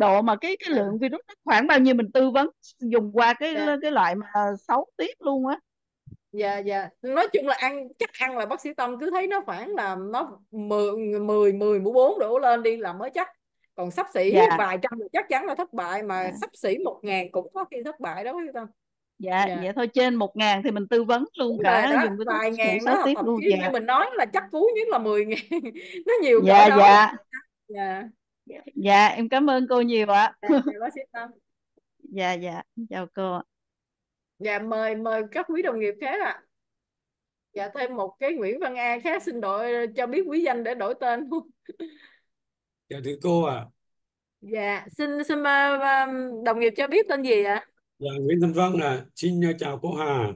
độ mà cái cái lượng dạ. virus nó khoảng bao nhiêu mình tư vấn dùng qua cái dạ. cái loại mà xấu tiếp luôn á dạ dạ nói chung là ăn chắc ăn là bác sĩ tâm cứ thấy nó khoảng là nó 10 10 10 mũ 4 đổ lên đi là mới chắc còn sắp xỉ dạ. vài trăm thì chắc chắn là thất bại mà dạ. sắp xỉ một ngàn cũng có khi thất bại đó bác sĩ tâm dạ dạ vậy thôi trên một ngàn thì mình tư vấn luôn cả đó, dùng cái vài ngàn đó tiếp luôn dạ. mình nói là chắc cú nhất là 10 ngàn nó nhiều dạ dạ đó. dạ, dạ dạ em cảm ơn cô nhiều ạ dạ, bác dạ dạ chào cô dạ mời mời các quý đồng nghiệp khác ạ à. dạ thêm một cái Nguyễn Văn A khác xin đổi cho biết quý danh để đổi tên luôn dạ thưa cô ạ à. dạ xin xin ờ, ờ, đồng nghiệp cho biết tên gì ạ à? dạ Nguyễn Thanh Vân ạ xin ờ, chào cô Hà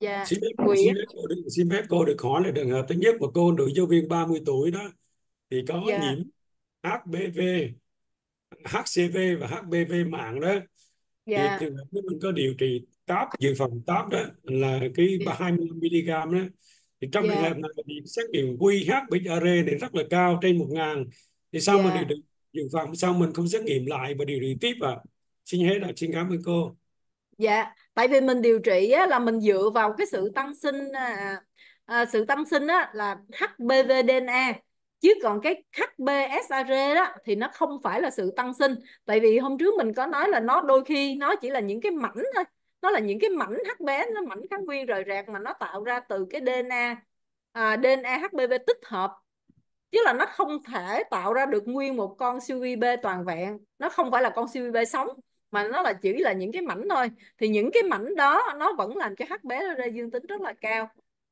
dạ xin phép, Nguyễn xin phép, cô, được, xin phép cô được hỏi là trường hợp thứ nhất mà cô nữ giáo viên 30 tuổi đó thì có dạ. nhiễm HPV HCV và HPV mạng đó dạ. thì nếu mình có điều trị táp dự phòng táp đó là cái 20 dạ. mg đó thì trong trường dạ. hợp này thì xét nghiệm QH bệnh thì rất là cao trên 1000 thì sao yeah. mà điều trị dự phòng sao mình không xét nghiệm lại và điều trị tiếp à xin hết là xin cảm ơn cô dạ tại vì mình điều trị á, là mình dựa vào cái sự tăng sinh à, à, sự tăng sinh á, là HPV DNA chứ còn cái HBsAg đó thì nó không phải là sự tăng sinh tại vì hôm trước mình có nói là nó đôi khi nó chỉ là những cái mảnh thôi nó là những cái mảnh HBS nó mảnh kháng nguyên rời rạc mà nó tạo ra từ cái DNA à, DNA HBB tích hợp chứ là nó không thể tạo ra được nguyên một con siêu toàn vẹn nó không phải là con siêu sống mà nó là chỉ là những cái mảnh thôi thì những cái mảnh đó nó vẫn làm cho HBSR dương tính rất là cao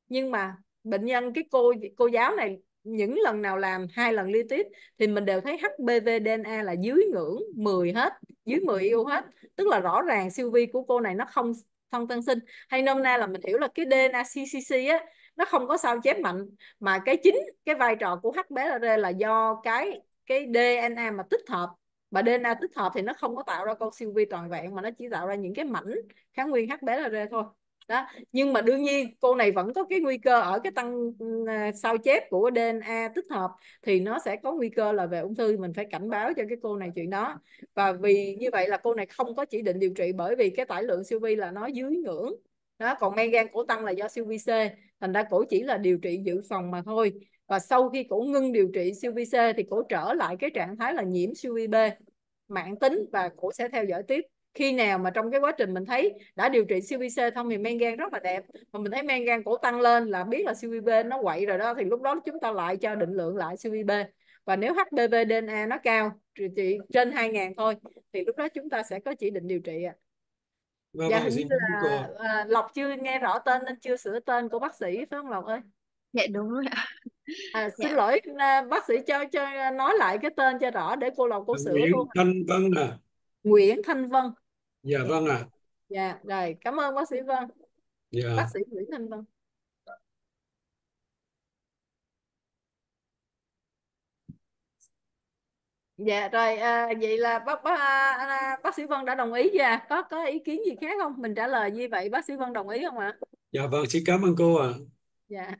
nhưng mà bệnh nhân cái cô cô giáo này những lần nào làm hai lần liên tiếp thì mình đều thấy HPV DNA là dưới ngưỡng 10 hết dưới 10 yêu hết tức là rõ ràng siêu vi của cô này nó không phân tân sinh hay nôm na là mình hiểu là cái DNA CCC á nó không có sao chép mạnh mà cái chính cái vai trò của HPR là do cái cái DNA mà tích hợp và DNA tích hợp thì nó không có tạo ra con siêu vi toàn vẹn mà nó chỉ tạo ra những cái mảnh kháng nguyên HPR thôi đó nhưng mà đương nhiên cô này vẫn có cái nguy cơ ở cái tăng ừ, sao chép của DNA tích hợp thì nó sẽ có nguy cơ là về ung thư mình phải cảnh báo cho cái cô này chuyện đó và vì như vậy là cô này không có chỉ định điều trị bởi vì cái tải lượng siêu vi là nó dưới ngưỡng đó còn men gan cổ tăng là do siêu vi C thành ra cổ chỉ là điều trị dự phòng mà thôi và sau khi cổ ngưng điều trị siêu vi C thì cổ trở lại cái trạng thái là nhiễm siêu vi B mạng tính và cổ sẽ theo dõi tiếp khi nào mà trong cái quá trình mình thấy đã điều trị siêu vi C thông thì men gan rất là đẹp mà mình thấy men gan cổ tăng lên là biết là siêu vi B nó quậy rồi đó thì lúc đó chúng ta lại cho định lượng lại siêu vi B và nếu HPV DNA nó cao chỉ trên 2.000 thôi thì lúc đó chúng ta sẽ có chỉ định điều trị ạ. Vâng, dạ, hình là à, Lộc chưa nghe rõ tên nên chưa sửa tên của bác sĩ phải không Lộc ơi? Dạ đúng rồi ạ. À, dạ. xin dạ. lỗi à, bác sĩ cho cho nói lại cái tên cho rõ để cô Lộc cô sửa luôn Nguyễn Thanh Vân à. Nguyễn Thanh Vân dạ vâng ạ à. dạ rồi cảm ơn bác sĩ Vân dạ bác sĩ Nguyễn Thanh Vân dạ rồi à, vậy là bác bác, à, à bác sĩ Vân đã đồng ý và có có ý kiến gì khác không mình trả lời như vậy bác sĩ Vân đồng ý không ạ dạ vâng xin cảm ơn cô ạ à. dạ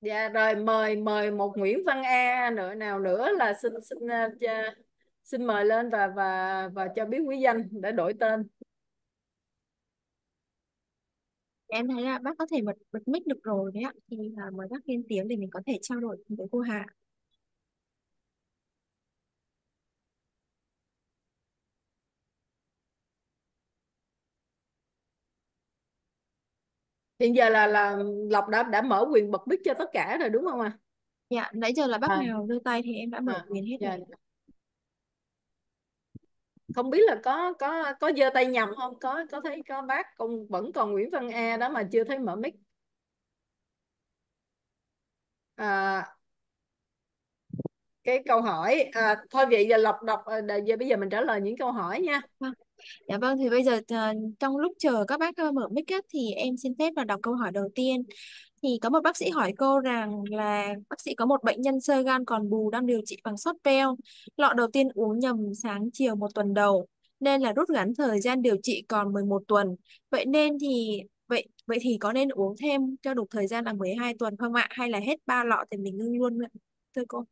dạ rồi mời mời một Nguyễn Văn A nữa nào nữa là xin xin uh, xin mời lên và và và cho biết quý danh để đổi tên dạ, em thấy là bác có thể bật bật mic được rồi đấy ạ thì là mời bác lên tiếng để mình có thể trao đổi với cô Hạ hiện giờ là là lộc đã đã mở quyền bật mic cho tất cả rồi đúng không ạ à? dạ nãy giờ là bác à. nào đưa tay thì em đã mở à, quyền hết dạ. rồi không biết là có có có giơ tay nhầm không có có thấy có bác còn vẫn còn Nguyễn Văn A đó mà chưa thấy mở mic à, cái câu hỏi à, thôi vậy giờ lọc đọc giờ, à, giờ bây giờ mình trả lời những câu hỏi nha vâng. Dạ vâng, thì bây giờ ờ, trong lúc chờ các bác ờ, mở mic á, thì em xin phép là đọc câu hỏi đầu tiên. Thì có một bác sĩ hỏi cô rằng là bác sĩ có một bệnh nhân sơ gan còn bù đang điều trị bằng sốt peo. Lọ đầu tiên uống nhầm sáng chiều một tuần đầu nên là rút ngắn thời gian điều trị còn 11 tuần. Vậy nên thì vậy vậy thì có nên uống thêm cho đủ thời gian là 12 tuần không ạ? Hay là hết ba lọ thì mình ngưng luôn ạ? Thưa cô.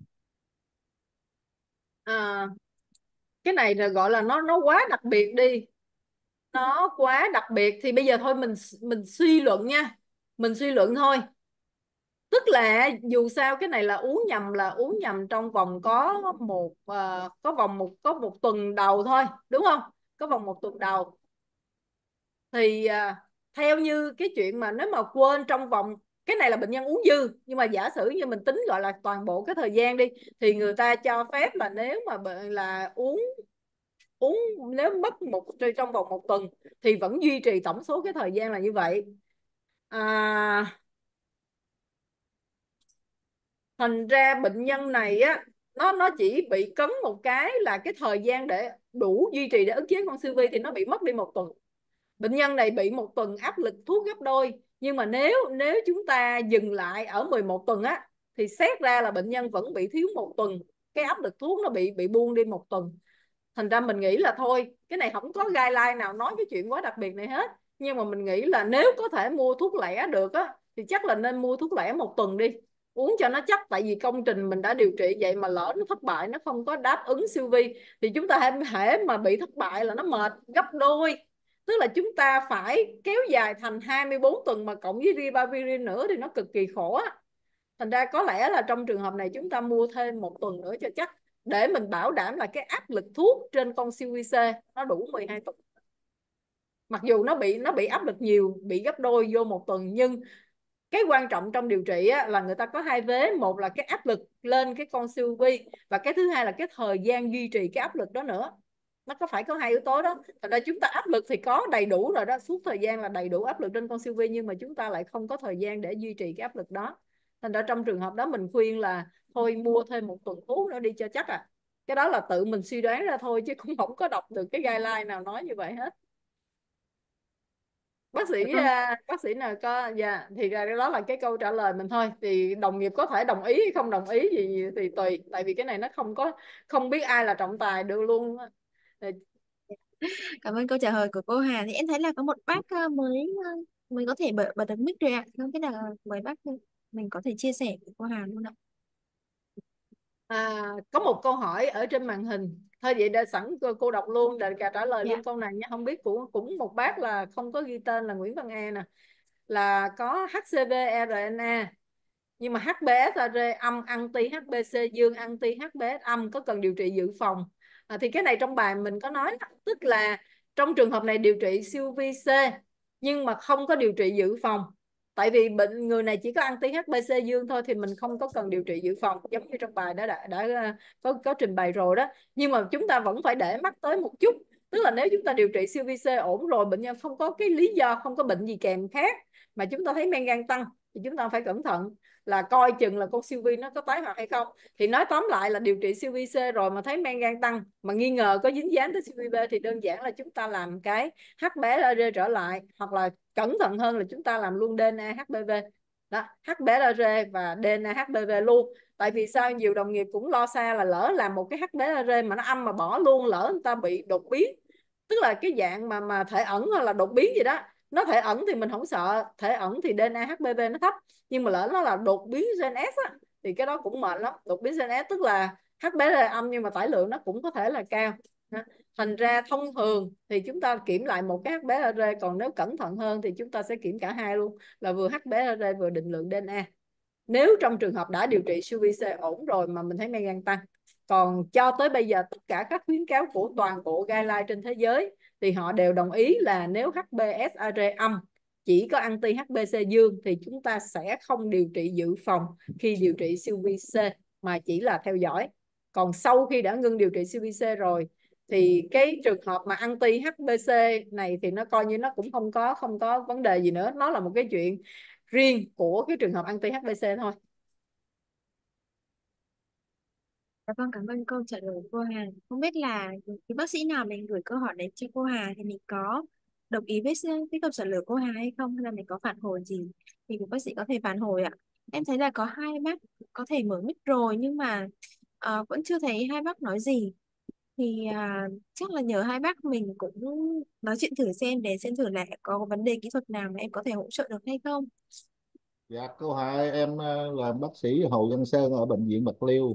À, cái này là gọi là nó nó quá đặc biệt đi nó quá đặc biệt thì bây giờ thôi mình mình suy luận nha mình suy luận thôi tức là dù sao cái này là uống nhầm là uống nhầm trong vòng có một uh, có vòng một có một tuần đầu thôi đúng không có vòng một tuần đầu thì uh, theo như cái chuyện mà nếu mà quên trong vòng cái này là bệnh nhân uống dư nhưng mà giả sử như mình tính gọi là toàn bộ cái thời gian đi thì ừ. người ta cho phép là nếu mà là uống uống nếu mất một trong vòng một tuần thì vẫn duy trì tổng số cái thời gian là như vậy à, thành ra bệnh nhân này á nó nó chỉ bị cấm một cái là cái thời gian để đủ duy trì để ức chế con siêu vi thì nó bị mất đi một tuần bệnh nhân này bị một tuần áp lực thuốc gấp đôi nhưng mà nếu nếu chúng ta dừng lại ở 11 tuần á thì xét ra là bệnh nhân vẫn bị thiếu một tuần cái áp lực thuốc nó bị bị buông đi một tuần thành ra mình nghĩ là thôi cái này không có gai lai nào nói cái chuyện quá đặc biệt này hết nhưng mà mình nghĩ là nếu có thể mua thuốc lẻ được á thì chắc là nên mua thuốc lẻ một tuần đi uống cho nó chắc tại vì công trình mình đã điều trị vậy mà lỡ nó thất bại nó không có đáp ứng siêu vi thì chúng ta hễ mà bị thất bại là nó mệt gấp đôi tức là chúng ta phải kéo dài thành 24 tuần mà cộng với ribavirin nữa thì nó cực kỳ khổ á thành ra có lẽ là trong trường hợp này chúng ta mua thêm một tuần nữa cho chắc để mình bảo đảm là cái áp lực thuốc trên con siêu vi nó đủ 12 tuần mặc dù nó bị nó bị áp lực nhiều bị gấp đôi vô một tuần nhưng cái quan trọng trong điều trị á, là người ta có hai vế một là cái áp lực lên cái con siêu vi và cái thứ hai là cái thời gian duy trì cái áp lực đó nữa nó có phải có hai yếu tố đó thành ra chúng ta áp lực thì có đầy đủ rồi đó suốt thời gian là đầy đủ áp lực trên con siêu vi nhưng mà chúng ta lại không có thời gian để duy trì cái áp lực đó thành ra trong trường hợp đó mình khuyên là thôi mua thêm một tuần thuốc nó đi cho chắc à cái đó là tự mình suy đoán ra thôi chứ cũng không có đọc được cái guideline nào nói như vậy hết bác sĩ ừ. bác sĩ nào có dạ yeah, thì ra đó là cái câu trả lời mình thôi thì đồng nghiệp có thể đồng ý không đồng ý gì thì tùy tại vì cái này nó không có không biết ai là trọng tài được luôn cảm ơn câu trả lời của cô Hà thì em thấy là có một bác ờ, mới ờ, mình có thể bật bật được mic rồi ạ không biết là mời bác ờ, mình có thể chia sẻ với cô Hà luôn ạ À, có một câu hỏi ở trên màn hình. Thôi vậy đã sẵn cô, cô đọc luôn để cả trả lời Dạ. câu này nha. Không biết của cũng một bác là không có ghi tên là Nguyễn Văn E nè. Là có HCV e RNA. E. Nhưng mà HBS are âm anti HBC dương anti HBS âm có cần điều trị dự phòng à, thì cái này trong bài mình có nói tức là trong trường hợp này điều trị siêu vi C nhưng mà không có điều trị dự phòng tại vì bệnh người này chỉ có ăn tí HBC dương thôi thì mình không có cần điều trị dự phòng giống như trong bài đã, đã đã ờ, có có trình bày rồi đó nhưng mà chúng ta vẫn phải để mắt tới một chút tức là nếu chúng ta điều trị siêu vi C ổn rồi bệnh nhân không có cái lý do không có bệnh gì kèm khác mà chúng ta thấy men gan tăng thì chúng ta phải cẩn thận là coi chừng là con siêu vi nó có tái hoạt hay không thì nói tóm lại là điều trị siêu vi C rồi mà thấy men gan tăng mà nghi ngờ có dính dáng tới siêu vi B thì đơn giản là chúng ta làm cái HBLR trở lại hoặc là cẩn thận hơn là chúng ta làm luôn DNA HBV đó HBLR và DNA HBV luôn tại vì sao nhiều đồng nghiệp cũng lo xa là lỡ làm một cái HBLR mà nó âm mà bỏ luôn lỡ người ta bị đột biến tức là cái dạng mà mà thể ẩn hoặc là đột biến gì đó nó thể ẩn thì mình không sợ thể ẩn thì DNA HPV nó thấp nhưng mà lỡ nó là đột biến gen S á, thì cái đó cũng mệt lắm đột biến gen S tức là HPV âm nhưng mà tải lượng nó cũng có thể là cao thành ra thông thường thì chúng ta kiểm lại một cái HPR còn nếu cẩn thận hơn thì chúng ta sẽ kiểm cả hai luôn là vừa HPR vừa định lượng DNA nếu trong trường hợp đã điều trị siêu vi C ổn rồi mà mình thấy men gan tăng còn cho tới bây giờ tất cả các khuyến cáo của toàn bộ guideline trên thế giới thì họ đều đồng ý là nếu HbSAG âm chỉ có anti HBC dương thì chúng ta sẽ không điều trị dự phòng khi điều trị siêu vi C mà chỉ là theo dõi. Còn sau khi đã ngưng điều trị siêu vi C rồi thì cái trường hợp mà anti HBC này thì nó coi như nó cũng không có không có vấn đề gì nữa, nó là một cái chuyện riêng của cái trường hợp anti HBC thôi. Dạ vâng, cảm ơn câu trả lời của cô Hà. Không biết là cái bác sĩ nào mình gửi câu hỏi đến cho cô Hà thì mình có đồng ý với cái câu trả lời cô Hà hay không hay là mình có phản hồi gì thì bác sĩ có thể phản hồi ạ. Em thấy là có hai bác có thể mở mic rồi nhưng mà uh, vẫn chưa thấy hai bác nói gì. Thì uh, chắc là nhờ hai bác mình cũng nói chuyện thử xem để xem thử là có vấn đề kỹ thuật nào mà em có thể hỗ trợ được hay không. Dạ, câu hỏi em ờ, làm bác sĩ Hồ Văn Sơn ở bệnh viện Bạc Liêu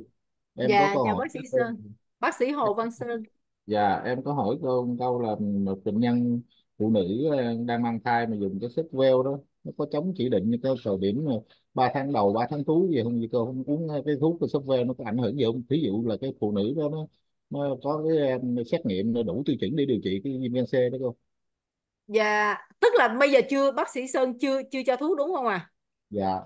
em dạ, có Dạ, câu chào hỏi bác sĩ Sơn. Bác sĩ Hồ Văn Sơn. Dạ, em có hỏi câu câu là một bệnh nhân phụ nữ ờ, đang mang thai mà dùng cái xích veo đó nó có chống chỉ định như cái thời điểm mà ba tháng đầu ba tháng cuối gì không gì cơ không uống cái thuốc cái xích veo nó có ảnh hưởng gì không thí dụ là cái phụ nữ đó nó, nó có cái ờ, xét nghiệm nó đủ tiêu chuẩn để điều trị cái viêm gan C đó cô Dạ, tức là bây giờ chưa bác sĩ Sơn chưa chưa cho thuốc đúng không à? dạ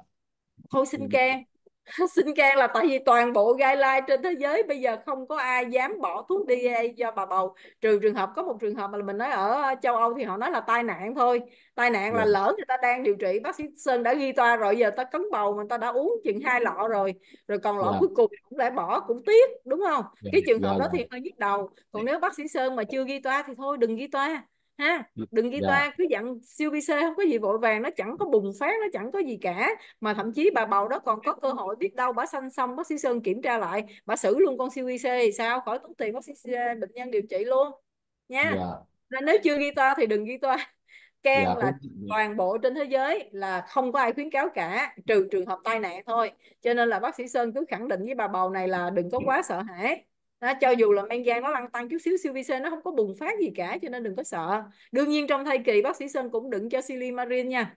Thôi xin can. xin can là tại vì toàn bộ lai trên thế giới bây giờ không có ai dám bỏ thuốc DEA cho bà bầu trừ trường hợp có một trường hợp mà mình nói ở châu Âu thì họ nói là tai nạn thôi tai nạn là dạ. lỡ người ta đang điều trị bác sĩ Sơn đã ghi toa rồi giờ ta cấn bầu mà ta đã uống chừng hai lọ rồi rồi còn lọ dạ. cuối cùng cũng lại bỏ cũng tiếc đúng không dạ, cái trường hợp đó thì hơi nhức đầu còn nếu bác sĩ Sơn mà chưa ghi toa thì thôi đừng ghi toa ha ừ, đừng ghi dạ. toan cứ dặn siêu vi không có gì vội vàng nó chẳng có bùng phát nó chẳng có gì cả mà thậm chí bà bầu đó còn có cơ hội biết đâu bà sanh xong bác sĩ sơn kiểm tra lại bà xử luôn con siêu vi thì sao khỏi tốn tiền bác sĩ à, bệnh nhân điều trị luôn nha dạ. nên nếu chưa ghi toa thì đừng ghi toa can dạ, là toàn bộ trên thế giới là không có ai khuyến cáo cả trừ trường hợp tai nạn thôi cho nên là bác sĩ sơn cứ khẳng định với bà bầu này là đừng có dạ. quá sợ hãi đó, cho dù là men gan nó lăn tăng chút xíu siêu vi C nó không có bùng phát gì cả cho nên đừng có sợ đương nhiên trong thai kỳ bác sĩ sơn cũng đừng cho silimarin nha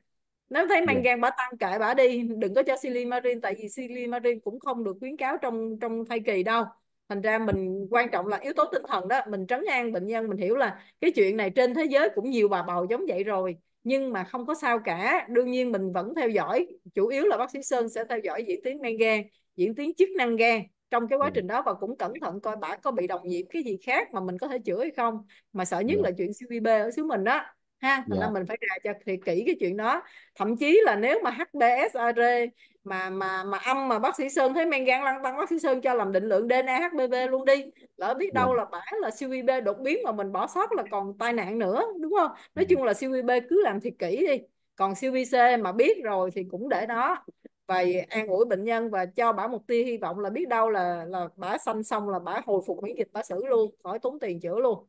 nếu thấy men dạ. gan bả tăng kệ bả đi đừng có cho silimarin tại vì silimarin cũng không được khuyến cáo trong trong thai kỳ đâu thành ra mình quan trọng là yếu tố tinh thần đó mình trấn an bệnh nhân mình hiểu là cái chuyện này trên thế giới cũng nhiều bà bầu giống vậy rồi nhưng mà không có sao cả đương nhiên mình vẫn theo dõi chủ yếu là bác sĩ sơn sẽ theo dõi diễn tiến men gan diễn tiến chức năng gan trong cái quá ừ. trình đó và cũng cẩn thận coi bả có bị đồng nhiễm cái gì khác mà mình có thể chữa hay không mà sợ nhất yeah. Dạ. là chuyện CVB ở xứ mình đó ha thành yeah. ra dạ. mình phải ra cho thiệt kỹ cái chuyện đó thậm chí là nếu mà HBsAg mà mà mà âm mà bác sĩ Sơn thấy men gan lăn tăng bác sĩ Sơn cho làm định lượng DNA HPV luôn đi lỡ biết đâu dạ. là bả là CVB đột biến mà mình bỏ sót là còn tai nạn nữa đúng không nói chung là CVB cứ làm thiệt kỹ đi còn CVC mà biết rồi thì cũng để đó và an ủi bệnh nhân và cho bà một tia hy vọng là biết đâu là là bà sanh xong là bà hồi phục miễn dịch bà xử luôn khỏi tốn tiền chữa luôn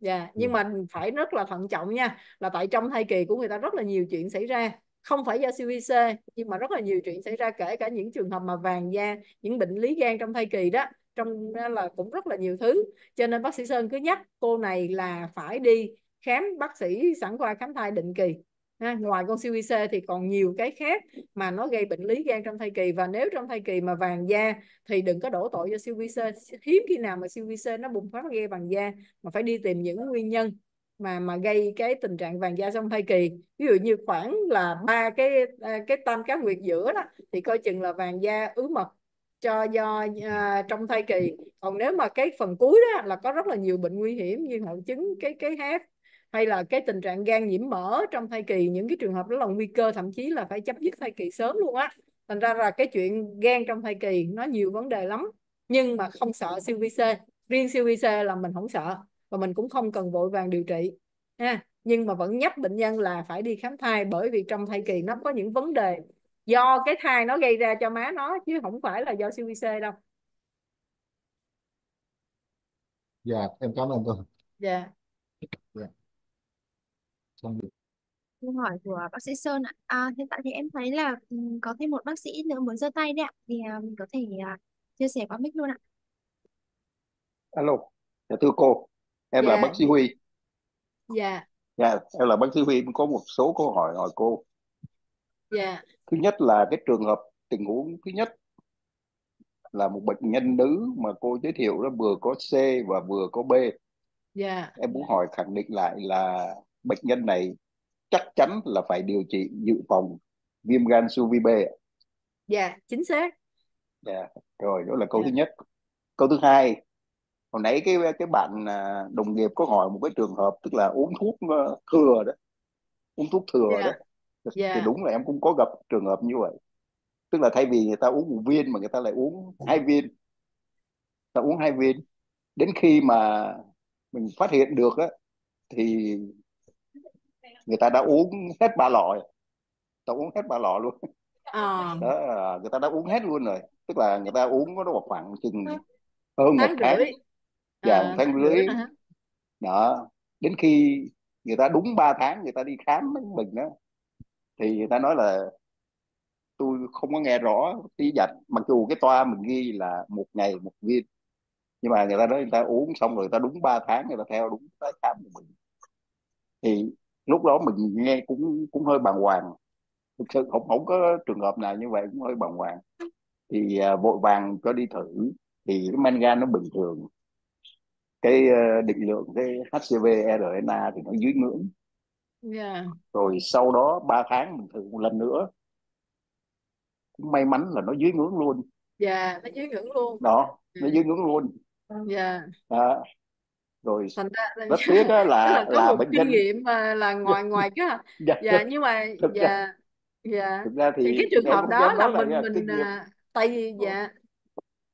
dạ yeah. nhưng dạ. mà phải rất là thận trọng nha là tại trong thai kỳ của người ta rất là nhiều chuyện xảy ra không phải do CVC nhưng mà rất là nhiều chuyện xảy ra kể cả những trường hợp mà vàng da những bệnh lý gan trong thai kỳ đó trong là cũng rất là nhiều thứ cho nên bác sĩ Sơn cứ nhắc cô này là phải đi khám bác sĩ sản khoa khám thai định kỳ ha, ngoài con siêu IC thì còn nhiều cái khác mà nó gây bệnh lý gan trong thai kỳ và nếu trong thai kỳ mà vàng da thì đừng có đổ tội cho siêu IC hiếm khi nào mà siêu IC nó bùng phát gây vàng da mà phải đi tìm những nguyên nhân mà mà gây cái tình trạng vàng da trong thai kỳ ví dụ như khoảng là ba cái à, cái tam cá nguyệt giữa đó thì coi chừng là vàng da ứ mật cho do uh, trong thai kỳ còn nếu mà cái phần cuối đó là có rất là nhiều bệnh nguy hiểm như hội chứng cái cái hát hay là cái tình trạng gan nhiễm mỡ trong thai kỳ những cái trường hợp đó là nguy cơ thậm chí là phải chấm dứt thai kỳ sớm luôn á thành ra là cái chuyện gan trong thai kỳ nó nhiều vấn đề lắm nhưng mà không sợ siêu vi c riêng siêu vi c là mình không sợ và mình cũng không cần vội vàng điều trị ha nhưng mà vẫn nhắc bệnh nhân là phải đi khám thai bởi vì trong thai kỳ nó có những vấn đề do cái thai nó gây ra cho má nó chứ không phải là do siêu vi c đâu dạ em cảm ơn cô dạ không vâng, được Câu hỏi của bác sĩ Sơn ạ. À, hiện tại thì em thấy là ừ, có thêm một bác sĩ nữa muốn giơ tay đấy ạ. Thì à, mình có thể à, chia sẻ qua mic luôn ạ. alo dạ thưa cô em là dạ. bác sĩ Huy dạ, dạ em là bác sĩ Huy em có một số câu hỏi hỏi cô dạ, thứ nhất là cái trường hợp tình huống thứ nhất là một bệnh nhân nữ mà cô giới thiệu đó vừa có C và vừa có B dạ, em muốn hỏi khẳng định lại là bệnh nhân này chắc chắn là phải điều trị dự phòng viêm gan siêu vi B dạ yeah, chính xác dạ yeah. rồi đó là câu yeah. Dạ. thứ nhất câu thứ hai hồi nãy cái cái bạn à, đồng nghiệp có hỏi một cái trường hợp tức là uống thuốc ờ, thừa đó uống thuốc thừa yeah. Dạ. đó yeah. Dạ. thì đúng là em cũng có gặp trường hợp như vậy tức là thay vì người ta uống một viên mà người ta lại uống hai viên ta uống hai viên đến khi mà mình phát hiện được á thì người ta đã uống hết ba lọ tao uống hết ba lọ luôn à. đó, người ta đã uống hết luôn rồi tức là người ta uống có độ khoảng chừng hơn một à, dạ, tháng rưỡi dạ à, một tháng rưỡi đó đến khi người ta đúng ba tháng người ta đi khám với mình đó thì người ta nói là tôi không có nghe rõ tí dạch mặc dù cái toa mình ghi là một ngày một viên nhưng mà người ta nói người ta uống xong rồi người ta đúng 3 tháng người ta theo đúng tới khám của mình thì lúc đó mình nghe cũng cũng hơi bàng hoàng thực sự không không có trường hợp nào như vậy cũng hơi bàng hoàng thì à, vội vàng cho đi thử thì cái manga nó bình thường cái uh, định lượng cái HCV RNA thì nó dưới ngưỡng yeah. Dạ. rồi sau đó 3 tháng mình thử một lần nữa cũng may mắn là nó dưới ngưỡng luôn dạ yeah, nó dưới ngưỡng luôn đó ừ. nó dưới ngưỡng luôn dạ yeah rồi thành ra là, rất tiếc là là có là một bệnh kinh nhân nghiệm mà là ngoài ngoài cái dạ, dạ, dạ nhưng mà thực ra dạ dạ thực ra thì thì cái trường em hợp không đó dám là nói là mình nha, mình nghiệm à, tại vì ờ. dạ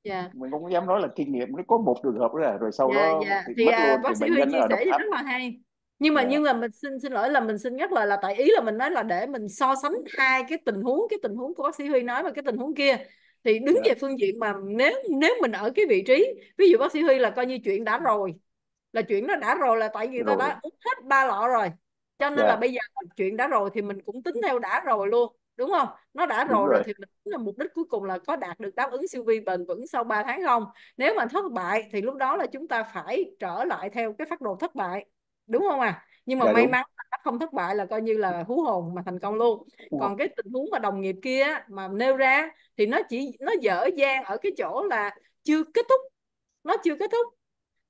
dạ mình không dám nói là kinh nghiệm nó có một trường hợp là rồi sau dạ đó dạ thì thì mất à, luôn bác thì sĩ bệnh Huy nhân chia là độc sẻ thì ác rất là hay nhưng mà dạ. nhưng Dạ. mà mình xin xin lỗi là mình xin nhắc lời là tại ý là mình nói là để mình so sánh hai cái tình huống cái tình huống của bác sĩ Huy nói và cái tình huống kia thì đứng dạ. về phương diện mà nếu nếu mình ở cái vị trí ví dụ bác sĩ Huy là coi như chuyện đã rồi là chuyện nó đã rồi là tại vì ta đã uống hết ba lọ rồi cho nên yeah. là dạ. bây giờ chuyện đã rồi thì mình cũng tính theo đã rồi luôn đúng không nó đã rồi, rồi. rồi thì mình là mục đích cuối cùng là có đạt được đáp ứng siêu vi bền vững sau 3 tháng không nếu mà thất bại thì lúc đó là chúng ta phải trở lại theo cái phát đồ thất bại đúng không à nhưng mà dạ, may đúng. mắn là không thất bại là coi như là hú hồn mà thành công luôn ừ. còn cái tình huống mà đồng nghiệp kia mà nêu ra thì nó chỉ nó dở dang ở cái chỗ là chưa kết thúc nó chưa kết thúc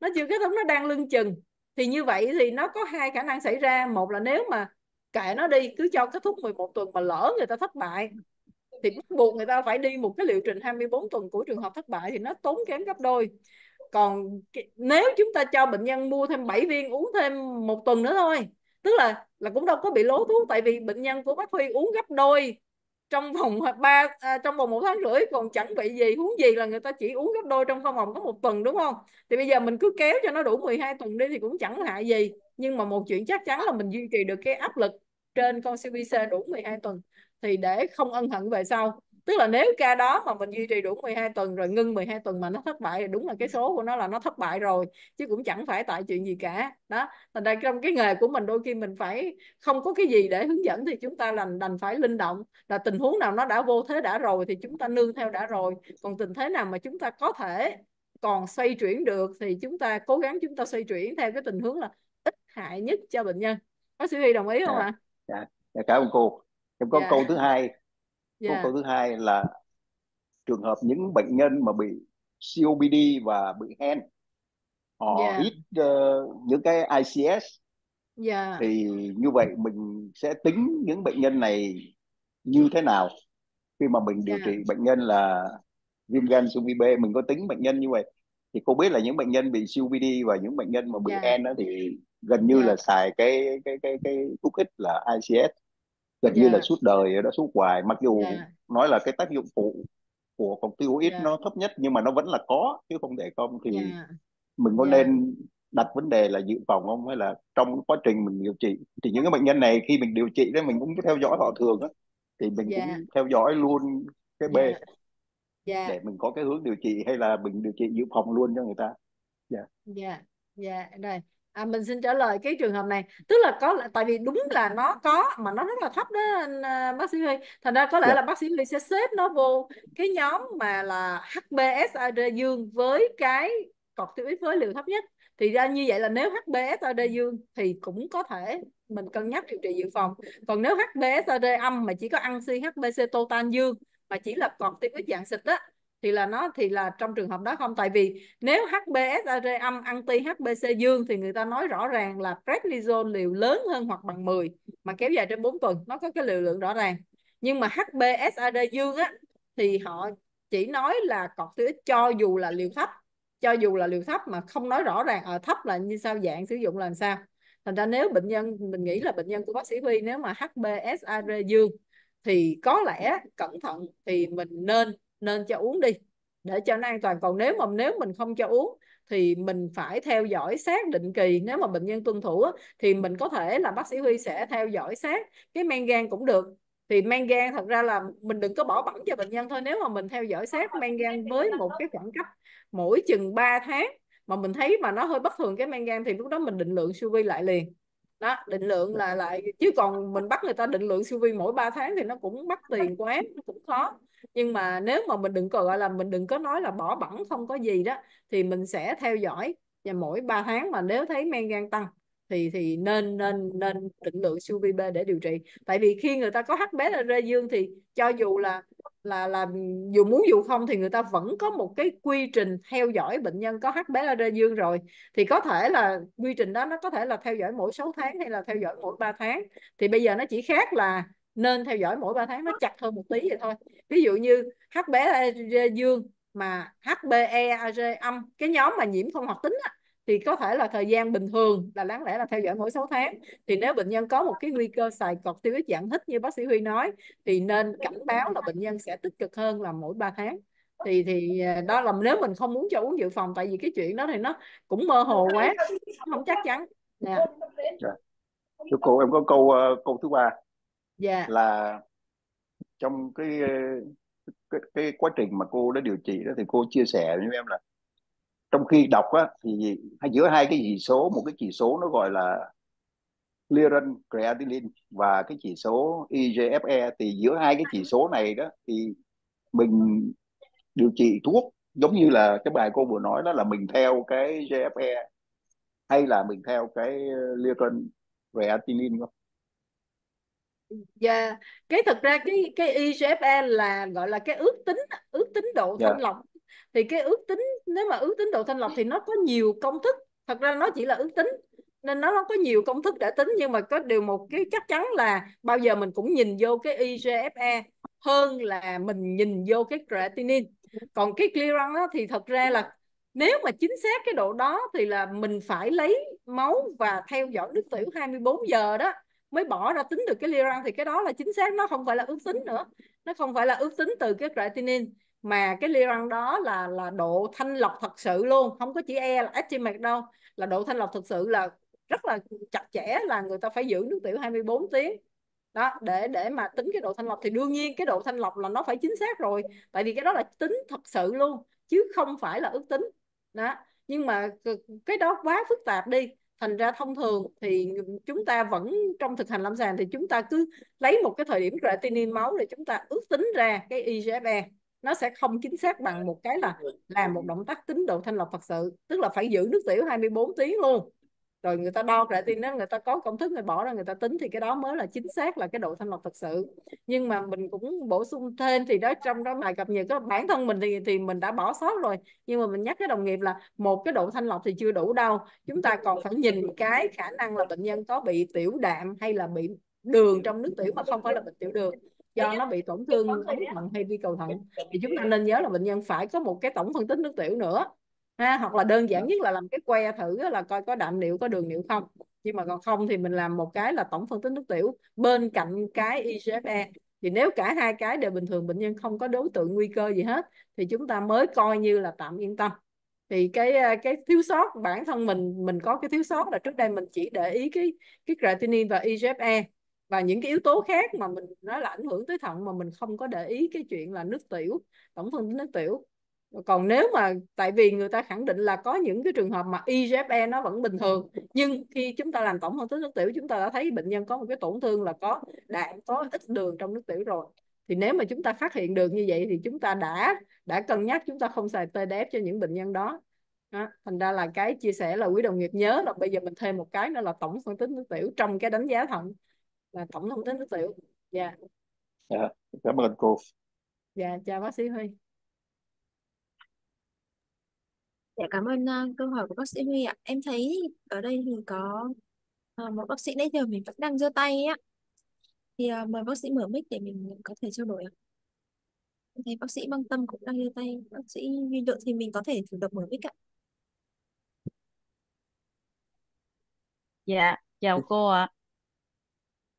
nó chưa kết thúc nó đang lưng chừng thì như vậy thì nó có hai khả năng xảy ra một là nếu mà kệ nó đi cứ cho kết thúc 11 tuần mà lỡ người ta thất bại thì bắt buộc người ta phải đi một cái liệu trình 24 tuần của trường hợp thất bại thì nó tốn kém gấp đôi còn nếu chúng ta cho bệnh nhân mua thêm 7 viên uống thêm một tuần nữa thôi tức là là cũng đâu có bị lố thuốc tại vì bệnh nhân của bác Huy uống gấp đôi trong vòng ba à, trong vòng một tháng rưỡi còn chẳng bị gì huống gì là người ta chỉ uống gấp đôi trong vòng có một tuần đúng không thì bây giờ mình cứ kéo cho nó đủ 12 tuần đi thì cũng chẳng hại gì nhưng mà một chuyện chắc chắn là mình duy trì được cái áp lực trên con CBC đủ 12 tuần thì để không ân hận về sau tức là nếu ca đó mà mình duy trì đủ 12 tuần rồi ngưng 12 tuần mà nó thất bại thì đúng là cái số của nó là nó thất bại rồi chứ cũng chẳng phải tại chuyện gì cả đó thành ra trong cái nghề của mình đôi khi mình phải không có cái gì để hướng dẫn thì chúng ta lành đành phải linh động là tình huống nào nó đã vô thế đã rồi thì chúng ta nương theo đã rồi còn tình thế nào mà chúng ta có thể còn xoay chuyển được thì chúng ta cố gắng chúng ta xoay chuyển theo cái tình huống là ít hại nhất cho bệnh nhân bác sĩ Huy đồng ý không dạ, ạ? Dạ, dạ. cảm ơn cô. Em có dạ. câu thứ hai yeah. câu thứ hai là trường hợp những bệnh nhân mà bị COPD và bị hen họ yeah. uh, những cái ICS yeah. thì như vậy mình sẽ tính những bệnh nhân này như thế nào khi mà mình điều yeah. trị bệnh nhân là viêm gan siêu vi B mình có tính bệnh nhân như vậy thì cô biết là những bệnh nhân bị COPD và những bệnh nhân mà bị yeah. đó thì gần như yeah. là xài cái cái cái cái thuốc ích là ICS gần như là dạ. suốt đời đã suốt hoài mặc dù dạ nói là cái tác dụng phụ của công corticoid dạ nó thấp nhất nhưng mà nó vẫn là có chứ không để không thì dạ mình có dạ nên đặt vấn đề là dự phòng không hay là trong quá trình mình điều trị thì những cái bệnh nhân này khi mình điều trị đấy mình cũng theo dõi họ thường á thì mình dạ cũng theo dõi luôn cái B dạ dạ để mình có cái hướng điều trị hay là mình điều trị dự phòng luôn cho người ta dạ dạ dạ rồi à, mình xin trả lời cái trường hợp này tức là có tại vì đúng là nó có mà nó rất là thấp đó anh, à, bác sĩ Huy thành ra có lẽ dạ. là bác sĩ Huy sẽ xếp nó vô cái nhóm mà là HBSAg dương với cái tiêu corticoid với liều thấp nhất thì ra như vậy là nếu HBSAg dương thì cũng có thể mình cân nhắc điều trị dự phòng còn nếu HBSAg âm mà chỉ có ăn CHBC totan dương mà chỉ là tiêu corticoid dạng xịt á thì là nó thì là trong trường hợp đó không tại vì nếu HbSAG âm anti HbC dương thì người ta nói rõ ràng là prednisone liều lớn hơn hoặc bằng 10 mà kéo dài trên 4 tuần nó có cái liều lượng rõ ràng nhưng mà HbSAG dương á thì họ chỉ nói là corticoid cho dù là liều thấp cho dù là liều thấp mà không nói rõ ràng ở ờ, à, thấp là như sao dạng sử dụng là làm sao thành ra nếu bệnh nhân mình nghĩ là bệnh nhân của bác sĩ Huy nếu mà HbSAG dương thì có lẽ cẩn thận thì mình nên nên cho uống đi để cho nó an toàn còn nếu mà nếu mình không cho uống thì mình phải theo dõi sát định kỳ nếu mà bệnh nhân tuân thủ thì mình có thể là bác sĩ huy sẽ theo dõi sát cái men gan cũng được thì men gan thật ra là mình đừng có bỏ bẵng cho bệnh nhân thôi nếu mà mình theo dõi sát men gan với một cái khoảng cách mỗi chừng 3 tháng mà mình thấy mà nó hơi bất thường cái men gan thì lúc đó mình định lượng siêu vi lại liền đó định lượng là lại chứ còn mình bắt người ta định lượng siêu vi mỗi 3 tháng thì nó cũng mất tiền quá nó cũng khó nhưng mà nếu mà mình đừng có gọi là mình đừng có nói là bỏ bẵng không có gì đó thì mình sẽ theo dõi và mỗi 3 tháng mà nếu thấy men gan tăng thì thì nên nên nên định lượng siêu vi B để điều trị tại vì khi người ta có hắc bé HBR dương thì cho dù là là là dù muốn dù không thì người ta vẫn có một cái quy trình theo dõi bệnh nhân có hắc bé HBR dương rồi thì có thể là quy trình đó nó có thể là theo dõi mỗi 6 tháng hay là theo dõi mỗi 3 tháng thì bây giờ nó chỉ khác là nên theo dõi mỗi 3 tháng nó chặt hơn một tí vậy thôi ví dụ như HbA dương mà HbEAG âm cái nhóm mà nhiễm không hoạt tính á, thì có thể là thời gian bình thường là đáng lẽ là theo dõi mỗi 6 tháng thì nếu bệnh nhân có một cái nguy cơ xài corticoid dạng hít như bác sĩ Huy nói thì nên cảnh báo là bệnh nhân sẽ tích cực hơn là mỗi 3 tháng thì thì à, đó là nếu mình không muốn cho uống dự phòng tại vì cái chuyện đó thì nó cũng mơ hồ quá không chắc chắn nè dạ. thưa cô em có câu ờ, câu thứ ba dạ là trong cái cái, cái quá trình mà cô đã điều trị đó thì cô chia sẻ với em là trong khi đọc á, thì giữa hai cái chỉ số một cái chỉ số nó gọi là clearance creatinine và cái chỉ số IGFE thì giữa hai cái chỉ số này đó thì mình điều trị thuốc giống như là cái bài cô vừa nói đó là mình theo cái GFE hay là mình theo cái clearance creatinine không Dạ, Cái thật ra cái cái IGFL e là gọi là cái ước tính ước tính độ dạ. thanh Dạ, lọc. Thì cái ước tính nếu mà ước tính độ thanh lọc thì nó có nhiều công thức. Thật ra nó chỉ là ước tính nên nó có nhiều công thức để tính nhưng mà có điều một cái chắc chắn là bao giờ mình cũng nhìn vô cái IGFE hơn là mình nhìn vô cái creatinine. Còn cái clearance á, thì thật ra là nếu mà chính xác cái độ đó thì là mình phải lấy máu và theo dõi nước tiểu 24 giờ đó mới bỏ ra tính được cái liran thì cái đó là chính xác nó không phải là ước tính nữa nó không phải là ước tính từ cái creatinine mà cái liran đó là là độ thanh lọc thật sự luôn không có chỉ e là estimate đâu là độ thanh lọc thật sự là rất là chặt chẽ là người ta phải giữ nước tiểu 24 tiếng đó để để mà tính cái độ thanh lọc thì đương nhiên cái độ thanh lọc là nó phải chính xác rồi tại vì cái đó là tính thật sự luôn chứ không phải là ước tính đó nhưng mà cái đó quá phức tạp đi thành ra thông thường thì chúng ta vẫn trong thực hành lâm sàng thì chúng ta cứ lấy một cái thời điểm creatinine máu để chúng ta ước tính ra cái igf e. nó sẽ không chính xác bằng một cái là làm một động tác tính độ thanh lọc thật sự tức là phải giữ nước tiểu 24 tiếng luôn rồi người ta đo creatine đó người ta có công thức người bỏ ra người ta tính thì cái đó mới là chính xác là cái độ thanh lọc thật sự nhưng mà mình cũng bổ sung thêm thì đó trong đó bài cập nhật đó, bản thân mình thì thì mình đã bỏ sót rồi nhưng mà mình nhắc cái đồng nghiệp là một cái độ thanh lọc thì chưa đủ đâu chúng ta còn phải nhìn cái khả năng là bệnh nhân có bị tiểu đạm hay là bị đường trong nước tiểu mà không phải là bệnh tiểu đường do nó bị tổn thương ống thận hay vi cầu thận thì chúng ta nên nhớ là bệnh nhân phải có một cái tổng phân tích nước tiểu nữa ha hoặc là đơn giản dạ. nhất là làm cái que thử là coi có đạm niệu có đường niệu không nhưng mà còn không thì mình làm một cái là tổng phân tích nước tiểu bên cạnh cái IGFE thì nếu cả hai cái đều bình thường bệnh nhân không có đối tượng nguy cơ gì hết thì chúng ta mới coi như là tạm yên tâm thì cái à, cái thiếu sót bản thân mình mình có cái thiếu sót là trước đây mình chỉ để ý cái cái creatinine và IGFE và những cái yếu tố khác mà mình nói là ảnh hưởng tới thận mà mình không có để ý cái chuyện là nước tiểu tổng phân tích nước tiểu còn nếu mà tại vì người ta khẳng định là có những cái trường hợp mà IGF-E nó vẫn bình thường nhưng khi chúng ta làm tổng phân tích nước tiểu chúng ta đã thấy bệnh nhân có một cái tổn thương là có đã có ít đường trong nước tiểu rồi thì nếu mà chúng ta phát hiện được như vậy thì chúng ta đã đã cân nhắc chúng ta không xài TDF cho những bệnh nhân đó đó. thành ra là cái chia sẻ là quý đồng nghiệp nhớ là bây giờ mình thêm một cái nữa là tổng phân tích nước tiểu trong cái đánh giá thận là tổng thông tích nước tiểu dạ yeah. Dạ, yeah. cảm ơn cô dạ yeah, chào bác sĩ huy Dạ cảm ơn uh, câu hỏi của bác sĩ Huy ạ. Em thấy ở đây thì có uh, một bác sĩ nãy giờ mình vẫn đang giơ tay á. Thì uh, mời bác sĩ mở mic để mình có thể trao đổi ạ. Em thấy bác sĩ Băng Tâm cũng đang giơ tay. Bác sĩ Huy Lượng thì mình có thể chủ động mở mic ạ. Dạ, chào cô ạ.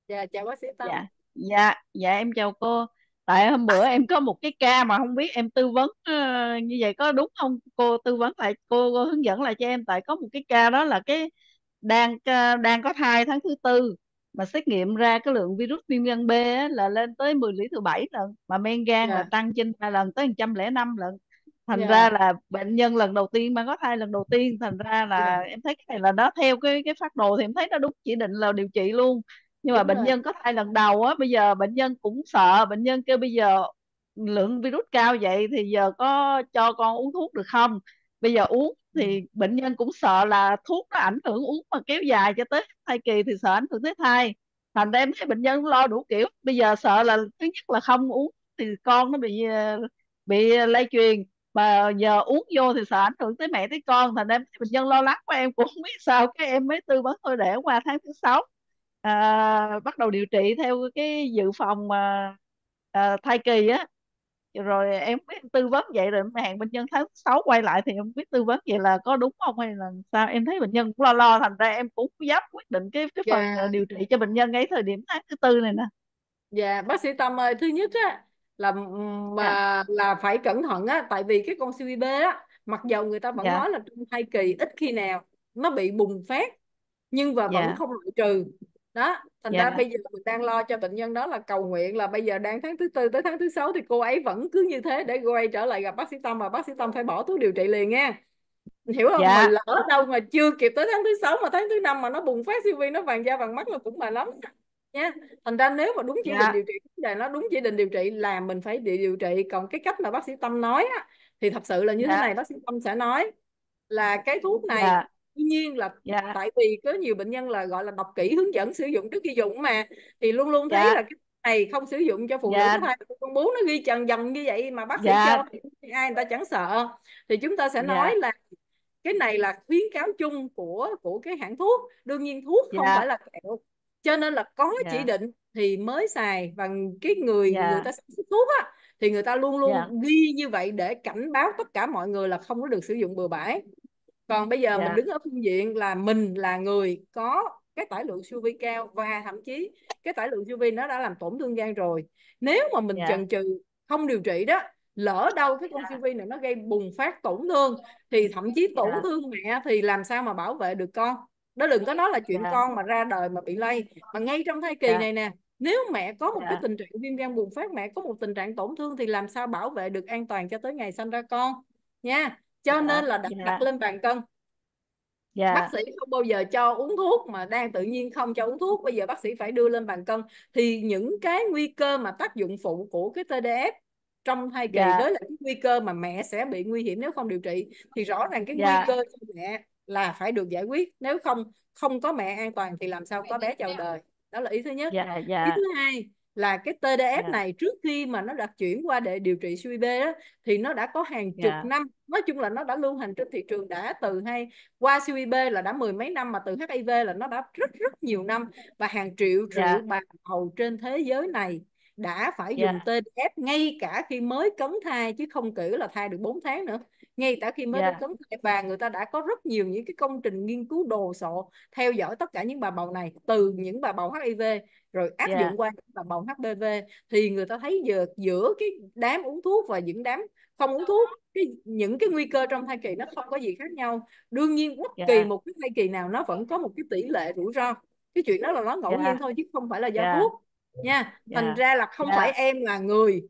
Dạ, chào bác sĩ Tâm. Dạ, dạ, dạ em chào cô tại hôm bữa em có một cái ca mà không biết em tư vấn uh, như vậy có đúng không cô tư vấn lại cô, cô hướng dẫn lại cho em tại có một cái ca đó là cái đang uh, đang có thai tháng thứ tư mà xét nghiệm ra cái lượng virus viêm gan B á, là lên tới 10 lũy thứ bảy lần mà men gan yeah. là dạ. tăng trên ba lần tới 105 lần thành yeah. Dạ. ra là bệnh nhân lần đầu tiên mà có thai lần đầu tiên thành ra là yeah. Dạ. em thấy cái này là nó theo cái cái phát đồ thì em thấy nó đúng chỉ định là điều trị luôn nhưng mà Đúng bệnh rồi. nhân có thai lần đầu á bây giờ bệnh nhân cũng sợ bệnh nhân kêu bây giờ lượng virus cao vậy thì giờ có cho con uống thuốc được không bây giờ uống ừ. thì bệnh nhân cũng sợ là thuốc nó ảnh hưởng uống mà kéo dài cho tới thai kỳ thì sợ ảnh hưởng tới thai thành ra em thấy bệnh nhân lo đủ kiểu bây giờ sợ là thứ nhất là không uống thì con nó bị bị lây truyền mà giờ uống vô thì sợ ảnh hưởng tới mẹ tới con thành em bệnh nhân lo lắng của em cũng không biết sao cái em mới tư vấn thôi để qua tháng thứ sáu à, bắt đầu điều trị theo cái dự phòng mà à, thai kỳ á rồi em biết tư vấn vậy rồi em hẹn bệnh nhân tháng 6 quay lại thì em biết tư vấn vậy là có đúng không hay là sao em thấy bệnh nhân cũng lo lo thành ra em cũng dám quyết định cái cái phần yeah. Dạ. À, điều trị cho bệnh nhân ngay thời điểm tháng thứ tư này nè dạ bác sĩ Tâm ơi thứ nhất á là ừ, mà dạ. là phải cẩn thận á tại vì cái con siêu á mặc dầu người ta vẫn yeah. Dạ. nói là trong thai kỳ ít khi nào nó bị bùng phát nhưng và vẫn yeah. không loại trừ đó thành dạ ra bây giờ mình đang lo cho bệnh nhân đó là cầu nguyện là bây giờ đang tháng thứ tư tới tháng thứ sáu thì cô ấy vẫn cứ như thế để quay trở lại gặp bác sĩ tâm mà bác sĩ tâm phải bỏ thuốc điều trị liền nha hiểu không dạ. mình lỡ đâu mà chưa kịp tới tháng thứ sáu mà tháng thứ năm mà nó bùng phát siêu vi nó vàng da vàng mắt là cũng mệt lắm nha thành ra nếu mà đúng chỉ dạ. định điều trị vấn đề nó đúng chỉ định điều trị là mình phải điều trị còn cái cách mà bác sĩ tâm nói á, thì thật sự là như dạ. thế này bác sĩ tâm sẽ nói là cái thuốc này dạ tuy nhiên là yeah. Dạ. tại vì có nhiều bệnh nhân là gọi là đọc kỹ hướng dẫn sử dụng trước khi dùng mà thì luôn luôn thấy yeah. Dạ. là cái này không sử dụng cho phụ yeah. nữ dạ. thai con bú nó ghi trần dần như vậy mà bác sĩ cho thì ai người ta chẳng sợ thì chúng ta sẽ nói là cái này là khuyến cáo chung của của cái hãng thuốc đương nhiên thuốc không yeah. phải là kẹo cho nên là có yeah. chỉ định thì mới xài và cái người yeah. người ta sản xuất thuốc á thì người ta luôn luôn yeah. ghi như vậy để cảnh báo tất cả mọi người là không có được sử dụng bừa bãi còn bây giờ yeah. Dạ. mình đứng ở phương diện là mình là người có cái tải lượng siêu vi cao và thậm chí cái tải lượng siêu vi nó đã làm tổn thương gan rồi nếu mà mình yeah. Dạ. chần chừ không điều trị đó lỡ đâu cái con siêu dạ. vi này nó gây bùng phát tổn thương thì thậm chí tổn yeah. thương mẹ thì làm sao mà bảo vệ được con đó đừng có nói là chuyện yeah. con mà ra đời mà bị lây mà ngay trong thai kỳ yeah. này nè nếu mẹ có một yeah. cái tình trạng viêm gan bùng phát mẹ có một tình trạng tổn thương thì làm sao bảo vệ được an toàn cho tới ngày sanh ra con nha cho dạ, nên là đặt, dạ. đặt lên bàn cân Yeah. Dạ. Bác sĩ không bao giờ cho uống thuốc mà đang tự nhiên không cho uống thuốc bây giờ bác sĩ phải đưa lên bàn cân thì những cái nguy cơ mà tác dụng phụ của cái TDF trong thai kỳ yeah. Dạ. đó là cái nguy cơ mà mẹ sẽ bị nguy hiểm nếu không điều trị thì rõ ràng cái yeah. Dạ. nguy cơ cho mẹ là phải được giải quyết nếu không không có mẹ an toàn thì làm sao có bé chào đời đó là ý thứ nhất yeah, yeah. ý thứ hai là cái TDF yeah. Dạ. này trước khi mà nó đã chuyển qua để điều trị CVB đó thì nó đã có hàng dạ. chục yeah. năm nói chung là nó đã lưu hành trên thị trường đã từ hay qua CVB là đã mười mấy năm mà từ HIV là nó đã rất rất nhiều năm và hàng triệu triệu dạ. yeah. bà hầu trên thế giới này đã phải dùng yeah. TDS ngay cả khi mới cấn thai chứ không kỹ là thai được 4 tháng nữa ngay cả khi mới yeah. đến cấm thẻ vàng người ta đã có rất nhiều những cái công trình nghiên cứu đồ sộ theo dõi tất cả những bà bầu này từ những bà bầu HIV rồi áp yeah. Dạ. dụng qua những bà bầu HPV thì người ta thấy giờ giữa cái đám uống thuốc và những đám không uống thuốc cái những cái nguy cơ trong thai kỳ nó không có gì khác nhau đương nhiên bất yeah. Dạ. kỳ một cái thai kỳ nào nó vẫn có một cái tỷ lệ rủi ro cái chuyện đó là nó ngẫu yeah. Dạ. nhiên thôi chứ không phải là do yeah. thuốc nha thành yeah. ra là không yeah. phải em là người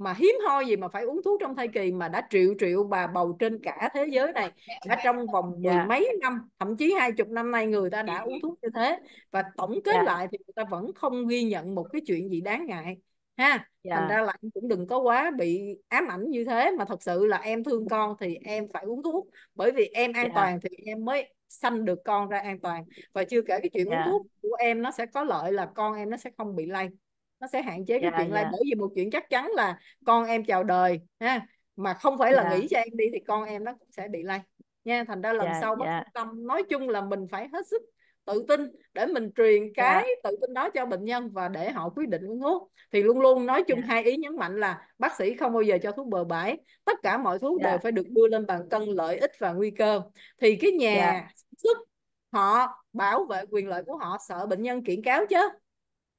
mà hiếm hoi gì mà phải uống thuốc trong thai kỳ mà đã triệu triệu bà bầu trên cả thế giới này đã trong vòng mười yeah. Dạ. mấy năm thậm chí hai chục năm nay người ta đã uống thuốc như thế và tổng kết yeah. Dạ. lại thì người ta vẫn không ghi nhận một cái chuyện gì đáng ngại ha yeah. Dạ. thành ra là em cũng đừng có quá bị ám ảnh như thế mà thật sự là em thương con thì em phải uống thuốc bởi vì em an yeah. toàn thì em mới sanh được con ra an toàn và chưa kể cái chuyện yeah. uống thuốc của em nó sẽ có lợi là con em nó sẽ không bị lây nó sẽ hạn chế cái dạ, chuyện dạ. lai bởi vì một chuyện chắc chắn là con em chào đời ha mà không phải là dạ. nghĩ cho em đi thì con em nó cũng sẽ bị lây nha thành ra lần dạ, sau bất dạ. tâm nói chung là mình phải hết sức tự tin để mình truyền dạ. cái dạ. tự tin đó cho bệnh nhân và để họ quyết định uống thuốc thì luôn luôn nói chung dạ. hai ý nhấn mạnh là bác sĩ không bao giờ cho thuốc bừa bãi tất cả mọi thuốc dạ. đều phải được đưa lên bàn cân lợi ích và nguy cơ thì cái nhà dạ. xuất họ bảo vệ quyền lợi của họ sợ bệnh nhân kiện cáo chứ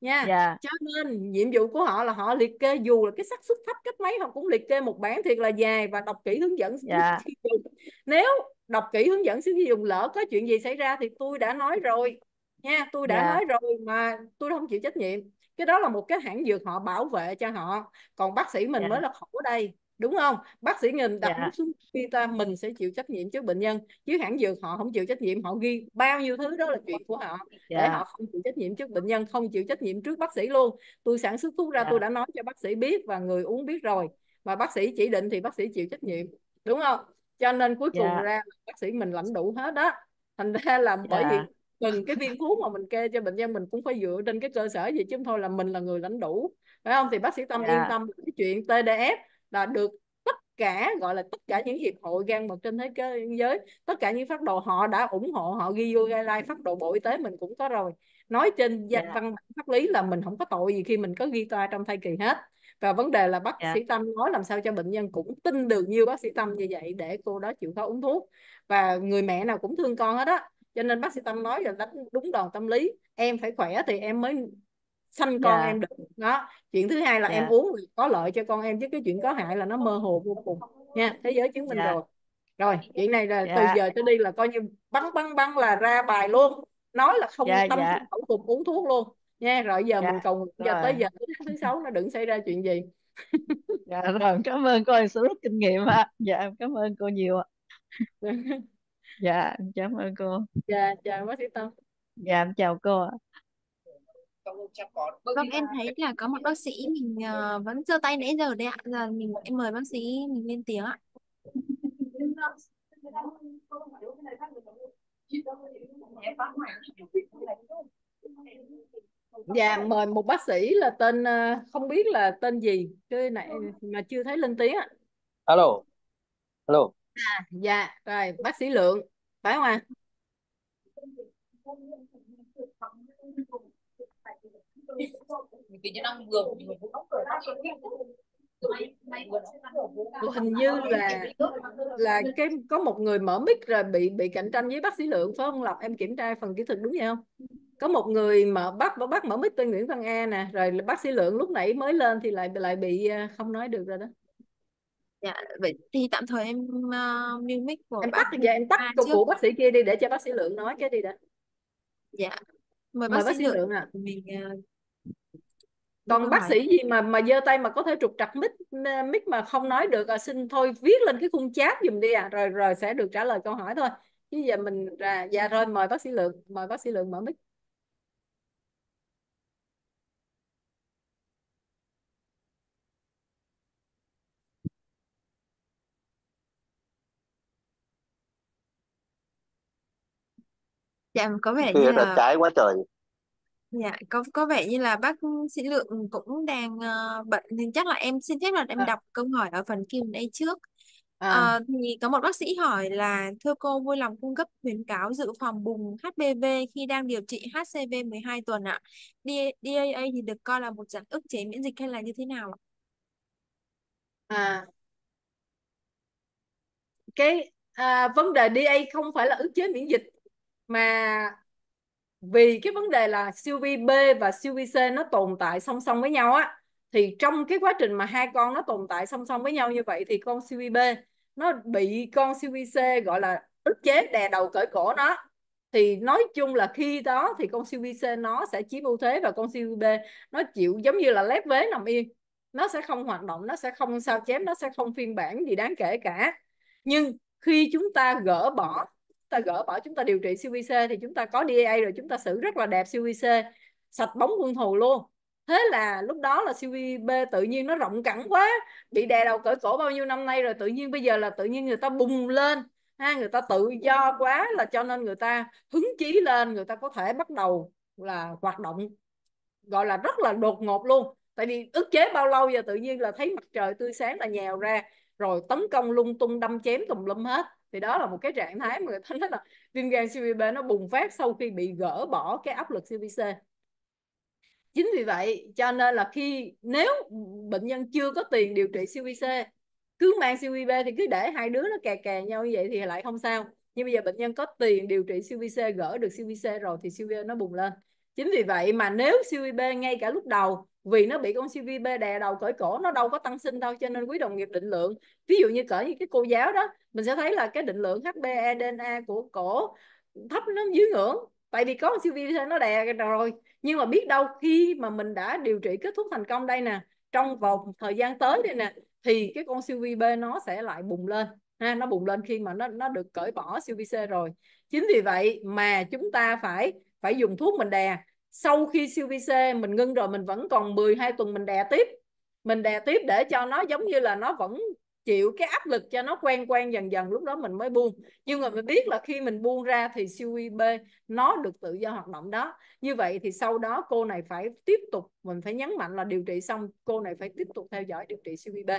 nha dạ cho nên nhiệm vụ của họ là họ liệt kê dù là cái xác suất thấp cách mấy họ cũng liệt kê một bản thiệt là dài và đọc kỹ hướng dẫn dạ. nếu đọc kỹ hướng dẫn sử dụng lỡ có chuyện gì xảy ra thì tôi đã nói rồi nha tôi đã dạ. nói rồi mà tôi không chịu trách nhiệm cái đó là một cái hãng dược họ bảo vệ cho họ còn bác sĩ mình dạ. mới là khổ đây đúng không bác sĩ nhìn đặt dạ. xuống khi ta mình sẽ chịu trách nhiệm trước bệnh nhân chứ hãng dược họ không chịu trách nhiệm họ ghi bao nhiêu thứ đó là chuyện của họ dạ. để họ không chịu trách nhiệm trước bệnh nhân không chịu trách nhiệm trước bác sĩ luôn tôi sản xuất thuốc ra dạ. tôi đã nói cho bác sĩ biết và người uống biết rồi mà bác sĩ chỉ định thì bác sĩ chịu trách nhiệm đúng không cho nên cuối dạ. cùng dạ. ra bác sĩ mình lãnh đủ hết đó thành ra là dạ. bởi vì từng cái viên thuốc mà mình kê cho bệnh nhân mình cũng phải dựa trên cái cơ sở gì chứ thôi là mình là người lãnh đủ phải không thì bác sĩ tâm yeah. Dạ. yên tâm cái chuyện TDF là được tất cả gọi là tất cả những hiệp hội gan mật trên thế giới tất cả những phát đồ họ đã ủng hộ họ ghi vô guideline phát đồ bộ y tế mình cũng có rồi nói trên yeah. Dạ. văn bản pháp lý là mình không có tội gì khi mình có ghi toa trong thai kỳ hết và vấn đề là bác yeah. Dạ. sĩ tâm nói làm sao cho bệnh nhân cũng tin được như bác sĩ tâm như vậy để cô đó chịu khó uống thuốc và người mẹ nào cũng thương con hết á cho nên bác sĩ tâm nói là đánh đúng đòn tâm lý em phải khỏe thì em mới sanh con dạ em được đó chuyện thứ hai là em dạ. uống có lợi cho con em chứ cái chuyện có hại là nó mơ hồ vô cùng nha thế giới chứng minh dạ rồi rồi chuyện này là dạ. từ giờ tới đi là coi như bắn bắn bắn là ra bài luôn nói là không không dạ, tâm dạ không khẩu phục uống thuốc luôn nha rồi giờ mình cầu nguyện cho tới giờ tới thứ sáu nó đừng xảy ra chuyện gì dạ rồi cảm ơn cô em rất kinh nghiệm ha dạ em cảm ơn cô nhiều ạ dạ em cảm ơn cô dạ chào bác sĩ Tâm dạ em chào cô ạ không vâng em thấy là, có một bác sĩ mình uh, vẫn giơ tay nãy giờ đấy ạ giờ mình em mời bác sĩ mình lên tiếng ạ dạ mời một bác sĩ là tên ờ, không biết là tên gì chứ này mà chưa thấy lên tiếng ạ alo alo à dạ rồi bác sĩ lượng phải không ạ à? hình như là là cái có một người mở mic rồi bị bị cạnh tranh với bác sĩ lượng phải không lộc em kiểm tra phần kỹ thuật đúng vậy không có một người mở bắt bắt mở mic tên nguyễn văn a nè rồi bác sĩ lượng lúc nãy mới lên thì lại lại bị ờ, không nói được rồi đó dạ vậy thì tạm thời em ờ, uh, mute mic của em bác tắt dạ em tắt à, cụ bác sĩ kia đi để cho bác sĩ lượng nói cái đi đã dạ mời, mời bác, bác sĩ lượng, lượng ạ à. mình uh, còn bác sĩ gì mà mà giơ tay mà có thể trục trặc mic mic mà không nói được à, xin thôi viết lên cái khung chat dùm đi à rồi rồi sẽ được trả lời câu hỏi thôi chứ giờ mình ra dạ rồi mời bác sĩ lượng mời bác sĩ lượng mở mic dạ có vẻ như là trái quá trời Dạ, có có vẻ như là bác sĩ Lượng cũng đang ờ, bận thì chắc là em xin phép là em vâng. đọc câu hỏi ở phần Q&A trước. à, Ờ, thì có một bác sĩ hỏi là thưa cô vui lòng cung cấp khuyến cáo dự phòng bùng HPV khi đang điều trị HCV 12 tuần ạ. DA- DAA thì được coi là một dạng ức chế miễn dịch hay là như thế nào ạ? à cái à, vấn đề DA không phải là ức chế miễn dịch mà vì cái vấn đề là siêu vi B và siêu vi C nó tồn tại song song với nhau á thì trong cái quá trình mà hai con nó tồn tại song song với nhau như vậy thì con siêu vi B nó bị con siêu vi C gọi là ức chế đè đầu cởi cổ nó thì nói chung là khi đó thì con siêu vi C nó sẽ chiếm ưu thế và con siêu vi B nó chịu giống như là lép vế nằm yên nó sẽ không hoạt động nó sẽ không sao chém nó sẽ không phiên bản gì đáng kể cả nhưng khi chúng ta gỡ bỏ ta gỡ bỏ chúng ta điều trị CVC thì chúng ta có DAA rồi chúng ta xử rất là đẹp CVC sạch bóng quân thù luôn thế là lúc đó là CVB tự nhiên nó rộng cẳng quá bị đè đầu cởi cổ bao nhiêu năm nay rồi tự nhiên bây giờ là tự nhiên người ta bùng lên ha người ta tự do quá là cho nên người ta hứng chí lên người ta có thể bắt đầu là hoạt động gọi là rất là đột ngột luôn tại vì ức chế bao lâu giờ tự nhiên là thấy mặt trời tươi sáng là nhào ra rồi tấn công lung tung đâm chém tùm lum hết thì đó là một cái trạng thái mà người ta nói là viêm gan siêu vi b nó bùng phát sau khi bị gỡ bỏ cái áp lực siêu vi c chính vì vậy cho nên là khi nếu bệnh nhân chưa có tiền điều trị siêu vi c cứ mang siêu vi b thì cứ để hai đứa nó kè kè nhau như vậy thì lại không sao nhưng bây giờ bệnh nhân có tiền điều trị siêu vi c gỡ được siêu vi c rồi thì siêu CVB nó bùng lên chính vì vậy mà nếu siêu vi b ngay cả lúc đầu vì nó bị con CVB đè đầu cởi cổ nó đâu có tăng sinh đâu cho nên quý đồng nghiệp định lượng ví dụ như cỡ như cái cô giáo đó mình sẽ thấy là cái định lượng hbe DNA của cổ thấp nó dưới ngưỡng tại vì có CVB nó đè rồi nhưng mà biết đâu khi mà mình đã điều trị kết thúc thành công đây nè trong vòng thời gian tới đây nè thì cái con CVB nó sẽ lại bùng lên ha nó bùng lên khi mà nó nó được cởi bỏ CVC rồi chính vì vậy mà chúng ta phải phải dùng thuốc mình đè sau khi siêu vi mình ngưng rồi mình vẫn còn 12 tuần mình đè tiếp mình đè tiếp để cho nó giống như là nó vẫn chịu cái áp lực cho nó quen quen dần dần lúc đó mình mới buông nhưng mà mình biết là khi mình buông ra thì siêu b nó được tự do hoạt động đó như vậy thì sau đó cô này phải tiếp tục mình phải nhấn mạnh là điều trị xong cô này phải tiếp tục theo dõi điều trị siêu b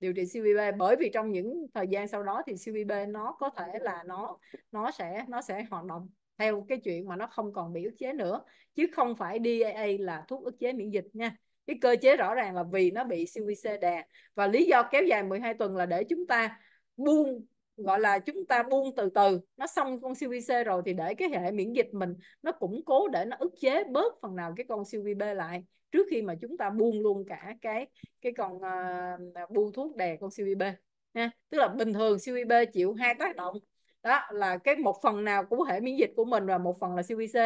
điều trị siêu b bởi vì trong những thời gian sau đó thì siêu b nó có thể là nó nó sẽ nó sẽ hoạt động theo cái chuyện mà nó không còn bị ức chế nữa chứ không phải DAA là thuốc ức chế miễn dịch nha cái cơ chế rõ ràng là vì nó bị CVC đè và lý do kéo dài 12 tuần là để chúng ta buông gọi là chúng ta buông từ từ nó xong con CVC rồi thì để cái hệ miễn dịch mình nó củng cố để nó ức chế bớt phần nào cái con CVB lại trước khi mà chúng ta buông luôn cả cái cái con uh, buông thuốc đè con CVB nha tức là bình thường CVB chịu hai tác động đó là cái một phần nào của hệ miễn dịch của mình và một phần là CVC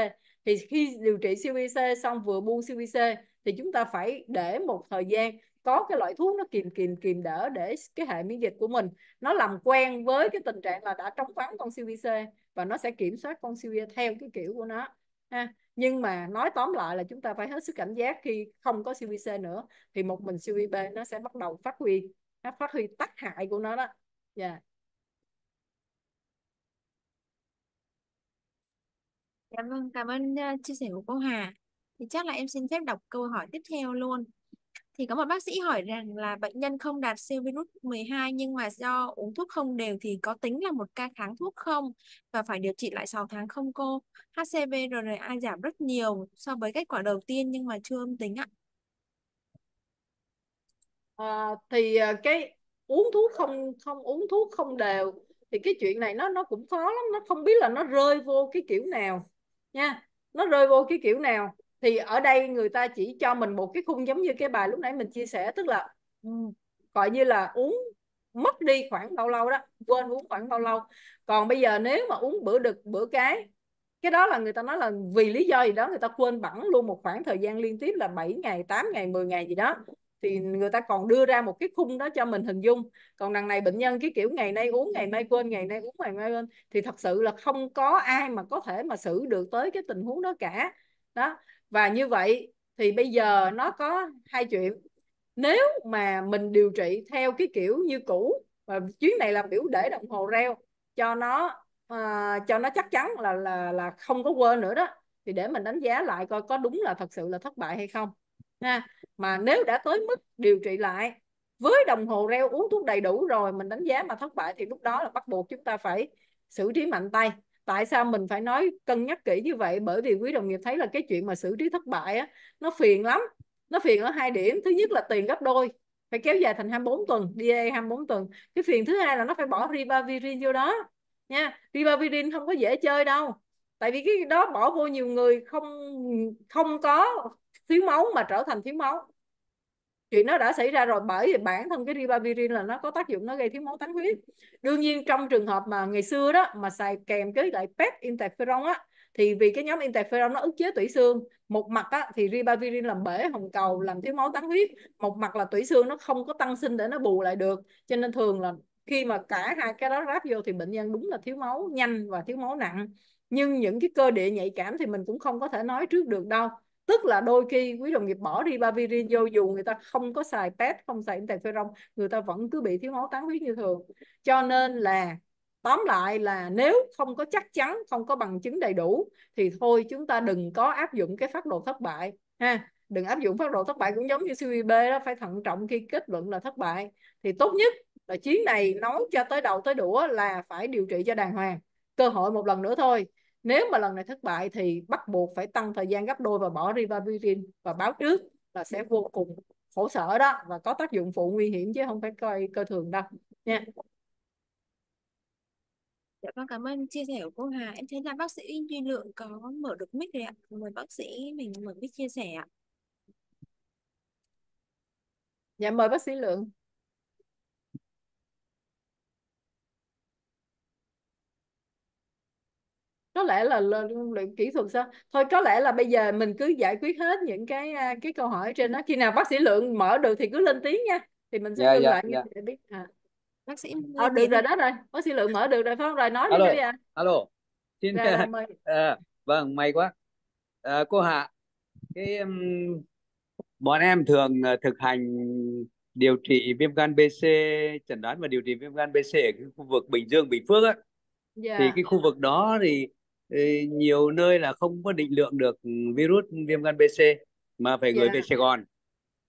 thì khi điều trị CVC xong vừa buông CVC thì chúng ta phải để một thời gian có cái loại thuốc nó kìm kìm kìm đỡ để cái hệ miễn dịch của mình nó làm quen với cái tình trạng là đã trống vắng con CVC và nó sẽ kiểm soát con CVC theo cái kiểu của nó ha nhưng mà nói tóm lại là chúng ta phải hết sức cảnh giác khi không có CVC nữa thì một mình CVB nó sẽ bắt đầu phát huy nó phát huy tác hại của nó đó dạ yeah. cảm ơn cảm ơn uh, chia sẻ của cô Hà. Thì chắc là em xin phép đọc câu hỏi tiếp theo luôn. Thì có một bác sĩ hỏi rằng là bệnh nhân không đạt siêu virus 12 nhưng mà do uống thuốc không đều thì có tính là một ca kháng thuốc không và phải điều trị lại 6 tháng không cô? HCV RNA giảm rất nhiều so với kết quả đầu tiên nhưng mà chưa âm tính ạ. À, thì ờ, cái uống thuốc không không uống thuốc không đều thì cái chuyện này nó nó cũng khó lắm nó không biết là nó rơi vô cái kiểu nào nha nó rơi vô cái kiểu nào thì ở đây người ta chỉ cho mình một cái khung giống như cái bài lúc nãy mình chia sẻ tức là ừ, gọi như là uống mất đi khoảng bao lâu đó quên uống khoảng bao lâu còn bây giờ nếu mà uống bữa đực bữa cái cái đó là người ta nói là vì lý do gì đó người ta quên bẵng luôn một khoảng thời gian liên tiếp là 7 ngày 8 ngày 10 ngày gì đó thì người ta còn đưa ra một cái khung đó cho mình hình dung còn đằng này bệnh nhân cái kiểu ngày nay uống ngày mai quên ngày nay uống ngày mai quên thì thật sự là không có ai mà có thể mà xử được tới cái tình huống đó cả đó và như vậy thì bây giờ nó có hai chuyện nếu mà mình điều trị theo cái kiểu như cũ và chuyến này là biểu để đồng hồ reo cho nó à, cho nó chắc chắn là là là không có quên nữa đó thì để mình đánh giá lại coi có đúng là thật sự là thất bại hay không ha mà nếu đã tới mức điều trị lại với đồng hồ reo uống thuốc đầy đủ rồi mình đánh giá mà thất bại thì lúc đó là bắt buộc chúng ta phải xử trí mạnh tay tại sao mình phải nói cân nhắc kỹ như vậy bởi vì quý đồng nghiệp thấy là cái chuyện mà xử trí thất bại á, nó phiền lắm nó phiền ở hai điểm thứ nhất là tiền gấp đôi phải kéo dài thành 24 tuần DA 24 tuần cái phiền thứ hai là nó phải bỏ ribavirin vô đó nha ribavirin không có dễ chơi đâu tại vì cái đó bỏ vô nhiều người không không có thiếu máu mà trở thành thiếu máu chuyện nó đã xảy ra rồi bởi vì bản thân cái ribavirin là nó có tác dụng nó gây thiếu máu tán huyết đương nhiên trong trường hợp mà ngày xưa đó mà xài kèm với lại pep interferon á thì vì cái nhóm interferon nó ức chế tủy xương một mặt á, thì ribavirin làm bể hồng cầu làm thiếu máu tán huyết một mặt là tủy xương nó không có tăng sinh để nó bù lại được cho nên thường là khi mà cả hai cái đó ráp vô thì bệnh nhân đúng là thiếu máu nhanh và thiếu máu nặng nhưng những cái cơ địa nhạy cảm thì mình cũng không có thể nói trước được đâu tức là đôi khi quý đồng nghiệp bỏ đi Bavirin vô dù người ta không có xài PET không xài interferon người ta vẫn cứ bị thiếu máu tán huyết như thường cho nên là tóm lại là nếu không có chắc chắn không có bằng chứng đầy đủ thì thôi chúng ta đừng có áp dụng cái phát độ thất bại ha đừng áp dụng phát độ thất bại cũng giống như CVB đó phải thận trọng khi kết luận là thất bại thì tốt nhất là chiến này nói cho tới đầu tới đũa là phải điều trị cho đàng hoàng cơ hội một lần nữa thôi nếu mà lần này thất bại thì bắt buộc phải tăng thời gian gấp đôi và bỏ ribavirin và báo trước là sẽ vô cùng khổ sở đó và có tác dụng phụ nguy hiểm chứ không phải coi cơ thường đâu nha Dạ con vâng, cảm ơn chia sẻ của cô Hà. Em thấy là bác sĩ Duy Lượng có mở được mic rồi ạ. Mời bác sĩ mình mở mic chia sẻ ạ. Dạ mời bác sĩ Lượng. có lẽ là, là, kỹ thuật sao thôi có lẽ là bây giờ mình cứ giải quyết hết những cái à, cái câu hỏi trên đó khi nào bác sĩ lượng mở được thì cứ lên tiếng nha thì mình sẽ yeah, yeah, lại yeah. để biết à. bác sĩ ờ, được rồi đó rồi bác sĩ lượng mở được rồi phải không rồi nói alo, đi à. alo xin rồi, mời. à, vâng may quá à, cô Hạ cái um, bọn em thường ờ, thực hành điều trị viêm gan BC chẩn đoán và điều trị viêm gan BC ở cái khu vực Bình Dương Bình Phước á yeah. Dạ. thì cái khu vực đó thì nhiều nơi là không có định lượng được virus viêm gan BC mà phải gửi yeah. về dạ. Sài Gòn.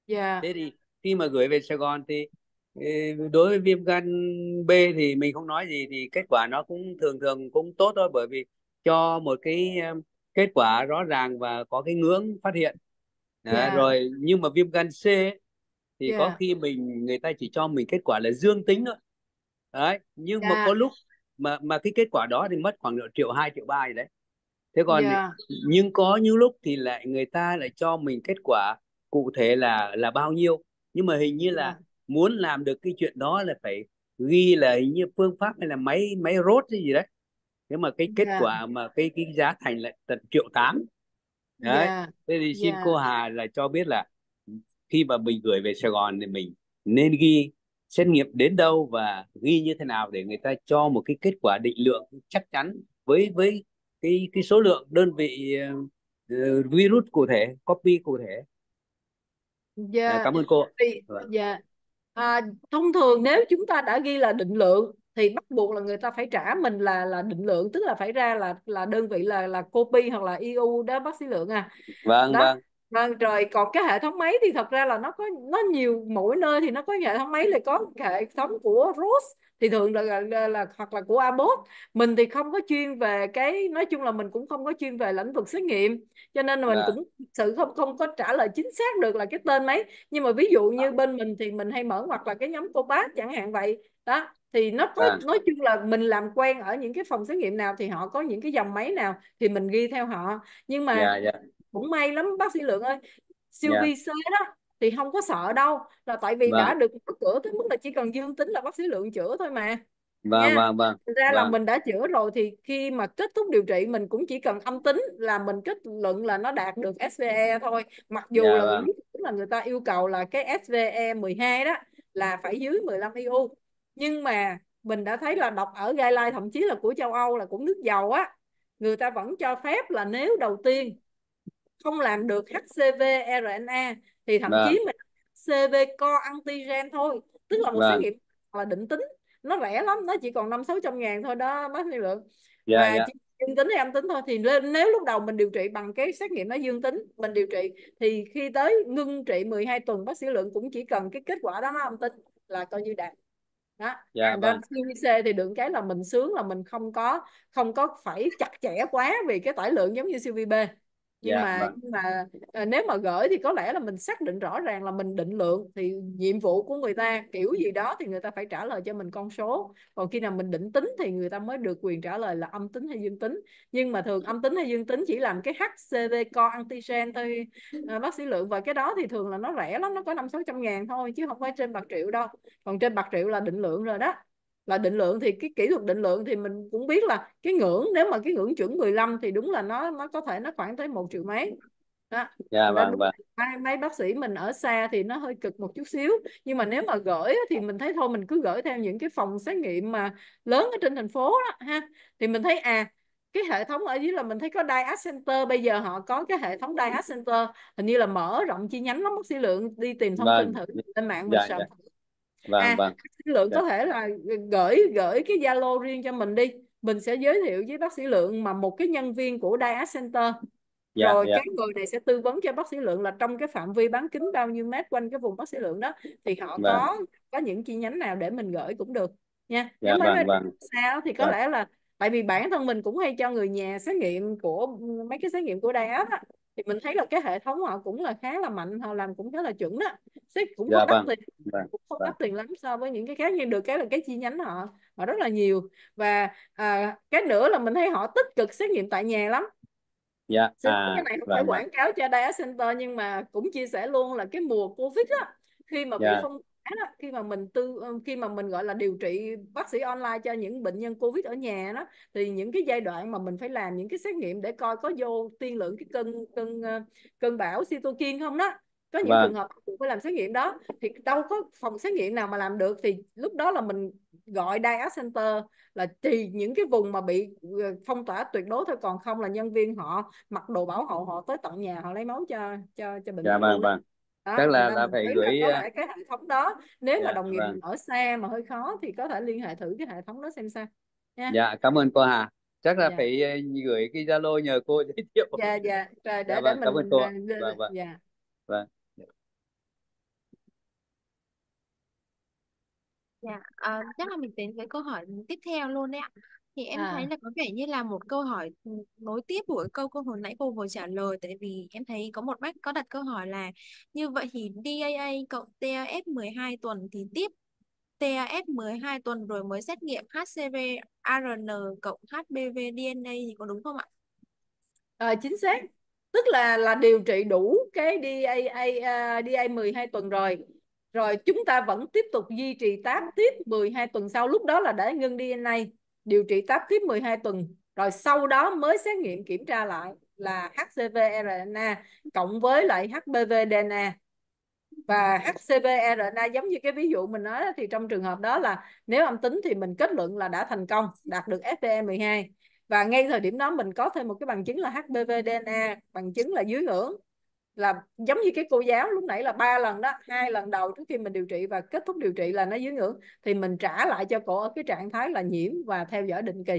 Yeah. Dạ. Thế thì khi mà gửi về Sài Gòn thì đối với viêm gan B thì mình không nói gì thì kết quả nó cũng thường thường cũng tốt thôi bởi vì cho một cái kết quả rõ ràng và có cái ngưỡng phát hiện. Đó, yeah. Dạ. rồi nhưng mà viêm gan C thì yeah. có khi mình người ta chỉ cho mình kết quả là dương tính thôi. Đấy, nhưng yeah. mà có lúc mà mà cái kết quả đó thì mất khoảng độ triệu hai triệu ba gì đấy thế còn yeah. Dạ. nhưng có những lúc thì lại người ta lại cho mình kết quả cụ thể là là bao nhiêu nhưng mà hình như là yeah. Dạ. muốn làm được cái chuyện đó là phải ghi là hình như phương pháp hay là máy máy rốt hay gì đấy nếu mà cái kết yeah. Dạ. quả mà cái cái giá thành lại tận triệu tám đấy yeah. thế thì xin yeah. cô Hà là cho biết là khi mà mình gửi về Sài Gòn thì mình nên ghi xét nghiệm đến đâu và ghi như thế nào để người ta cho một cái kết quả định lượng chắc chắn với với cái cái số lượng đơn vị uh, virus cụ thể copy cụ thể dạ. à, cảm ơn cô vâng. dạ à, thông thường nếu chúng ta đã ghi là định lượng thì bắt buộc là người ta phải trả mình là là định lượng tức là phải ra là là đơn vị là là copy hoặc là EU đó bác sĩ lượng à vâng đó. vâng Vâng, rồi còn cái hệ thống máy thì thật ra là nó có nó nhiều mỗi nơi thì nó có hệ thống máy là có hệ thống của Rose thì thường là, là, là hoặc là của Abbott mình thì không có chuyên về cái nói chung là mình cũng không có chuyên về lĩnh vực xét nghiệm cho nên là mình yeah. Dạ. cũng sự không không có trả lời chính xác được là cái tên máy nhưng mà ví dụ như dạ. bên mình thì mình hay mở hoặc là cái nhóm cô bác chẳng hạn vậy đó thì nó có yeah. Dạ. nói chung là mình làm quen ở những cái phòng xét nghiệm nào thì họ có những cái dòng máy nào thì mình ghi theo họ nhưng mà yeah, yeah cũng may lắm bác sĩ Lượng ơi siêu dạ. vi C đó thì không có sợ đâu là tại vì vâng đã được mở cửa tới mức là chỉ cần dương tính là bác sĩ Lượng chữa thôi mà vâng nha vâng vâng Thành ra là vâng. mình đã chữa rồi thì khi mà kết thúc điều trị mình cũng chỉ cần âm tính là mình kết luận là nó đạt được SVE thôi mặc dù dạ là mình vâng biết là người ta yêu cầu là cái SVE 12 đó là phải dưới 15 EU nhưng mà mình đã thấy là đọc ở guideline thậm chí là của châu Âu là cũng nước giàu á người ta vẫn cho phép là nếu đầu tiên không làm được HCV RNA thì thậm Đà. chí vâng. mình HCV co antigen thôi tức là một Đà. xét vâng. nghiệm là định tính nó rẻ lắm nó chỉ còn năm sáu trăm ngàn thôi đó bác Thiên Lượng và yeah. chỉ dương tính hay âm tính thôi thì nếu lúc đầu mình điều trị bằng cái xét nghiệm nó dương tính mình điều trị thì khi tới ngưng trị 12 tuần bác sĩ lượng cũng chỉ cần cái kết quả đó nó âm tính là coi như đạt đó dạ, yeah, vâng. CVC thì được cái là mình sướng là mình không có không có phải chặt chẽ quá vì cái tải lượng giống như CVB Dạ, nhưng dạ, mà vâng. nhưng mà ờ, nếu mà gửi thì có lẽ là mình xác định rõ ràng là mình định lượng thì nhiệm vụ của người ta kiểu gì đó thì người ta phải trả lời cho mình con số còn khi nào mình định tính thì người ta mới được quyền trả lời là âm tính hay dương tính nhưng mà thường âm tính hay dương tính chỉ làm cái HCV co antigen thôi à, bác sĩ lượng và cái đó thì thường là nó rẻ lắm nó có năm sáu trăm ngàn thôi chứ không phải trên bạc triệu đâu còn trên bạc triệu là định lượng rồi đó là định lượng thì cái kỹ thuật định lượng thì mình cũng biết là cái ngưỡng nếu mà cái ngưỡng chuẩn 15 thì đúng là nó nó có thể nó khoảng tới một triệu mấy đó. Dạ, vâng, vâng. Mấy, bác sĩ mình ở xa thì nó hơi cực một chút xíu nhưng mà nếu mà gửi thì mình thấy thôi mình cứ gửi theo những cái phòng xét nghiệm mà lớn ở trên thành phố đó ha thì mình thấy à cái hệ thống ở dưới là mình thấy có Diac Center bây giờ họ có cái hệ thống Diac Center hình như là mở rộng chi nhánh lắm bác sĩ lượng đi tìm thông tin vâng. thử lên mạng mình dạ, sợ dạ. thử vâng, à vâng. bác sĩ lượng dạ. có thể là gửi gửi cái zalo riêng cho mình đi mình sẽ giới thiệu với bác sĩ lượng mà một cái nhân viên của Dias Center dạ, rồi dạ. cái người này sẽ tư vấn cho bác sĩ lượng là trong cái phạm vi bán kính bao nhiêu mét quanh cái vùng bác sĩ lượng đó thì họ vâng. có có những chi nhánh nào để mình gửi cũng được nha dạ, nếu vâng, vâng. sao thì có vâng. lẽ là tại vì bản thân mình cũng hay cho người nhà xét nghiệm của mấy cái xét nghiệm của Dias á thì mình thấy là cái hệ thống họ cũng là khá là mạnh họ làm cũng khá là chuẩn đó sếp cũng dạ, không đắt vâng, tiền dạ vâng. cũng không dạ vâng. đắt tiền lắm so với những cái khác nhưng được cái là cái chi nhánh họ họ rất là nhiều và à, cái nữa là mình thấy họ tích cực xét nghiệm tại nhà lắm dạ à, cái này không vâng. phải dạ. quảng cáo cho Daya Center nhưng mà cũng chia sẻ luôn là cái mùa Covid á khi mà dạ. bị phong đó, khi mà mình tư ờ, khi mà mình gọi là điều trị bác sĩ online cho những bệnh nhân covid ở nhà đó thì những cái giai đoạn mà mình phải làm những cái xét nghiệm để coi có vô tiên lượng cái cơn cơn ờ, cơn bão cytokine không đó có những vâng. trường hợp phải làm xét nghiệm đó thì đâu có phòng xét nghiệm nào mà làm được thì lúc đó là mình gọi Diag Center là chỉ những cái vùng mà bị ờ, phong tỏa tuyệt đối thôi còn không là nhân viên họ mặc đồ bảo hộ họ tới tận nhà họ lấy máu cho cho cho bệnh dạ nhân. Dạ vâng vâng đó, tức là là phải gửi là có à cái hệ thống đó nếu yeah, mà dạ, đồng nghiệp vâng. ở xa mà hơi khó thì có thể liên hệ thử cái hệ thống đó xem sao nha dạ cảm ơn cô Hà chắc là dạ. phải à, gửi cái Zalo nhờ cô giới thiệu dạ dạ, dạ để, dạ, để vâng, cảm ơn cô à, vâng vâng dạ. vâng Dạ, à, chắc là mình đến với câu hỏi tiếp theo luôn đấy ạ thì em thấy à. là có vẻ như là một câu hỏi nối tiếp của câu câu cô hồi nãy cô vừa trả lời tại vì em thấy có một bác có đặt câu hỏi là như vậy thì DAA cộng TAF 12 tuần thì tiếp TAF 12 tuần rồi mới xét nghiệm HCV ARN cộng HPV DNA thì có đúng không ạ? à, chính xác tức là là điều trị đủ cái DAA uh, DA 12 tuần rồi rồi chúng ta vẫn tiếp tục duy trì tám tiếp 12 tuần sau lúc đó là để ngưng DNA điều trị táp tiếp 12 tuần rồi sau đó mới xét nghiệm kiểm tra lại là HCV RNA cộng với lại HPV DNA và HCV RNA giống như cái ví dụ mình nói thì trong trường hợp đó là nếu âm tính thì mình kết luận là đã thành công đạt được FPE 12 và ngay thời điểm đó mình có thêm một cái bằng chứng là HPV DNA bằng chứng là dưới ngưỡng là giống như cái cô giáo lúc nãy là ba lần đó hai ừ. lần đầu trước khi mình điều trị và kết thúc điều trị là nó dưới ngưỡng thì mình trả lại cho cổ ở cái trạng thái là nhiễm và theo dõi định kỳ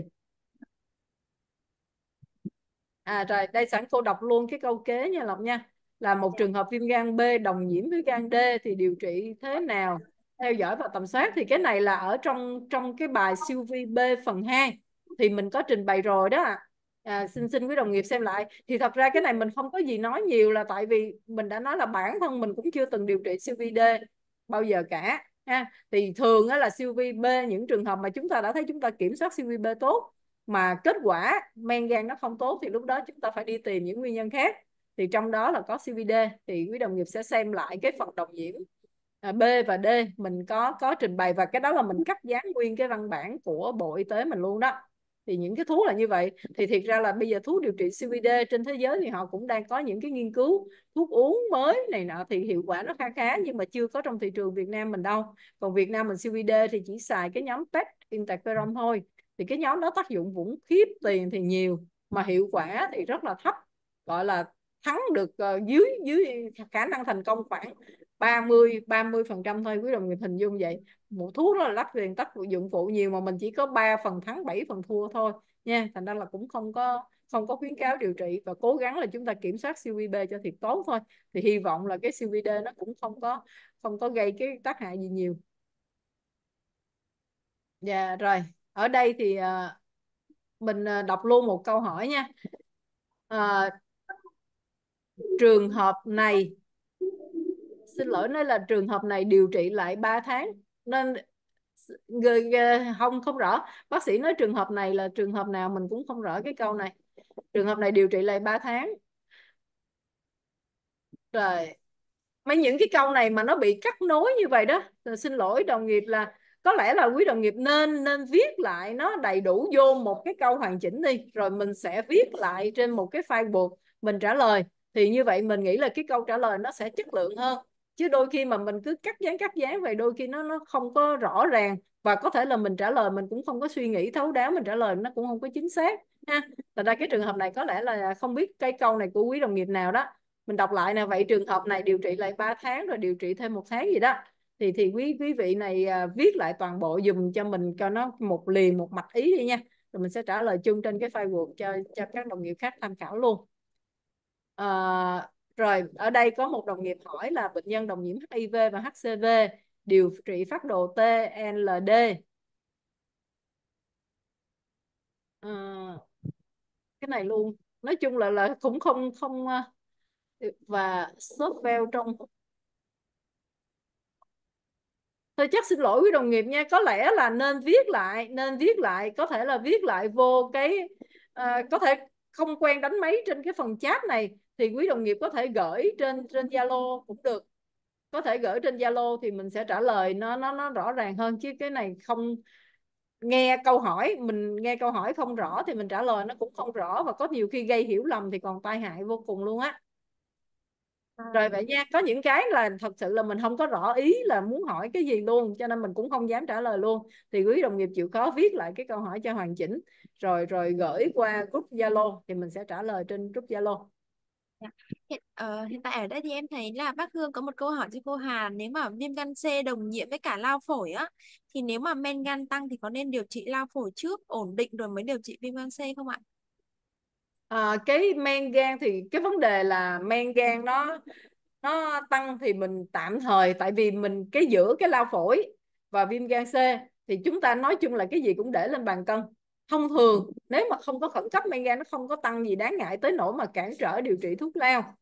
à rồi đây sẵn cô đọc luôn cái câu kế nha lộc nha là một trường hợp viêm gan b đồng nhiễm với gan d thì điều trị thế nào theo dõi và tầm soát thì cái này là ở trong trong cái bài siêu vi b phần 2 thì mình có trình bày rồi đó ạ à à, xin xin quý đồng nghiệp xem lại thì thật ra cái này mình không có gì nói nhiều là tại vì mình đã nói là bản thân mình cũng chưa từng điều trị siêu vi D bao giờ cả ha thì thường á, là siêu vi B những trường hợp mà chúng ta đã thấy chúng ta kiểm soát siêu vi B tốt mà kết quả men gan nó không tốt thì lúc đó chúng ta phải đi tìm những nguyên nhân khác thì trong đó là có CVD thì quý đồng nghiệp sẽ xem lại cái phần đồng nhiễm à, B và D mình có có trình bày và cái đó là mình cắt dán nguyên cái văn bản của Bộ Y tế mình luôn đó thì những cái thuốc là như vậy thì thiệt ra là bây giờ thuốc điều trị CVD trên thế giới thì họ cũng đang có những cái nghiên cứu thuốc uống mới này nọ thì hiệu quả nó khá khá nhưng mà chưa có trong thị trường Việt Nam mình đâu còn Việt Nam mình CVD thì chỉ xài cái nhóm PET interferon thôi thì cái nhóm đó tác dụng cũng khiếp tiền thì nhiều mà hiệu quả thì rất là thấp gọi là thắng được ờ, dưới dưới khả năng thành công khoảng 30 30 phần trăm thôi quý đồng nghiệp hình dung vậy một thuốc đó là lắc tiền tác dụng phụ nhiều mà mình chỉ có 3 phần thắng 7 phần thua thôi nha thành ra là cũng không có không có khuyến cáo điều trị và cố gắng là chúng ta kiểm soát CVB cho thiệt tốt thôi thì hy vọng là cái CVD nó cũng không có không có gây cái tác hại gì nhiều dạ yeah, rồi ở đây thì uh, mình ờ, đọc luôn một câu hỏi nha uh, trường hợp này xin lỗi nói là trường hợp này điều trị lại 3 tháng nên người không không rõ bác sĩ nói trường hợp này là trường hợp nào mình cũng không rõ cái câu này trường hợp này điều trị lại 3 tháng rồi mấy những cái câu này mà nó bị cắt nối như vậy đó xin lỗi đồng nghiệp là có lẽ là quý đồng nghiệp nên nên viết lại nó đầy đủ vô một cái câu hoàn chỉnh đi rồi mình sẽ viết lại trên một cái file buộc mình trả lời thì như vậy mình nghĩ là cái câu trả lời nó sẽ chất lượng hơn chứ đôi khi mà mình cứ cắt dán cắt dán vậy đôi khi nó nó không có rõ ràng và có thể là mình trả lời mình cũng không có suy nghĩ thấu đáo mình trả lời nó cũng không có chính xác ha thành ra cái trường hợp này có lẽ là không biết cái câu này của quý đồng nghiệp nào đó mình đọc lại nè vậy trường hợp này điều trị lại 3 tháng rồi điều trị thêm một tháng gì đó thì thì quý quý vị này à, viết lại toàn bộ dùm cho mình cho nó một liền một mạch ý đi nha rồi mình sẽ trả lời chung trên cái file Word cho cho các đồng nghiệp khác tham khảo luôn à, rồi, ở đây có một đồng nghiệp hỏi là bệnh nhân đồng nhiễm HIV và HCV điều trị phát đồ TLD. À, ờ, cái này luôn, nói chung là là cũng không không ờ, và shop veo trong Thôi chắc xin lỗi quý đồng nghiệp nha, có lẽ là nên viết lại, nên viết lại, có thể là viết lại vô cái, à, có thể không quen đánh máy trên cái phần chat này thì quý đồng nghiệp có thể gửi trên trên Zalo cũng được có thể gửi trên Zalo thì mình sẽ trả lời nó nó nó rõ ràng hơn chứ cái này không nghe câu hỏi mình nghe câu hỏi không rõ thì mình trả lời nó cũng không rõ và có nhiều khi gây hiểu lầm thì còn tai hại vô cùng luôn á rồi à. vậy nha có những cái là thật sự là mình không có rõ ý là muốn hỏi cái gì luôn cho nên mình cũng không dám trả lời luôn thì quý đồng nghiệp chịu khó viết lại cái câu hỏi cho hoàn chỉnh rồi rồi gửi qua group Zalo thì mình sẽ trả lời trên group Zalo Hiện, ờ, hiện tại ở đây thì em thấy là bác Hương có một câu hỏi cho cô Hà nếu mà viêm gan C đồng nhiễm với cả lao phổi á thì nếu mà men gan tăng thì có nên điều trị lao phổi trước ổn định rồi mới điều trị viêm gan C không ạ? À, cái men gan thì cái vấn đề là men gan nó nó tăng thì mình tạm thời tại vì mình cái giữa cái lao phổi và viêm gan C thì chúng ta nói chung là cái gì cũng để lên bàn cân thông thường nếu mà không có khẩn cấp men gan nó không có tăng gì đáng ngại tới nỗi mà cản trở điều trị thuốc lao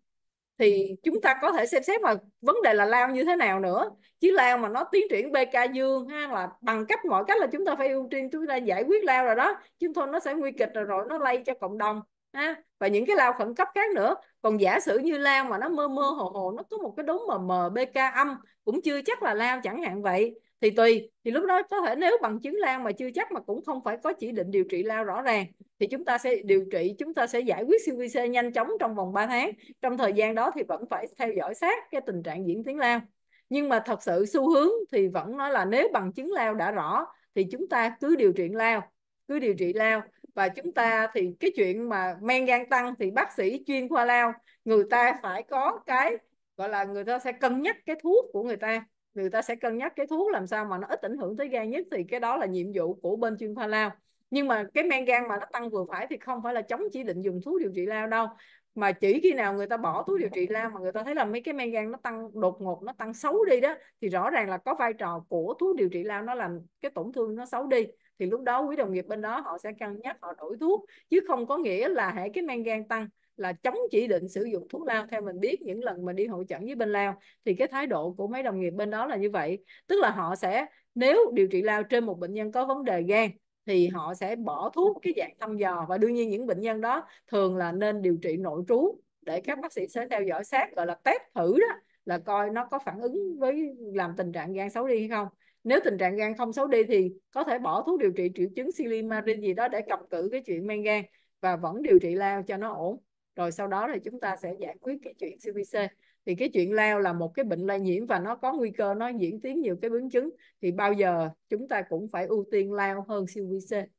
thì chúng ta có thể xem xét mà vấn đề là lao như thế nào nữa chứ lao mà nó tiến triển BK dương ha là bằng cách mọi cách là chúng ta phải ưu tiên chúng ta giải quyết lao rồi đó chúng thôi nó sẽ nguy kịch rồi rồi nó lây cho cộng đồng ha và những cái lao khẩn cấp khác nữa còn giả sử như lao mà nó mơ mơ hồ hồ nó có một cái đốm mờ mờ BK âm cũng chưa chắc là lao chẳng hạn vậy thì tùy thì lúc đó có thể nếu bằng chứng lao mà chưa chắc mà cũng không phải có chỉ định điều trị lao rõ ràng thì chúng ta sẽ điều trị chúng ta sẽ giải quyết siêu vi CVC nhanh chóng trong vòng 3 tháng trong thời gian đó thì vẫn phải theo dõi sát cái tình trạng diễn tiến lao nhưng mà thật sự xu hướng thì vẫn nói là nếu bằng chứng lao đã rõ thì chúng ta cứ điều trị lao cứ điều trị lao và chúng ta thì cái chuyện mà men gan tăng thì bác sĩ chuyên khoa lao người ta phải có cái gọi là người ta sẽ cân nhắc cái thuốc của người ta người ta sẽ cân nhắc cái thuốc làm sao mà nó ít ảnh hưởng tới gan nhất thì cái đó là nhiệm vụ của bên chuyên khoa lao nhưng mà cái men gan mà nó tăng vừa phải thì không phải là chống chỉ định dùng thuốc điều trị lao đâu mà chỉ khi nào người ta bỏ thuốc điều trị lao mà người ta thấy là mấy cái men gan nó tăng đột ngột nó tăng xấu đi đó thì rõ ràng là có vai trò của thuốc điều trị lao nó làm cái tổn thương nó xấu đi thì lúc đó quý đồng nghiệp bên đó họ sẽ cân nhắc họ đổi thuốc chứ không có nghĩa là hệ cái men gan tăng là chống chỉ định sử dụng thuốc lao theo mình biết những lần mà đi hội chẩn với bên lao thì cái thái độ của mấy đồng nghiệp bên đó là như vậy tức là họ sẽ nếu điều trị lao trên một bệnh nhân có vấn đề gan thì họ sẽ bỏ thuốc cái dạng thăm dò và đương nhiên những bệnh nhân đó thường là nên điều trị nội trú để các bác sĩ sẽ theo dõi sát gọi là test thử đó là coi nó có phản ứng với làm tình trạng gan xấu đi hay không nếu tình trạng gan không xấu đi thì có thể bỏ thuốc điều trị triệu chứng silimarin gì đó để cầm cự cái chuyện men gan và vẫn điều trị lao cho nó ổn rồi sau đó thì chúng ta sẽ giải quyết cái chuyện CVC thì cái chuyện lao là một cái bệnh lây nhiễm và nó có nguy cơ nó diễn tiến nhiều cái biến chứng thì bao giờ chúng ta cũng phải ưu tiên lao hơn CVC